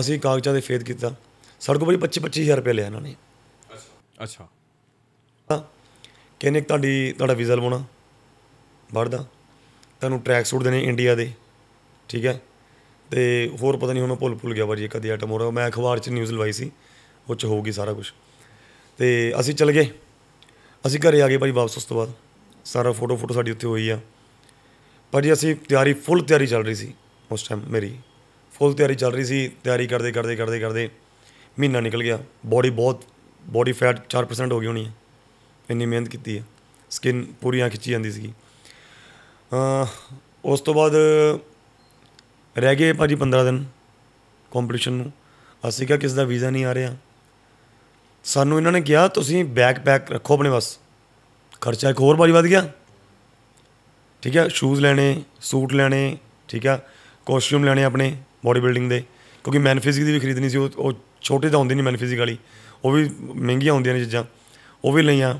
ਅਸੀਂ ਕਾਗਜ਼ਾਂ ਦੇ ਫੇਦ ਕੀਤਾ ਸਾਡੇ ਕੋਲ ਬਈ 25 25000 ਰੁਪਏ ਲਿਆ ਇਹਨਾਂ ਨੇ ਅੱਛਾ ਅੱਛਾ ਕਹਿੰਦੇ ਤੁਹਾਡੀ ਤੁਹਾਡਾ ਵੀਜ਼ਾ ਲਵਾਉਣਾ ਵੜਦਾ ਤੁਹਾਨੂੰ ਟਰੈਕ ਸੂਟ ਦੇਣੇ ਇੰਡੀਆ ਦੇ ਠੀਕ ਹੈ ਤੇ ਹੋਰ ਪਤਾ ਨਹੀਂ ਹੁਣ ਮੈਂ ਭੁੱਲ ਭੁੱਲ ਗਿਆ ਭਾਜੀ ਕਦੀ ਆਟਮ ਹੋ ਰਿਹਾ ਮੈਂ ਅਖਬਾਰ 'ਚ ਨਿਊਜ਼ ਲਵਾਈ ਸੀ ਉਹ 'ਚ ਹੋਊਗੀ ਸਾਰਾ ਕੁਝ ਤੇ ਅਸੀਂ ਚਲ ਗਏ ਅਸੀਂ ਘਰੇ ਆ ਗਏ ਭਾਜੀ ਵਾਪਸ ਉਸ ਤੋਂ ਬਾਅਦ ਸਾਰਾ ਫੋਟੋ ਫੋਟੋ ਸਾਡੀ ਉੱਥੇ ਹੋਈ ਆ ਭਾਜੀ ਅਸੀਂ ਤਿਆਰੀ ਫੁੱਲ ਤਿਆਰੀ ਚੱਲ ਰਹੀ ਸੀ ਉਸ ਟਾਈਮ ਮੇਰੀ ਫੁੱਲ ਤਿਆਰੀ ਚੱਲ ਰਹੀ ਸੀ ਤਿਆਰੀ ਕਰਦੇ ਕਰਦੇ ਕਰਦੇ ਕਰਦੇ ਮਹੀਨਾ ਨਿਕਲ ਗਿਆ ਬੋਡੀ ਬਹੁਤ ਬੋਡੀ ਫੈਟ 4% ਹੋ ਗਈ ਹੋਣੀ ਹੈ ਇੰਨੀ ਮਿਹਨਤ ਕੀਤੀ ਹੈ ਸਕਿਨ ਪੂਰੀਆਂ ਖਿੱਚੀ ਜਾਂਦੀ ਸੀਗੀ ਉਸ ਤੋਂ ਬਾਅਦ ਰਹਿ ਗਏ ਭਾਜੀ 15 ਦਿਨ ਕੰਪੀਟੀਸ਼ਨ ਨੂੰ ਅਸੀਂ ਕਿਹਾ ਕਿਸ ਦਾ ਵੀਜ਼ਾ ਨਹੀਂ ਆ ਰਿਹਾ ਸਾਨੂੰ ਇਹਨਾਂ ਨੇ ਕਿਹਾ ਤੁਸੀਂ ਬੈਕਪੈਕ ਰੱਖੋ ਆਪਣੇ ਬਸ ਖਰਚਾ ਇੱਕ ਹੋਰ ਭਾਜੀ ਵੱਧ ਗਿਆ ਠੀਕ ਹੈ ਸ਼ੂਜ਼ ਲੈਣੇ ਸੂਟ ਲੈਣੇ ਠੀਕ ਹੈ ਕੋਸਟਿਊਮ ਲੈਣੇ ਆਪਣੇ ਬੋਡੀ ਬਿਲਡਿੰਗ ਦੇ ਕਿਉਂਕਿ ਮੈਨ ਫਿਜ਼ਿਕ ਦੀ ਵੀ ਖਰੀਦਣੀ ਸੀ ਉਹ ਛੋਟੇ ਤਾਂ ਹੁੰਦੇ ਨਹੀਂ ਮੈਨ ਫਿਜ਼ਿਕ ਵਾਲੀ ਉਹ ਵੀ ਮਹਿੰਗੀਆਂ ਹੁੰਦੀਆਂ ਨੇ ਚੀਜ਼ਾਂ ਉਹ ਵੀ ਲਈਆਂ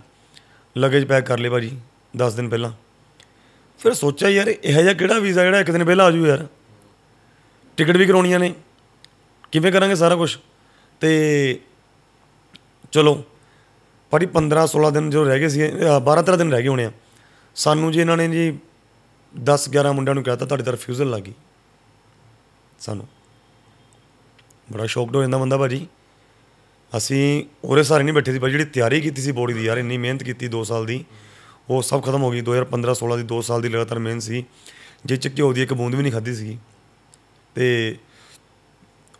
ਲਗੇਜ ਪੈਕ ਕਰ ਲਏ ਭਾਜੀ 10 ਦਿਨ ਪਹਿਲਾਂ ਫਿਰ ਸੋਚਿਆ ਯਾਰ ਇਹ ਜਿਹਾ ਕਿਹੜਾ ਵੀਜ਼ਾ ਜਿਹੜਾ ਇੱਕ ਦਿਨ ਪਹਿਲਾਂ ਆ ਜੂ ਯਾਰ ਟਿਕਟ ਵੀ ਕਰਾਉਣੀਆਂ ਨੇ ਕਿਵੇਂ ਕਰਾਂਗੇ ਸਾਰਾ ਕੁਝ ਤੇ ਚਲੋ ਭਾਜੀ 15 16 ਦਿਨ ਜੋ ਰਹਿ ਗਏ ਸੀ 12 13 ਦਿਨ ਰਹਿ ਗਏ ਹੋਣੇ ਆ ਸਾਨੂੰ ਜੀ ਇਹਨਾਂ ਨੇ ਜੀ 10 11 ਮੁੰਡਿਆਂ ਨੂੰ ਕਹਤਾ ਤੁਹਾਡੀ ਤਰਫ ਰਿਫਿਊਜ਼ਲ ਲੱਗੀ ਸਾਨੂੰ ਬੜਾ ਸ਼ੌਕ ਹੋ ਜਾਂਦਾ ਬੰਦਾ ਭਾਜੀ ਅਸੀਂ ਉਰੇ ਸਾਰੇ ਨਹੀਂ ਬੈਠੇ ਸੀ ਪਰ ਜਿਹੜੀ ਤਿਆਰੀ ਕੀਤੀ ਸੀ ਬੋੜੀ ਦੀ ਯਾਰ ਇੰਨੀ ਮਿਹਨਤ ਕੀਤੀ 2 ਸਾਲ ਦੀ ਉਹ ਸਭ ਖਤਮ ਹੋ ਗਈ 2015 16 ਦੀ 2 ਸਾਲ ਦੀ ਲਗਾਤਾਰ ਮਿਹਨਤ ਸੀ ਜੇ ਚ ਘਿਓ ਦੀ ਇੱਕ ਬੂੰਦ ਵੀ ਨਹੀਂ ਖਾਧੀ ਸੀ ਤੇ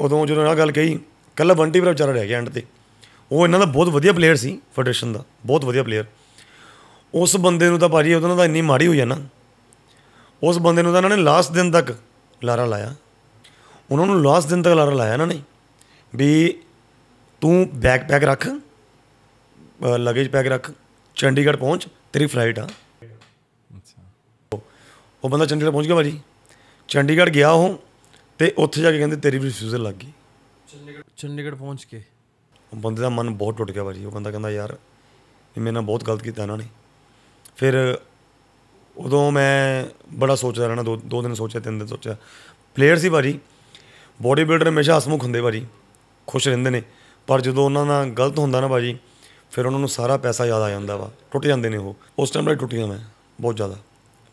ਉਦੋਂ ਜਦੋਂ ਇਹ ਗੱਲ ਕਹੀ ਕੱਲਾ ਬੰਟੀ ਵੀਰ ਵਿਚਾਰਾ ਰਹਿ ਗਿਆ ਐਂਡ ਤੇ ਉਹ ਇਹਨਾਂ ਦਾ ਬਹੁਤ ਵਧੀਆ ਪਲੇਅਰ ਸੀ ਫੈਡਰੇਸ਼ਨ ਦਾ ਬਹੁਤ ਵਧੀਆ ਪਲੇਅਰ ਉਸ ਬੰਦੇ ਨੂੰ ਤਾਂ ਭਾਜੀ ਉਹਨਾਂ ਦਾ ਇੰਨੀ ਮਾੜੀ ਹੋਈ ਆ ਨਾ ਉਸ ਬੰਦੇ ਨੂੰ ਤਾਂ ਇਹਨਾਂ ਨੇ ਲਾਸਟ ਦਿਨ ਤੱਕ ਲਾਰਾ ਲਾਇਆ ਉਹਨਾਂ ਨੂੰ ਲਾਸਟ ਦਿਨ ਤੱਕ ਲਾਰਾ ਲਾਇਆ ਇਹਨਾਂ ਨੇ ਵੀ ਤੂੰ ਬੈਗ ਰੱਖ ਲਗੇਜ ਪੈਕ ਰੱਖ ਚੰਡੀਗੜ੍ਹ ਪਹੁੰਚ ਤੇਰੀ ਫਲਾਈਟ ਆ ਅੱਛਾ ਉਹ ਬੰਦਾ ਚੰਡੀਗੜ੍ਹ ਪਹੁੰਚ ਗਿਆ ਭਾਜੀ ਚੰਡੀਗੜ੍ਹ ਗਿਆ ਉਹ ਤੇ ਉੱਥੇ ਜਾ ਕੇ ਕਹਿੰਦੇ ਤੇਰੀ ਰਿਫਿਊਜ਼ਲ ਲੱਗ ਗਈ ਚੰਡੀਗੜ੍ਹ ਚੰਡੀਗੜ੍ਹ ਪਹੁੰਚ ਕੇ ਉਹ ਬੰਦੇ ਦਾ ਮਨ ਬਹੁਤ ਟੁੱਟ ਗਿਆ ਭਾਜੀ ਉਹ ਬੰਦਾ ਕਹਿੰਦਾ ਯਾਰ ਇਹ ਮੇਰੇ ਨਾਲ ਬਹੁਤ ਗਲਤ ਕੀਤਾ ਇਹਨਾਂ ਨੇ ਫਿਰ ਉਦੋਂ ਮੈਂ ਬੜਾ ਸੋਚਦਾ ਰਹਿਣਾ ਦੋ ਦੋ ਦਿਨ ਸੋਚਿਆ ਤਿੰਨ ਦਿਨ ਸੋਚਿਆ ਪਲੇਅਰ ਸੀ ਭਾਜੀ ਬੋਡੀ ਬਿਲਡਰ ਹਮੇਸ਼ਾ ਹਸਮੁਖ ਹੁੰਦੇ ਭਾਜੀ ਖੁਸ਼ ਰਹਿੰਦੇ ਨੇ ਪਰ ਜਦੋਂ ਉਹਨਾਂ ਦਾ ਗਲਤ ਹੁੰਦਾ ਨਾ ਬਾਜੀ ਫਿਰ ਉਹਨਾਂ ਨੂੰ ਸਾਰਾ ਪੈਸਾ ਯਾਦ ਆ ਜਾਂਦਾ ਵਾ ਟੁੱਟ ਜਾਂਦੇ ਨੇ ਉਹ ਉਸ ਟਾਈਮ ਲਈ ਟੁੱਟੀਆਂ ਮੈਂ ਬਹੁਤ ਜ਼ਿਆਦਾ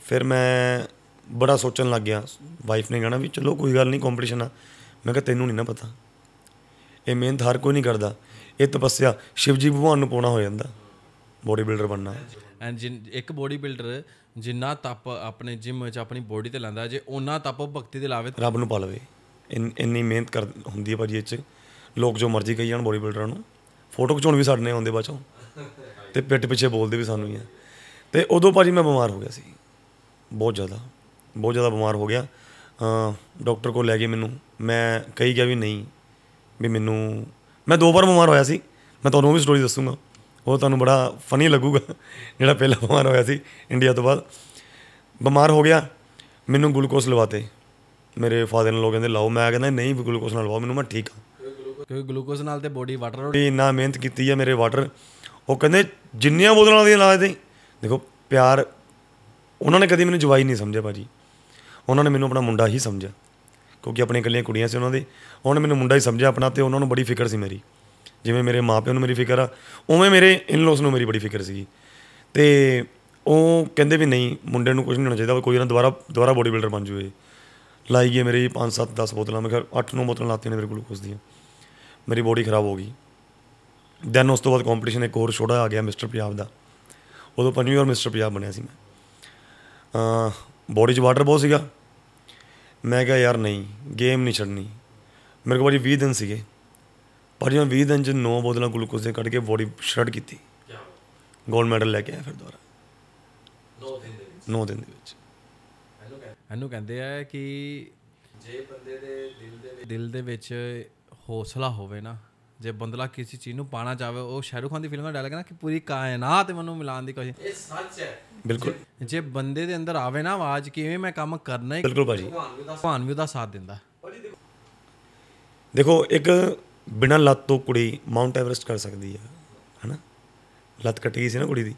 ਫਿਰ ਮੈਂ ਬੜਾ ਸੋਚਣ ਲੱਗ ਗਿਆ ਵਾਈਫ ਨੇ ਕਹਣਾ ਵੀ ਚਲੋ ਕੋਈ ਗੱਲ ਨਹੀਂ ਕੰਪੀਟੀਸ਼ਨ ਆ ਮੈਂ ਕਿਹਾ ਤੈਨੂੰ ਨਹੀਂ ਨਾ ਪਤਾ ਇਹ ਮਿਹਨਤ ਹਰ ਕੋਈ ਨਹੀਂ ਕਰਦਾ ਇਹ ਤਪੱਸਿਆ ਸ਼ਿਵਜੀ ਭਗਵਾਨ ਨੂੰ ਪਾਉਣਾ ਹੋ ਜਾਂਦਾ ਬੋਡੀ ਬਿਲਡਰ ਬਣਨਾ ਐਂਡ ਜਿੰ ਇੱਕ ਬੋਡੀ ਬਿਲਡਰ ਜਿੰਨਾ ਤਪ ਆਪਣੇ ਜਿਮ ਵਿੱਚ ਆਪਣੀ ਬੋਡੀ ਤੇ ਲਾਂਦਾ ਜੇ ਉਹਨਾਂ ਤਪ ਭਗਤੀ ਤੇ ਲਾਵੇ ਰੱਬ ਨੂੰ ਪਾ ਲਵੇ ਇੰਨੀ ਮਿਹਨਤ ਕਰ ਹੁੰਦੀ ਹੈ ਭਾਜੀ ਇਹ ਚ ਲੋਕ ਜੋ ਮਰਜ਼ੀ ਕਹੀ ਜਾਣ ਬੋਡੀ ਬਿਲਡਰਾਂ ਨੂੰ ਫੋਟੋ ਖਿਚਾਉਣ ਵੀ ਸਾਡੇ ਨੇ ਆਉਂਦੇ ਬਾਚੋਂ ਤੇ ਪਿੱਠ ਪਿੱਛੇ ਬੋਲਦੇ ਵੀ ਸਾਨੂੰ ਹੀ ਆ ਤੇ ਉਦੋਂ ਭਾਜੀ ਮੈਂ ਬਿਮਾਰ ਹੋ ਗਿਆ ਸੀ ਬਹੁਤ ਜ਼ਿਆਦਾ ਬਹੁਤ ਜ਼ਿਆਦਾ ਬਿਮਾਰ ਹੋ ਗਿਆ ਡਾਕਟਰ ਕੋਲ ਲੈ ਗਏ ਮੈਨੂੰ ਮੈਂ ਕਹੀ ਗਿਆ ਵੀ ਨਹੀਂ ਵੀ ਮੈਨੂੰ ਮੈਂ ਦੋ ਵਾਰ ਬਿਮਾਰ ਹੋਇਆ ਸੀ ਮੈਂ ਤੁਹਾਨੂੰ ਵੀ ਸਟੋਰੀ ਦੱਸੂਗਾ ਉਹ ਤੁਹਾਨੂੰ ਬੜਾ ਫਨੀ ਲੱਗੂਗਾ ਜਿਹੜਾ ਪਹਿਲਾ ਬਿਮਾਰ ਹੋਇਆ ਸੀ ਇੰਡੀਆ ਤੋਂ ਬਾਅਦ ਬਿਮਾਰ ਹੋ ਗਿਆ ਮੈਨੂੰ ਗਲੂਕੋਸ ਲਵਾਤੇ ਮੇਰੇ ਫਾਦਰ ਨੇ ਲੋਕ ਕਹਿੰਦੇ ਲਾਓ ਮੈਂ ਕਹਿੰਦਾ ਨਹੀਂ ਗਲੂਕੋਸ ਨਾ ਲਵਾਓ ਮੈਨੂੰ ਮੈਂ ਠੀਕ ਹਾਂ ਕਿਉਂਕਿ ਗਲੂਕੋਜ਼ ਨਾਲ ਤੇ ਬੋਡੀ ਵਾਟਰ ਵੀ ਇੰਨਾ ਮਿਹਨਤ ਕੀਤੀ ਆ ਮੇਰੇ ਵਾਟਰ ਉਹ ਕਹਿੰਦੇ ਜਿੰਨੀਆਂ ਬੋਤਲਾਂ ਦੀ ਲਾ ਦੇ ਦੇਖੋ ਪਿਆਰ ਉਹਨਾਂ ਨੇ ਕਦੀ ਮੈਨੂੰ ਜਵਾਈ ਨਹੀਂ ਸਮਝਿਆ ਭਾਜੀ ਉਹਨਾਂ ਨੇ ਮੈਨੂੰ ਆਪਣਾ ਮੁੰਡਾ ਹੀ ਸਮਝਿਆ ਕਿਉਂਕਿ ਆਪਣੇ ਇਕੱਲੀਆਂ ਕੁੜੀਆਂ ਸੀ ਉਹਨਾਂ ਦੇ ਉਹਨਾਂ ਨੇ ਮੈਨੂੰ ਮੁੰਡਾ ਹੀ ਸਮਝਿਆ ਆਪਣਾ ਤੇ ਉਹਨਾਂ ਨੂੰ ਬੜੀ ਫਿਕਰ ਸੀ ਮੇਰੀ ਜਿਵੇਂ ਮੇਰੇ ਮਾਪਿਆਂ ਨੂੰ ਮੇਰੀ ਫਿਕਰ ਆ ਉਵੇਂ ਮੇਰੇ ਇਨ ਲੋਸ ਨੂੰ ਮੇਰੀ ਬੜੀ ਫਿਕਰ ਸੀ ਤੇ ਉਹ ਕਹਿੰਦੇ ਵੀ ਨਹੀਂ ਮੁੰਡੇ ਨੂੰ ਕੁਝ ਨਹੀਂ ਹੋਣਾ ਚਾਹੀਦਾ ਕੋਈ ਨਾ ਦੁਬਾਰਾ ਦੁਬਾਰਾ ਬੋਡੀ ਬਿਲਡਰ ਬਣ ਜੂਏ ਲਾਈ ਗਏ ਮੇਰੀ 5 7 10 ਬੋਤਲਾਂ ਮੈਂ ਕਿਹਾ 8 9 ਬੋਤਲਾਂ ਲਾਤੀਆਂ ਨੇ ਮੇਰੇ ਕੋਲ ਦੀਆਂ ਮੇਰੀ ਬੋਡੀ ਖਰਾਬ ਹੋ ਗਈ ਦੈਨ ਉਸ ਤੋਂ ਬਾਅਦ ਕੰਪੀਟੀਸ਼ਨ ਇੱਕ ਹੋਰ ਛੋੜਾ ਆ ਗਿਆ ਮਿਸਟਰ ਪੰਜਾਬ ਦਾ ਉਦੋਂ ਪੰਜਵੀਂ ਵਾਰ ਮਿਸਟਰ ਪੰਜਾਬ ਬਣਿਆ ਸੀ ਮੈਂ ਆ ਬੋਡੀ 'ਚ ਵਾਟਰ ਬਹੁਤ ਸੀਗਾ ਮੈਂ ਕਿਹਾ ਯਾਰ ਨਹੀਂ ਗੇਮ ਨਹੀਂ ਛੱਡਣੀ ਮੇਰੇ ਕੋਲ ਜੀ 20 ਦਿਨ ਸੀਗੇ ਪਰ ਜਦੋਂ 20 ਦਿਨ 'ਚ 9 ਬੋਤਲਾਂ ਗਲੂਕੋਜ਼ ਦੇ ਕੱਢ ਕੇ ਬੋਡੀ ਸ਼ਰਟ ਕੀਤੀ ਗੋਲਡ ਮੈਡਲ ਲੈ ਕੇ ਆਇਆ ਫਿਰ ਦੁਬਾਰਾ 9 ਦਿਨ ਦੇ ਵਿੱਚ 9 ਦਿਨ ਦੇ ਵਿੱਚ ਇਹਨੂੰ ਕਹਿੰਦੇ ਆ ਕਿ ਜੇ ਬੰਦੇ ਦੇ ਦਿਲ ਦੇ ਵਿੱਚ ਦਿਲ ਦੇ ਵਿੱਚ ਹੌਸਲਾ ਹੋਵੇ ਨਾ ਜੇ ਬੰਦਲਾ ਕਿਸੇ ਚੀਜ਼ ਨੂੰ ਪਾਣਾ ਚਾਵੇ ਉਹ ਸ਼ਾਹਰੁਖ ਖਾਨ ਦੀ ਫਿਲਮ ਦਾ ਡਾਇਲੌਗ ਹੈ ਨਾ ਕਿ ਪੂਰੀ ਕਾਇਨਾਤ ਮੈਨੂੰ ਮਿਲਾਉਣ ਦੀ ਕੋਸ਼ਿਸ਼ ਇਹ ਸੱਚ ਹੈ ਬਿਲਕੁਲ ਜੇ ਬੰਦੇ ਦੇ ਅੰਦਰ ਆਵੇ ਨਾ ਆਵਾਜ਼ ਕਿਵੇਂ ਮੈਂ ਕੰਮ ਕਰਨਾ ਹੈ ਬਿਲਕੁਲ ਭਾਜੀ ਭਾਨ ਵੀ ਉਹਦਾ ਸਾਥ ਦਿੰਦਾ ਦੇਖੋ ਇੱਕ ਬਿਨਾਂ ਲੱਤ ਤੋਂ ਕੁੜੀ ਮਾਉਂਟ ਐਵਰੈਸਟ ਕਰ ਸਕਦੀ ਹੈ ਹਨਾ ਲੱਤ ਕੱਟ ਗਈ ਸੀ ਨਾ ਕੁੜੀ ਦੀ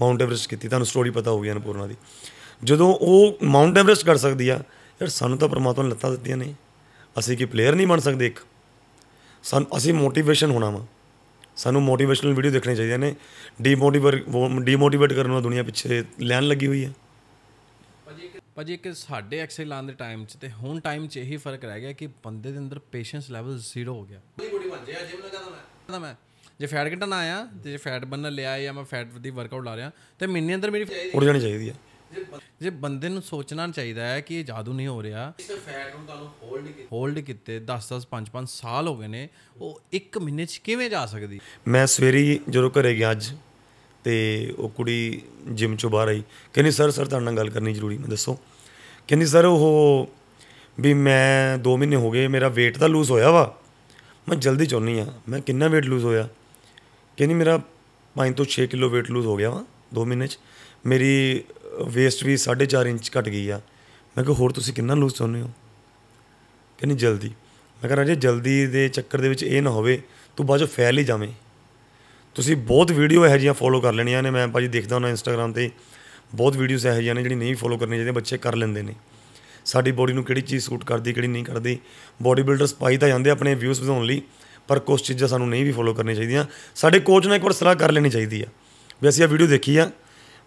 ਮਾਉਂਟ ਐਵਰੈਸਟ ਕੀਤੀ ਤੁਹਾਨੂੰ ਸਟੋਰੀ ਪਤਾ ਹੋਊਗੀ ਅਨਪੂਰਨਾ ਦੀ ਜਦੋਂ ਉਹ ਮਾਉਂਟ ਐਵਰੈਸਟ ਕਰ ਸਕਦੀ ਆ ਯਾਰ ਸਾਨੂੰ ਤਾਂ ਪਰਮਾਤਮਾ ਨੇ ਲੱਤਾਂ ਦਿੱਤੀਆਂ ਨੇ ਅਸੀਂ ਕੀ ਪਲੇਅਰ ਨਹੀਂ ਬਣ ਸਕਦੇ ਇੱਕ ਸਾਨੂੰ ਅਸੀਂ ਮੋਟੀਵੇਸ਼ਨ ਹੋਣਾ ਵਾ ਸਾਨੂੰ ਮੋਟੀਵੇਸ਼ਨਲ ਵੀਡੀਓ ਦੇਖਣੇ ਚਾਹੀਦੇ ਨੇ ਡੀਮੋਟੀਵੇਟ ਡੀਮੋਟੀਵੇਟ ਕਰਨ ਵਾਲੀ ਦੁਨੀਆ ਪਿੱਛੇ ਲੈਣ ਲੱਗੀ ਹੋਈ ਹੈ ਭਾਜੀ ਇੱਕ ਸਾਡੇ ਐਕਸੇ ਆਨ ਦੇ ਟਾਈਮ 'ਚ ਤੇ ਹੁਣ ਟਾਈਮ 'ਚ ਇਹੀ ਫਰਕ ਰਹਿ ਗਿਆ ਕਿ ਬੰਦੇ ਦੇ ਅੰਦਰ ਪੇਸ਼ੈਂਸ ਲੈਵਲ ਜ਼ੀਰੋ ਹੋ ਗਿਆ ਬੜੀ ਬਣ ਜਿਆ ਜਿਮ ਲਗਾਦਾ ਮੈਂ ਮੈਂ ਜੇ ਫੈਟ ਘਟਣਾ ਆਇਆ ਤੇ ਜੇ ਫੈਟ ਬੰਨ ਲਿਆ ਜਾਂ ਮੈਂ ਫੈਟ ਦੀ ਵਰਕਆਊਟ ਲਾ ਰਿਹਾ ਤੇ ਮਹੀਨੇ ਅੰਦਰ ਮੇਰੀ ਉੜ ਜਾਣੀ ਚਾਹੀਦੀ ਹੈ ਜੇ ਬੰਦੇ ਨੂੰ ਸੋਚਣਾ ਚਾਹੀਦਾ ਹੈ ਕਿ ਇਹ ਜਾਦੂ ਨਹੀਂ ਹੋ ਰਿਹਾ ਇਸ ਫੈਟ ਨੂੰ ਤੁਹਾਨੂੰ ਹੋਲਡ ਕੀਤੇ ਹੋਲਡ ਕੀਤੇ 10 10 5 5 ਸਾਲ ਹੋ ਗਏ ਨੇ ਉਹ 1 ਮਹੀਨੇ 'ਚ ਕਿਵੇਂ ਜਾ ਸਕਦੀ ਮੈਂ ਸਵੇਰੀ ਜਦੋਂ ਘਰੇ ਗਿਆ ਅੱਜ ਤੇ ਉਹ ਕੁੜੀ ਜਿਮ ਚੋਂ ਬਾਹਰ ਆਈ ਕਹਿੰਦੀ ਸਰ ਸਰ ਤੁਹਾਡੇ ਨਾਲ ਗੱਲ ਕਰਨੀ ਜ਼ਰੂਰੀ ਮੈਂ ਦੱਸੋ ਕਹਿੰਦੀ ਸਰ ਉਹ ਵੀ ਮੈਂ 2 ਮਹੀਨੇ ਹੋ ਗਏ ਮੇਰਾ weight ਤਾਂ ਲੂਜ਼ ਹੋਇਆ ਵਾ ਮੈਂ ਜਲਦੀ ਚਾਹੁੰਨੀ ਆ ਮੈਂ ਕਿੰਨਾ weight ਲੂਜ਼ ਹੋਇਆ ਕਹਿੰਦੀ ਮੇਰਾ 5 ਤੋਂ 6 ਕਿਲੋ weight ਲੂਜ਼ ਹੋ ਗਿਆ ਵਾ 2 ਮਹੀਨੇ 'ਚ ਮੇਰੀ ਵੇਸਟ ਵੀ 4.5 ਇੰਚ ਘਟ ਗਈ ਆ ਮੈਂ ਕਿਹਾ ਹੋਰ ਤੁਸੀਂ ਕਿੰਨਾ ਲੂਜ਼ ਚਾਹੁੰਦੇ ਹੋ ਕਹਿੰਦੀ ਜਲਦੀ ਮੈਂ ਕਹਿੰਦਾ ਜੇ ਜਲਦੀ ਦੇ ਚੱਕਰ ਦੇ ਵਿੱਚ ਇਹ ਨਾ ਹੋਵੇ ਤੂੰ ਬਾਅਦ ਫੈਲ ਹੀ ਜਾਵੇਂ ਤੁਸੀਂ ਬਹੁਤ ਵੀਡੀਓ ਇਹੋ ਜਿਹੀਆਂ ਫੋਲੋ ਕਰ ਲੈਣੀਆਂ ਨੇ ਮੈਂ ਭਾਜੀ ਦੇਖਦਾ ਹਾਂ ਇੰਸਟਾਗ੍ਰam ਤੇ ਬਹੁਤ ਵੀਡੀਓਜ਼ ਇਹੋ ਜਿਹੀਆਂ ਨੇ ਜਿਹੜੀ ਨਹੀਂ ਫੋਲੋ ਕਰਨੀ ਚਾਹੀਦੀ ਬੱਚੇ ਕਰ ਲੈਂਦੇ ਨੇ ਸਾਡੀ ਬੋਡੀ ਨੂੰ ਕਿਹੜੀ ਚੀਜ਼ ਸੂਟ ਕਰਦੀ ਕਿਹੜੀ ਨਹੀਂ ਕਰਦੀ ਬੋਡੀ ਬਿਲਡਰਸ ਪਾਈ ਤਾਂ ਜਾਂਦੇ ਆਪਣੇ ਵਿਊਜ਼ ਵਧਾਉਣ ਲਈ ਪਰ ਕੁਝ ਚੀਜ਼ਾਂ ਸਾਨੂੰ ਨਹੀਂ ਵੀ ਫੋਲੋ ਕਰਨੀ ਚਾਹੀਦੀਆਂ ਸਾਡੇ ਕੋਚ ਨੇ ਇੱਕ ਵਾਰ ਸਲਾਹ ਕਰ ਲੈਣੀ ਚਾਹੀਦੀ ਆ ਵੀ ਅਸੀਂ ਇਹ ਵੀਡੀਓ ਦੇਖੀ ਆ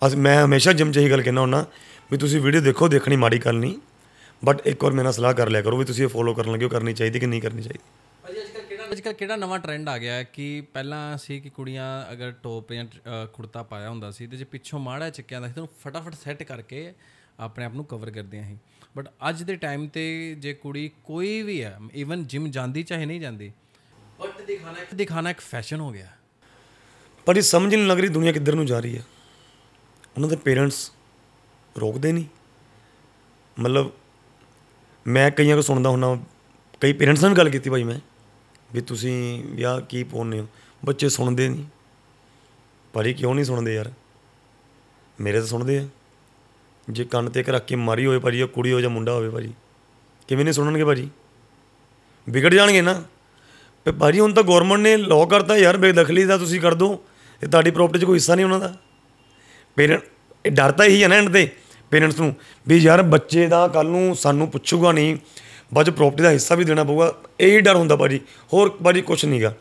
ਅਸ ਮੈਂ ਹਮੇਸ਼ਾ ਜਿਮ 'ਚ ਗੱਲ ਕਹਿਣਾ ਹੁੰਨਾ ਵੀ ਤੁਸੀਂ ਵੀਡੀਓ ਦੇਖੋ ਦੇਖਣੀ ਮਾੜੀ ਗੱਲ ਨਹੀਂ ਬਟ ਇੱਕ ਵਾਰ ਮੇਰਾ ਸਲਾਹ ਕਰ ਲਿਆ ਕਰੋ ਵੀ ਤੁਸੀਂ ਇਹ ਫੋਲੋ ਕਰਨ ਲੱਗੇ ਹੋ ਕਰਨੀ ਚਾਹੀਦੀ ਕਿ ਨਹੀਂ ਕਰਨੀ ਚਾਹੀਦੀ ਅੱਜ ਅੱਜਕੱਲ ਕਿਹੜਾ ਕਿਹੜਾ ਨਵਾਂ ਟ੍ਰੈਂਡ ਆ ਗਿਆ ਹੈ ਕਿ ਪਹਿਲਾਂ ਸੀ ਕਿ ਕੁੜੀਆਂ ਅਗਰ ਟੋਪ ਜਾਂ ਕੁੜਤਾ ਪਾਇਆ ਹੁੰਦਾ ਸੀ ਤੇ ਜੇ ਪਿੱਛੋਂ ਮਾੜਾ ਚੱਕਿਆ ਜਾਂਦਾ ਸੀ ਉਹਨੂੰ ਫਟਾਫਟ ਸੈੱਟ ਕਰਕੇ ਆਪਣੇ ਆਪ ਨੂੰ ਕਵਰ ਕਰਦੇ ਆਂ ਸੀ ਬਟ ਅੱਜ ਦੇ ਟਾਈਮ ਤੇ ਜੇ ਕੁੜੀ ਕੋਈ ਵੀ ਹੈ ਇਵਨ ਜਿਮ ਜਾਂਦੀ ਚਾਹੇ ਨਹੀਂ ਜਾਂਦੀ ਬਟ ਦਿਖਾਣਾ ਦਿਖਾਣਾ ਇੱਕ ਫੈਸ਼ਨ ਹੋ ਗਿਆ ਪਰ ਇਹ ਸਮਝ ਨਹੀਂ ਲੱਗ ਰਹੀ ਦੁਨੀਆ ਕਿੱਧਰ ਨੂੰ ਜਾ ਰਹੀ ਹੈ ਉਹਨਾਂ ਦੇ ਪੇਰੈਂਟਸ ਰੋਕਦੇ ਨਹੀਂ ਮਤਲਬ ਮੈਂ ਕਈਆਂ ਨੂੰ ਸੁਣਦਾ ਹੁੰਨਾ ਕਈ ਪੇਰੈਂਟਸ ਨਾਲ ਗੱਲ ਕੀਤੀ ਭਾਈ ਮੈਂ ਵੀ ਤੁਸੀਂ ਵਿਆਹ ਕੀ ਪਾਉਨੇ ਹੋ ਬੱਚੇ ਸੁਣਦੇ ਨਹੀਂ ਇਹ ਕਿਉਂ ਨਹੀਂ ਸੁਣਦੇ ਯਾਰ ਮੇਰੇ ਤਾਂ ਸੁਣਦੇ ਆ ਜੇ ਕੰਨ ਤੇ ਇੱਕ ਰੱਖ ਕੇ ਮਾਰੀ ਹੋਵੇ ਭਾਜੀ ਉਹ ਕੁੜੀ ਹੋ ਜਾਂ ਮੁੰਡਾ ਹੋਵੇ ਭਾਜੀ ਕਿਵੇਂ ਨਹੀਂ ਸੁਣਨਗੇ ਭਾਜੀ ਵਿਗੜ ਜਾਣਗੇ ਨਾ ਪਰ ਭਾਜੀ ਹੁਣ ਤਾਂ ਗਵਰਨਮੈਂਟ ਨੇ ਲਾਅ ਕਰਤਾ ਯਾਰ ਬੇਦਖਲੀ ਦਾ ਤੁਸੀਂ ਕਰ ਦੋ ਇਹ ਤੁਹਾਡੀ ਪ੍ਰਾਪਰਟੀ 'ਚ ਕੋਈ ਹਿੱਸਾ ਨਹੀਂ ਉਹਨਾਂ ਦਾ ਪੇਰੈਂਟ ਡਰ ਤਾਂ ਇਹੀ ਹੈ ਨਾ ਐਂਡ ਤੇ ਪੇਰੈਂਟਸ ਨੂੰ ਵੀ ਯਾਰ ਬੱਚੇ ਦਾ ਕੱਲ ਨੂੰ ਸਾਨੂੰ ਪੁੱਛੂਗਾ ਨਹੀਂ ਬਜ ਪ੍ਰੋਪਰਟੀ ਦਾ ਹਿੱਸਾ ਵੀ ਦੇਣਾ ਪਊਗਾ ਇਹ ਹੀ ਡਰ ਹੁੰਦਾ ਭਾਜੀ ਹੋਰ ਭਾਜੀ ਕੁਝ ਨਹੀਂਗਾ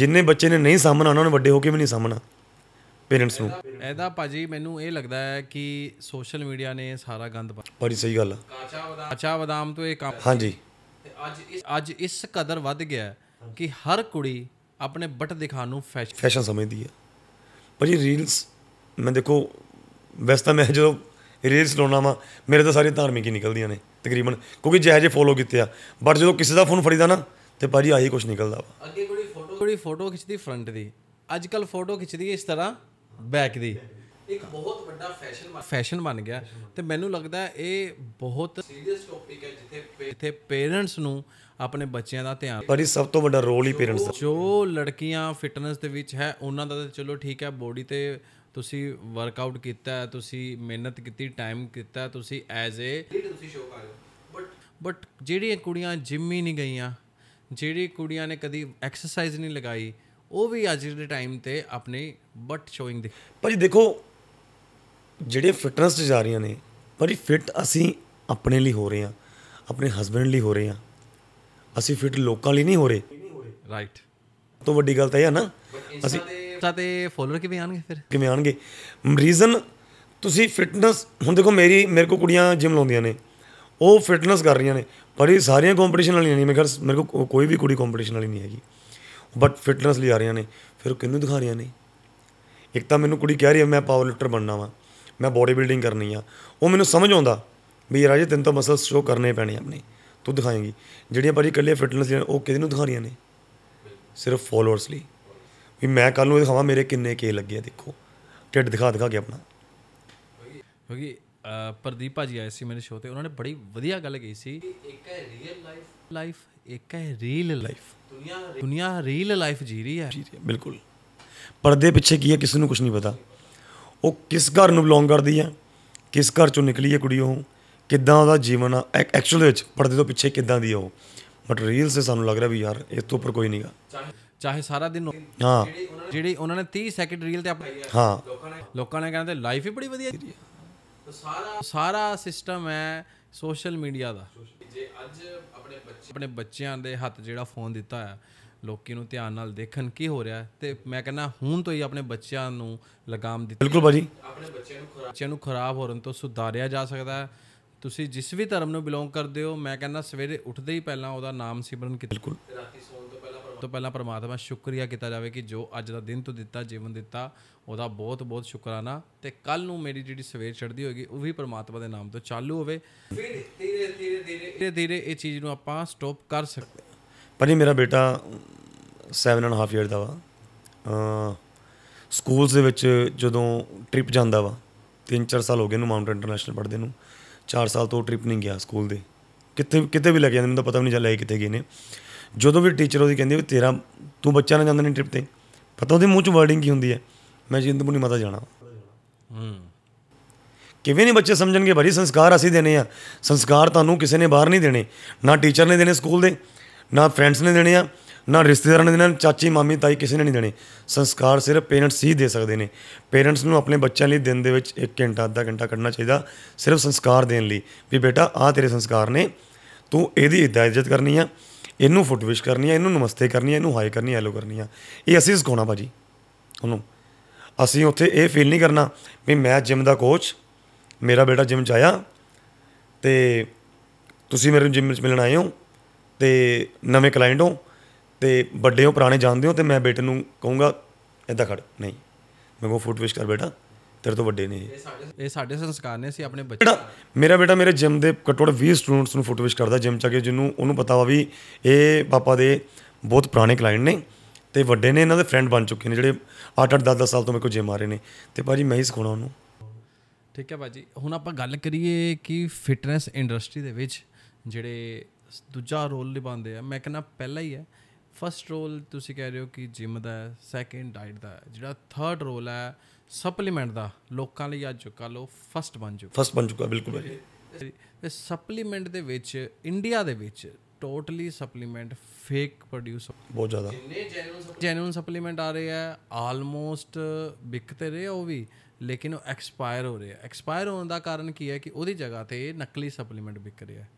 ਜਿੰਨੇ ਬੱਚੇ ਨੇ ਨਹੀਂ ਸਾਹਮਣਾ ਉਹਨਾਂ ਨੇ ਵੱਡੇ ਹੋ ਕੇ ਵੀ ਨਹੀਂ ਸਾਹਮਣਾ ਪੇਰੈਂਟਸ ਨੂੰ ਇਹਦਾ ਭਾਜੀ ਮੈਨੂੰ ਇਹ ਲੱਗਦਾ ਹੈ ਕਿ ਸੋਸ਼ਲ ਮੀਡੀਆ ਨੇ ਸਾਰਾ ਗੰਦ ਪਾ ਬੜੀ ਸਹੀ ਗੱਲ ਆ ਕਾਚਾ ਬਦਾਮ ਕਾਚਾ ਬਦਾਮ ਤੋਂ ਇਹ ਕੰਮ ਹਾਂਜੀ ਅੱਜ ਇਸ ਅੱਜ ਇਸ ਕਦਰ ਵੱਧ ਗਿਆ ਕਿ ਹਰ ਕੁੜੀ ਆਪਣੇ ਬਟ ਦਿਖਾਣ ਨੂੰ ਫੈਸ਼ਨ ਸਮਝਦੀ ਹੈ ਭਾਜੀ ਰੀਲਸ ਮੈਂ ਦੇਖੋ ਵੈਸੇ ਤਾਂ ਮੈਂ ਜਦੋਂ ਰੀਲਸ ਲਾਉਣਾ ਵਾ ਮੇਰੇ ਤਾਂ ਸਾਰੇ ਧਾਰਮਿਕ ਹੀ ਨਿਕਲਦੀਆਂ ਨੇ ਤਕਰੀਬਨ ਕਿਉਂਕਿ ਜਿਹੇ ਜੇ ਫੋਲੋ ਕੀਤੇ ਆ ਬਟ ਜਦੋਂ ਕਿਸੇ ਦਾ ਫੋਨ ਫੜੀਦਾ ਨਾ ਤੇ ਭਾਜੀ ਆਹੀ ਕੁਝ ਨਿਕਲਦਾ ਵਾ ਅੱਗੇ ਕੋਈ ਫੋਟੋ ਕੋਈ ਫੋਟੋ ਖਿੱਚਦੀ ਫਰੰਟ ਦੀ ਅੱਜ ਕੱਲ ਫੋਟੋ ਖਿੱਚਦੀ ਇਸ ਤਰ੍ਹਾਂ ਬੈਕ ਦੀ ਇੱਕ ਬਹੁਤ ਵੱਡਾ ਫੈਸ਼ਨ ਫੈਸ਼ਨ ਬਣ ਗਿਆ ਤੇ ਮੈਨੂੰ ਲੱਗਦਾ ਇਹ ਬਹੁਤ ਸੀਰੀਅਸ ਟੌਪਿਕ ਹੈ ਜਿੱਥੇ ਜਿੱਥੇ ਪੇਰੈਂਟਸ ਨੂੰ ਆਪਣੇ ਬੱਚਿਆਂ ਦਾ ਧਿਆਨ ਪਰ ਇਹ ਸਭ ਤੋਂ ਵੱਡਾ ਰੋਲ ਹੀ ਪੇਰੈਂਟਸ ਦਾ ਜੋ ਲੜਕੀਆਂ ਫਿਟਨੈਸ ਦੇ ਵਿੱਚ ਹੈ ਉਹਨਾਂ ਦਾ ਤਾਂ ਚਲੋ ਠੀਕ ਹੈ ਬੋਡੀ ਤੇ ਤੁਸੀਂ ਵਰਕਆਊਟ ਕੀਤਾ ਤੁਸੀਂ ਮਿਹਨਤ ਕੀਤੀ ਟਾਈਮ ਕੀਤਾ ਤੁਸੀਂ ਐਜ਼ ਏ ਤੁਸੀਂ ਸ਼ੋਅ ਕਰ ਰਹੇ ਹੋ ਬਟ ਬਟ ਜਿਹੜੀਆਂ ਕੁੜੀਆਂ ਜਿਮ ਹੀ ਨਹੀਂ ਗਈਆਂ ਜਿਹੜੀ ਕੁੜੀਆਂ ਨੇ ਕਦੀ ਐਕਸਰਸਾਈਜ਼ ਨਹੀਂ ਲਗਾਈ ਉਹ ਵੀ ਅੱਜ ਦੇ ਟਾਈਮ ਤੇ ਆਪਣੇ ਬਟ ਸ਼ੋਇੰਗ ਦੇ ਭਾਜੀ ਦੇਖੋ ਜਿਹੜੇ ਫਿਟਨੈਸ ਤੇ ਜਾ ਰਹੀਆਂ ਨੇ ਭਾਜੀ ਫਿਟ ਅਸੀਂ ਆਪਣੇ ਲਈ ਹੋ ਰਹੇ ਹਾਂ ਆਪਣੇ ਹਸਬੰਡ ਲਈ ਹੋ ਰਹੇ ਹਾਂ ਅਸੀਂ ਫਿਟ ਲੋਕਾਂ ਲਈ ਨਹੀਂ ਹੋ ਰਹੇ ਰਾਈਟ ਤੋਂ ਵੱਡੀ ਗੱਲ ਤਾਂ ਇਹ ਹੈ ਨਾ ਅਸੀਂ ਇੰਸਟਾ ਤੇ ਫੋਲੋਅਰ ਕਿਵੇਂ ਆਣਗੇ ਫਿਰ ਕਿਵੇਂ ਆਣਗੇ ਰੀਜ਼ਨ ਤੁਸੀਂ ਫਿਟਨੈਸ ਹੁਣ ਦੇਖੋ ਮੇਰੀ ਮੇਰੇ ਕੋ ਕੁੜੀਆਂ ਜਿਮ ਲਾਉਂਦੀਆਂ ਨੇ ਉਹ ਫਿਟਨੈਸ ਕਰ ਰਹੀਆਂ ਨੇ ਪਰ ਇਹ ਸਾਰੀਆਂ ਕੰਪੀਟੀਸ਼ਨ ਵਾਲੀਆਂ ਨਹੀਂ ਮੇਰੇ ਘਰ ਮੇਰੇ ਕੋ ਕੋਈ ਵੀ ਕੁੜੀ ਕੰਪੀਟੀਸ਼ਨ ਵਾਲੀ ਨਹੀਂ ਹੈਗੀ ਬਟ ਫਿਟਨੈਸ ਲਈ ਆ ਰਹੀਆਂ ਨੇ ਫਿਰ ਕਿੰਨੂੰ ਦਿਖਾ ਰਹੀਆਂ ਨੇ ਇੱਕ ਤਾਂ ਮੈਨੂੰ ਕੁੜੀ ਕਹਿ ਰਹੀ ਹੈ ਮੈਂ ਪਾਵਰ ਲਿਫਟਰ ਬਣਨਾ ਵਾ ਮੈਂ ਬੋਡੀ ਬਿਲਡਿੰਗ ਕਰਨੀ ਆ ਉਹ ਮੈਨੂੰ ਸਮਝ ਆਉਂਦਾ ਵੀ ਰਾਜੇ ਤਿੰਨ ਤੋਂ ਮਸਲਸ ਸ਼ੋ ਕਰਨੇ ਪੈਣੇ ਆਪਣੇ ਤੂੰ ਦਿਖਾਏਂਗੀ ਜਿਹੜੀਆਂ ਬੜੀ ਇਕੱਲੇ ਫਿਟਨੈਸ ਉਹ ਕਿਹਦੇ ਨੂੰ ਦਿਖਾ ਰਹੀਆਂ ਨੇ ਸਿਰਫ ਫੋਲੋਅਰਸ ਲਈ ਵੀ ਮੈਂ ਕੱਲ ਨੂੰ ਦਿਖਾਵਾਂ ਮੇਰੇ ਕਿੰਨੇ ਕੇ ਲੱਗੇ ਆ ਦੇਖੋ ਢਿੱਡ ਦਿਖਾ ਦਿਖਾ ਕੇ ਆਪਣਾ ਕਿਉਂਕਿ ਪ੍ਰਦੀਪ ਭਾਜੀ ਆਏ ਸੀ ਮੇਰੇ ਸ਼ੋਅ ਤੇ ਉਹਨਾਂ ਨੇ ਬੜੀ ਵਧੀਆ ਗੱਲ ਕਹੀ ਸੀ ਇੱਕ ਹੈ ਰੀਅਲ ਲਾਈਫ ਲਾਈਫ ਇੱਕ ਹੈ ਰੀਅਲ ਲਾਈਫ ਦੁਨੀਆ ਦੁਨੀਆ ਰੀਅਲ ਲਾਈਫ ਜੀ ਰਹੀ ਹੈ ਬਿਲਕੁਲ ਪਰਦੇ ਪਿੱਛੇ ਕੀ ਹੈ ਕਿਸੇ ਨੂੰ ਕੁਝ ਨਹੀਂ ਪਤਾ ਉਹ ਕਿਸ ਘਰ ਨੂੰ ਬਿਲੋਂਗ ਕਰਦੀ ਹੈ ਕਿਸ ਘਰ ਚੋਂ ਨਿਕਲੀ ਹੈ ਕੁੜੀ ਉਹ ਕਿੱਦਾਂ ਉਹਦਾ ਜੀਵਨ ਆ ਐਕਚੁਅਲ ਵਿੱਚ ਪਰਦੇ ਤੋਂ ਪਿੱਛੇ ਕਿੱਦਾਂ ਦੀ ਉਹ ਬਟ ਰੀਲਸ ਸੇ ਸਾਨੂੰ ਲੱਗ ਰਿਹਾ ਵੀ ਯਾਰ ਇਸ ਤੋਂ ਉੱਪਰ ਕੋਈ ਨਹੀਂਗਾ ਚਾਹੇ ਸਾਰਾ ਦਿਨ ਹਾਂ ਜਿਹੜੀ ਉਹਨਾਂ ਨੇ 30 ਸੈਕਿੰਡ ਰੀਲ ਤੇ ਆਪਣੀ ਹਾਂ ਲੋਕਾਂ ਨੇ ਲੋਕਾਂ ਨੇ ਕਹਿੰਦੇ ਲਾਈਫ ਹੀ ਬੜੀ ਵਧੀਆ ਹੈ ਸਾਰਾ ਸਾਰਾ ਸਿਸਟਮ ਹੈ ਸੋਸ਼ਲ ਮੀਡੀਆ ਦਾ ਜੇ ਅੱਜ ਆਪਣੇ ਬੱਚੇ ਆਪਣੇ ਬੱਚਿਆਂ ਦੇ ਹੱਥ ਜਿਹੜਾ ਫੋਨ ਦਿੱਤਾ ਹੈ ਲੋਕੀ ਨੂੰ ਧਿਆਨ ਨਾਲ ਦੇਖਣ ਕੀ ਹੋ ਰਿਹਾ ਤੇ ਮੈਂ ਕਹਿੰਦਾ ਹੁਣ ਤੋਂ ਹੀ ਆਪਣੇ ਬੱਚਿਆਂ ਨੂੰ ਲਗਾਮ ਦਿੱਤੀ ਬਿਲਕੁਲ ਭਾਜੀ ਆਪਣੇ ਬੱਚਿਆਂ ਨੂੰ ਖਰਾਬ ਬੱਚਿਆਂ ਨੂੰ ਖਰਾਬ ਹੋਣ ਤੋਂ ਸੁਧਾਰਿਆ ਜਾ ਸਕਦਾ ਹੈ ਤੁਸੀਂ ਜਿਸ ਵੀ ਧਰਮ ਨੂੰ ਬਿਲੋਂਗ ਕਰਦੇ ਹੋ ਮੈਂ ਕਹਿੰਦਾ ਸਵੇਰੇ ਉੱਠਦੇ ਹੀ ਪਹਿਲਾਂ ਉਹਦਾ ਨਾਮ ਸਿਮਰਨ ਕੀਤਾ ਬਿਲਕੁਲ ਰਾਤੀ ਸੌਣ ਤੋਂ ਤੋਂ ਪਹਿਲਾਂ ਪ੍ਰਮਾਤਮਾ ਸ਼ੁਕਰੀਆ ਕੀਤਾ ਜਾਵੇ ਕਿ ਜੋ ਅੱਜ ਦਾ ਦਿਨ ਤੋਂ ਦਿੱਤਾ ਜੀਵਨ ਦਿੱਤਾ ਉਹਦਾ ਬਹੁਤ ਬਹੁਤ ਸ਼ੁਕਰਾਨਾ ਤੇ ਕੱਲ ਨੂੰ ਮੇਰੀ ਜਿਹੜੀ ਸਵੇਰ ਚੜ੍ਹਦੀ ਹੋਏਗੀ ਉਹ ਵੀ ਪ੍ਰਮਾਤਮਾ ਦੇ ਨਾਮ ਤੋਂ ਚਾਲੂ ਹੋਵੇ ਫਿਰ ਧੀਰੇ ਧੀਰੇ ਧੀਰੇ ਧੀਰੇ ਇਹ ਚੀਜ਼ ਨੂੰ ਆਪਾਂ ਸਟਾਪ ਕਰ ਸਕਦੇ ਪਰ ਇਹ ਮੇਰਾ ਬੇਟਾ 7 ਐਂਡ ਹਾਫ ਇਅਰ ਦਾ ਵਾ ਸਕੂਲਸ ਦੇ ਵਿੱਚ ਜਦੋਂ ਟ੍ਰਿਪ ਜਾਂਦਾ ਵਾ 3-4 ਸਾਲ ਹੋ ਗਏ ਨੂੰ ਮਾਊਂਟ ਇੰਟਰਨੈਸ਼ਨਲ ਪੜਦੇ ਨੂੰ 4 ਸਾਲ ਤੋਂ ਟ੍ਰਿਪ ਨਹੀਂ ਗਿਆ ਸਕੂਲ ਦੇ ਕਿੱਥੇ ਕਿਤੇ ਵੀ ਲੱਗ ਜਾਂਦੇ ਮੈਨੂੰ ਤਾਂ ਪਤਾ ਵੀ ਨਹੀਂ ਚੱਲਿਆ ਕਿੱਥੇ ਗਏ ਨੇ ਜਦੋਂ ਵੀ ਟੀਚਰ ਉਹਦੀ ਕਹਿੰਦੀ ਵੀ ਤੇਰਾ ਤੂੰ ਬੱਚਾ ਨਾ ਜਾਂਦਾ ਨਹੀਂ ਟ੍ਰਿਪ ਤੇ ਪਤਾ ਉਹਦੇ ਮੂੰਹ 'ਚ ਵਰਡਿੰਗ ਕੀ ਹੁੰਦੀ ਹੈ ਮੈਂ ਜਿੰਦਪੁਰਨੀ ਮਾਤਾ ਜਾਣਾ ਹੂੰ ਕਿਵੇਂ ਨਹੀਂ ਬੱਚੇ ਸਮਝਣਗੇ ਭਾਰੀ ਸੰਸਕਾਰ ਅਸੀਂ ਦੇਣੇ ਆ ਸੰਸਕਾਰ ਤੁਹਾਨੂੰ ਕਿਸੇ ਨੇ ਬਾਹਰ ਨਹੀਂ ਦੇਣੇ ਨਾ ਟੀਚਰ ਨੇ ਦੇਣੇ ਸਕੂਲ ਦੇ ਨਾ ਫਰੈਂਡਸ ਨੇ ਦੇਣੇ ਆ ਨਾ ਰਿਸ਼ਤੇਦਾਰਾਂ ਨੇ ਦੇਣਾ ਚਾਚੀ ਮਾਮੀ ਤਾਈ ਕਿਸੇ ਨੇ ਨਹੀਂ ਦੇਣੇ ਸੰਸਕਾਰ ਸਿਰਫ ਪੇਰੈਂਟਸ ਹੀ ਦੇ ਸਕਦੇ ਨੇ ਪੇਰੈਂਟਸ ਨੂੰ ਆਪਣੇ ਬੱਚਿਆਂ ਲਈ ਦਿਨ ਦੇ ਵਿੱਚ 1 ਘੰਟਾ ਅੱਧਾ ਘੰਟਾ ਕੱਢਣਾ ਚਾਹੀਦਾ ਸਿਰਫ ਸੰਸਕਾਰ ਦੇਣ ਲਈ ਵੀ ਬੇਟਾ ਆਹ ਤੇਰੇ ਸੰਸਕਾਰ ਨੇ ਤੂੰ ਇਹਦੀ ਇੱਜ਼ਤ ਕਰਨੀ ਆ ਇਹਨੂੰ ਫੁੱਟ ਵਿਸ਼ ਕਰਨੀ ਆ ਇਹਨੂੰ ਨਮਸਤੇ ਕਰਨੀ ਆ ਇਹਨੂੰ ਹਾਈ ਕਰਨੀ ਆ ਹੈਲੋ ਕਰਨੀ ਆ ਇਹ ਅਸੀਂ ਸਿਖਾਉਣਾ ਭਾਜੀ ਉਹਨੂੰ ਅਸੀਂ ਉੱਥੇ ਇਹ ਫੀਲ ਨਹੀਂ ਕਰਨਾ ਵੀ ਮੈਂ ਜਿਮ ਦਾ ਕੋਚ ਮੇਰਾ ਬੇਟਾ ਜਿਮ ਜਾਇਆ ਤੇ ਤੁਸੀਂ ਮੇਰੇ ਜਿਮ ਵਿੱਚ ਮਿਲਣ ਆਏ ਹੋ ਤੇ ਨਵੇਂ ਕਲਾਇੰਟ ਹੋ ਤੇ ਵੱਡੇ ਹੋ ਪੁਰਾਣੇ ਜਾਣਦੇ ਹੋ ਤੇ ਮੈਂ ਬੇਟੇ ਨੂੰ ਕਹੂੰਗਾ ਐਦਾਂ ਖੜ ਨਹੀਂ ਮੈਂ ਕੋ ਫੁੱਟ ਵਿਸ਼ ਕਰ ਬੇਟਾ ਤੇਰੇ ਤੋਂ ਵੱਡੇ ਨੇ ਇਹ ਸਾਡੇ ਸੰਸਕਾਰ ਨੇ ਸੀ ਆਪਣੇ ਬੱਚੇ ਮੇਰਾ ਬੇਟਾ ਮੇਰੇ ਜਿਮ ਦੇ ਘੱਟੋ 20 ਸਟੂਡੈਂਟਸ ਨੂੰ ਫੋਟੋ ਵਿਸ਼ ਕਰਦਾ ਜਿਮ ਚ ਕੇ ਜਿਹਨੂੰ ਉਹਨੂੰ ਪਤਾ ਵਾ ਵੀ ਇਹ ਪਾਪਾ ਦੇ ਬਹੁਤ ਪੁਰਾਣੇ ਕਲਾਇੰਟ ਨੇ ਤੇ ਵੱਡੇ ਨੇ ਇਹਨਾਂ ਦੇ ਫਰੈਂਡ ਬਣ ਚੁੱਕੇ ਨੇ ਜਿਹੜੇ 8-8 10-10 ਸਾਲ ਤੋਂ ਮੇਰੇ ਕੋਲ ਜਿਮ ਆ ਰਹੇ ਨੇ ਤੇ ਭਾਜੀ ਮੈਂ ਹੀ ਸਿਖਾਉਣਾ ਉਹਨੂੰ ਠੀਕ ਹੈ ਭਾਜੀ ਹੁਣ ਆਪਾਂ ਗੱਲ ਕਰੀਏ ਕਿ ਫਿਟਨੈਸ ਇੰਡਸਟਰੀ ਦੇ ਵਿੱਚ ਜਿਹੜੇ ਦੂਜਾ ਰੋਲ ਨਿਭਾਉਂਦੇ ਆ ਮੈਂ ਕਹਿੰਦਾ ਪਹਿਲਾ ਹੀ ਹੈ ਫਰਸਟ ਰੋਲ ਤੁਸੀਂ ਕਹਿ ਰਹੇ ਹੋ ਕਿ ਜਿਮ ਦਾ ਹੈ ਸੈਕਿੰਡ ਡਾਈਟ ਦਾ ਹੈ ਜਿਹੜਾ ਥਰਡ ਰੋਲ ਹੈ ਸਪਲੀਮੈਂਟ ਦਾ ਲੋਕਾਂ ਲਈ ਅੱਜ ਚੁੱਕਾ ਲੋ ਫਸਟ ਬਣ ਚੁੱਕਾ ਫਸਟ ਬਣ ਚੁੱਕਾ ਬਿਲਕੁਲ ਭਾਜੀ ਤੇ ਸਪਲੀਮੈਂਟ ਦੇ ਵਿੱਚ ਇੰਡੀਆ ਦੇ ਵਿੱਚ ਟੋਟਲੀ ਸਪਲੀਮੈਂਟ ਫੇਕ ਪ੍ਰੋਡਿਊਸ ਬਹੁਤ ਜ਼ਿਆਦਾ ਜਿੰਨੇ ਜੈਨੂਨ ਸਪਲੀਮੈਂਟ ਆ ਰਹੇ ਆ ਆਲਮੋਸਟ ਵਿਕ ਤੇ ਰਹੇ ਉਹ ਵੀ ਲੇਕਿਨ ਉਹ ਐਕਸਪਾਇਰ ਹੋ ਰਹੇ ਆ ਐਕਸਪਾਇਰ ਹੋਣ ਦਾ ਕਾਰਨ ਕੀ ਹੈ ਕਿ ਉਹਦੀ ਜਗ੍ਹਾ ਤੇ ਨਕਲੀ ਸਪਲੀਮੈਂਟ ਵਿਕ ਰਿਹਾ ਹੈ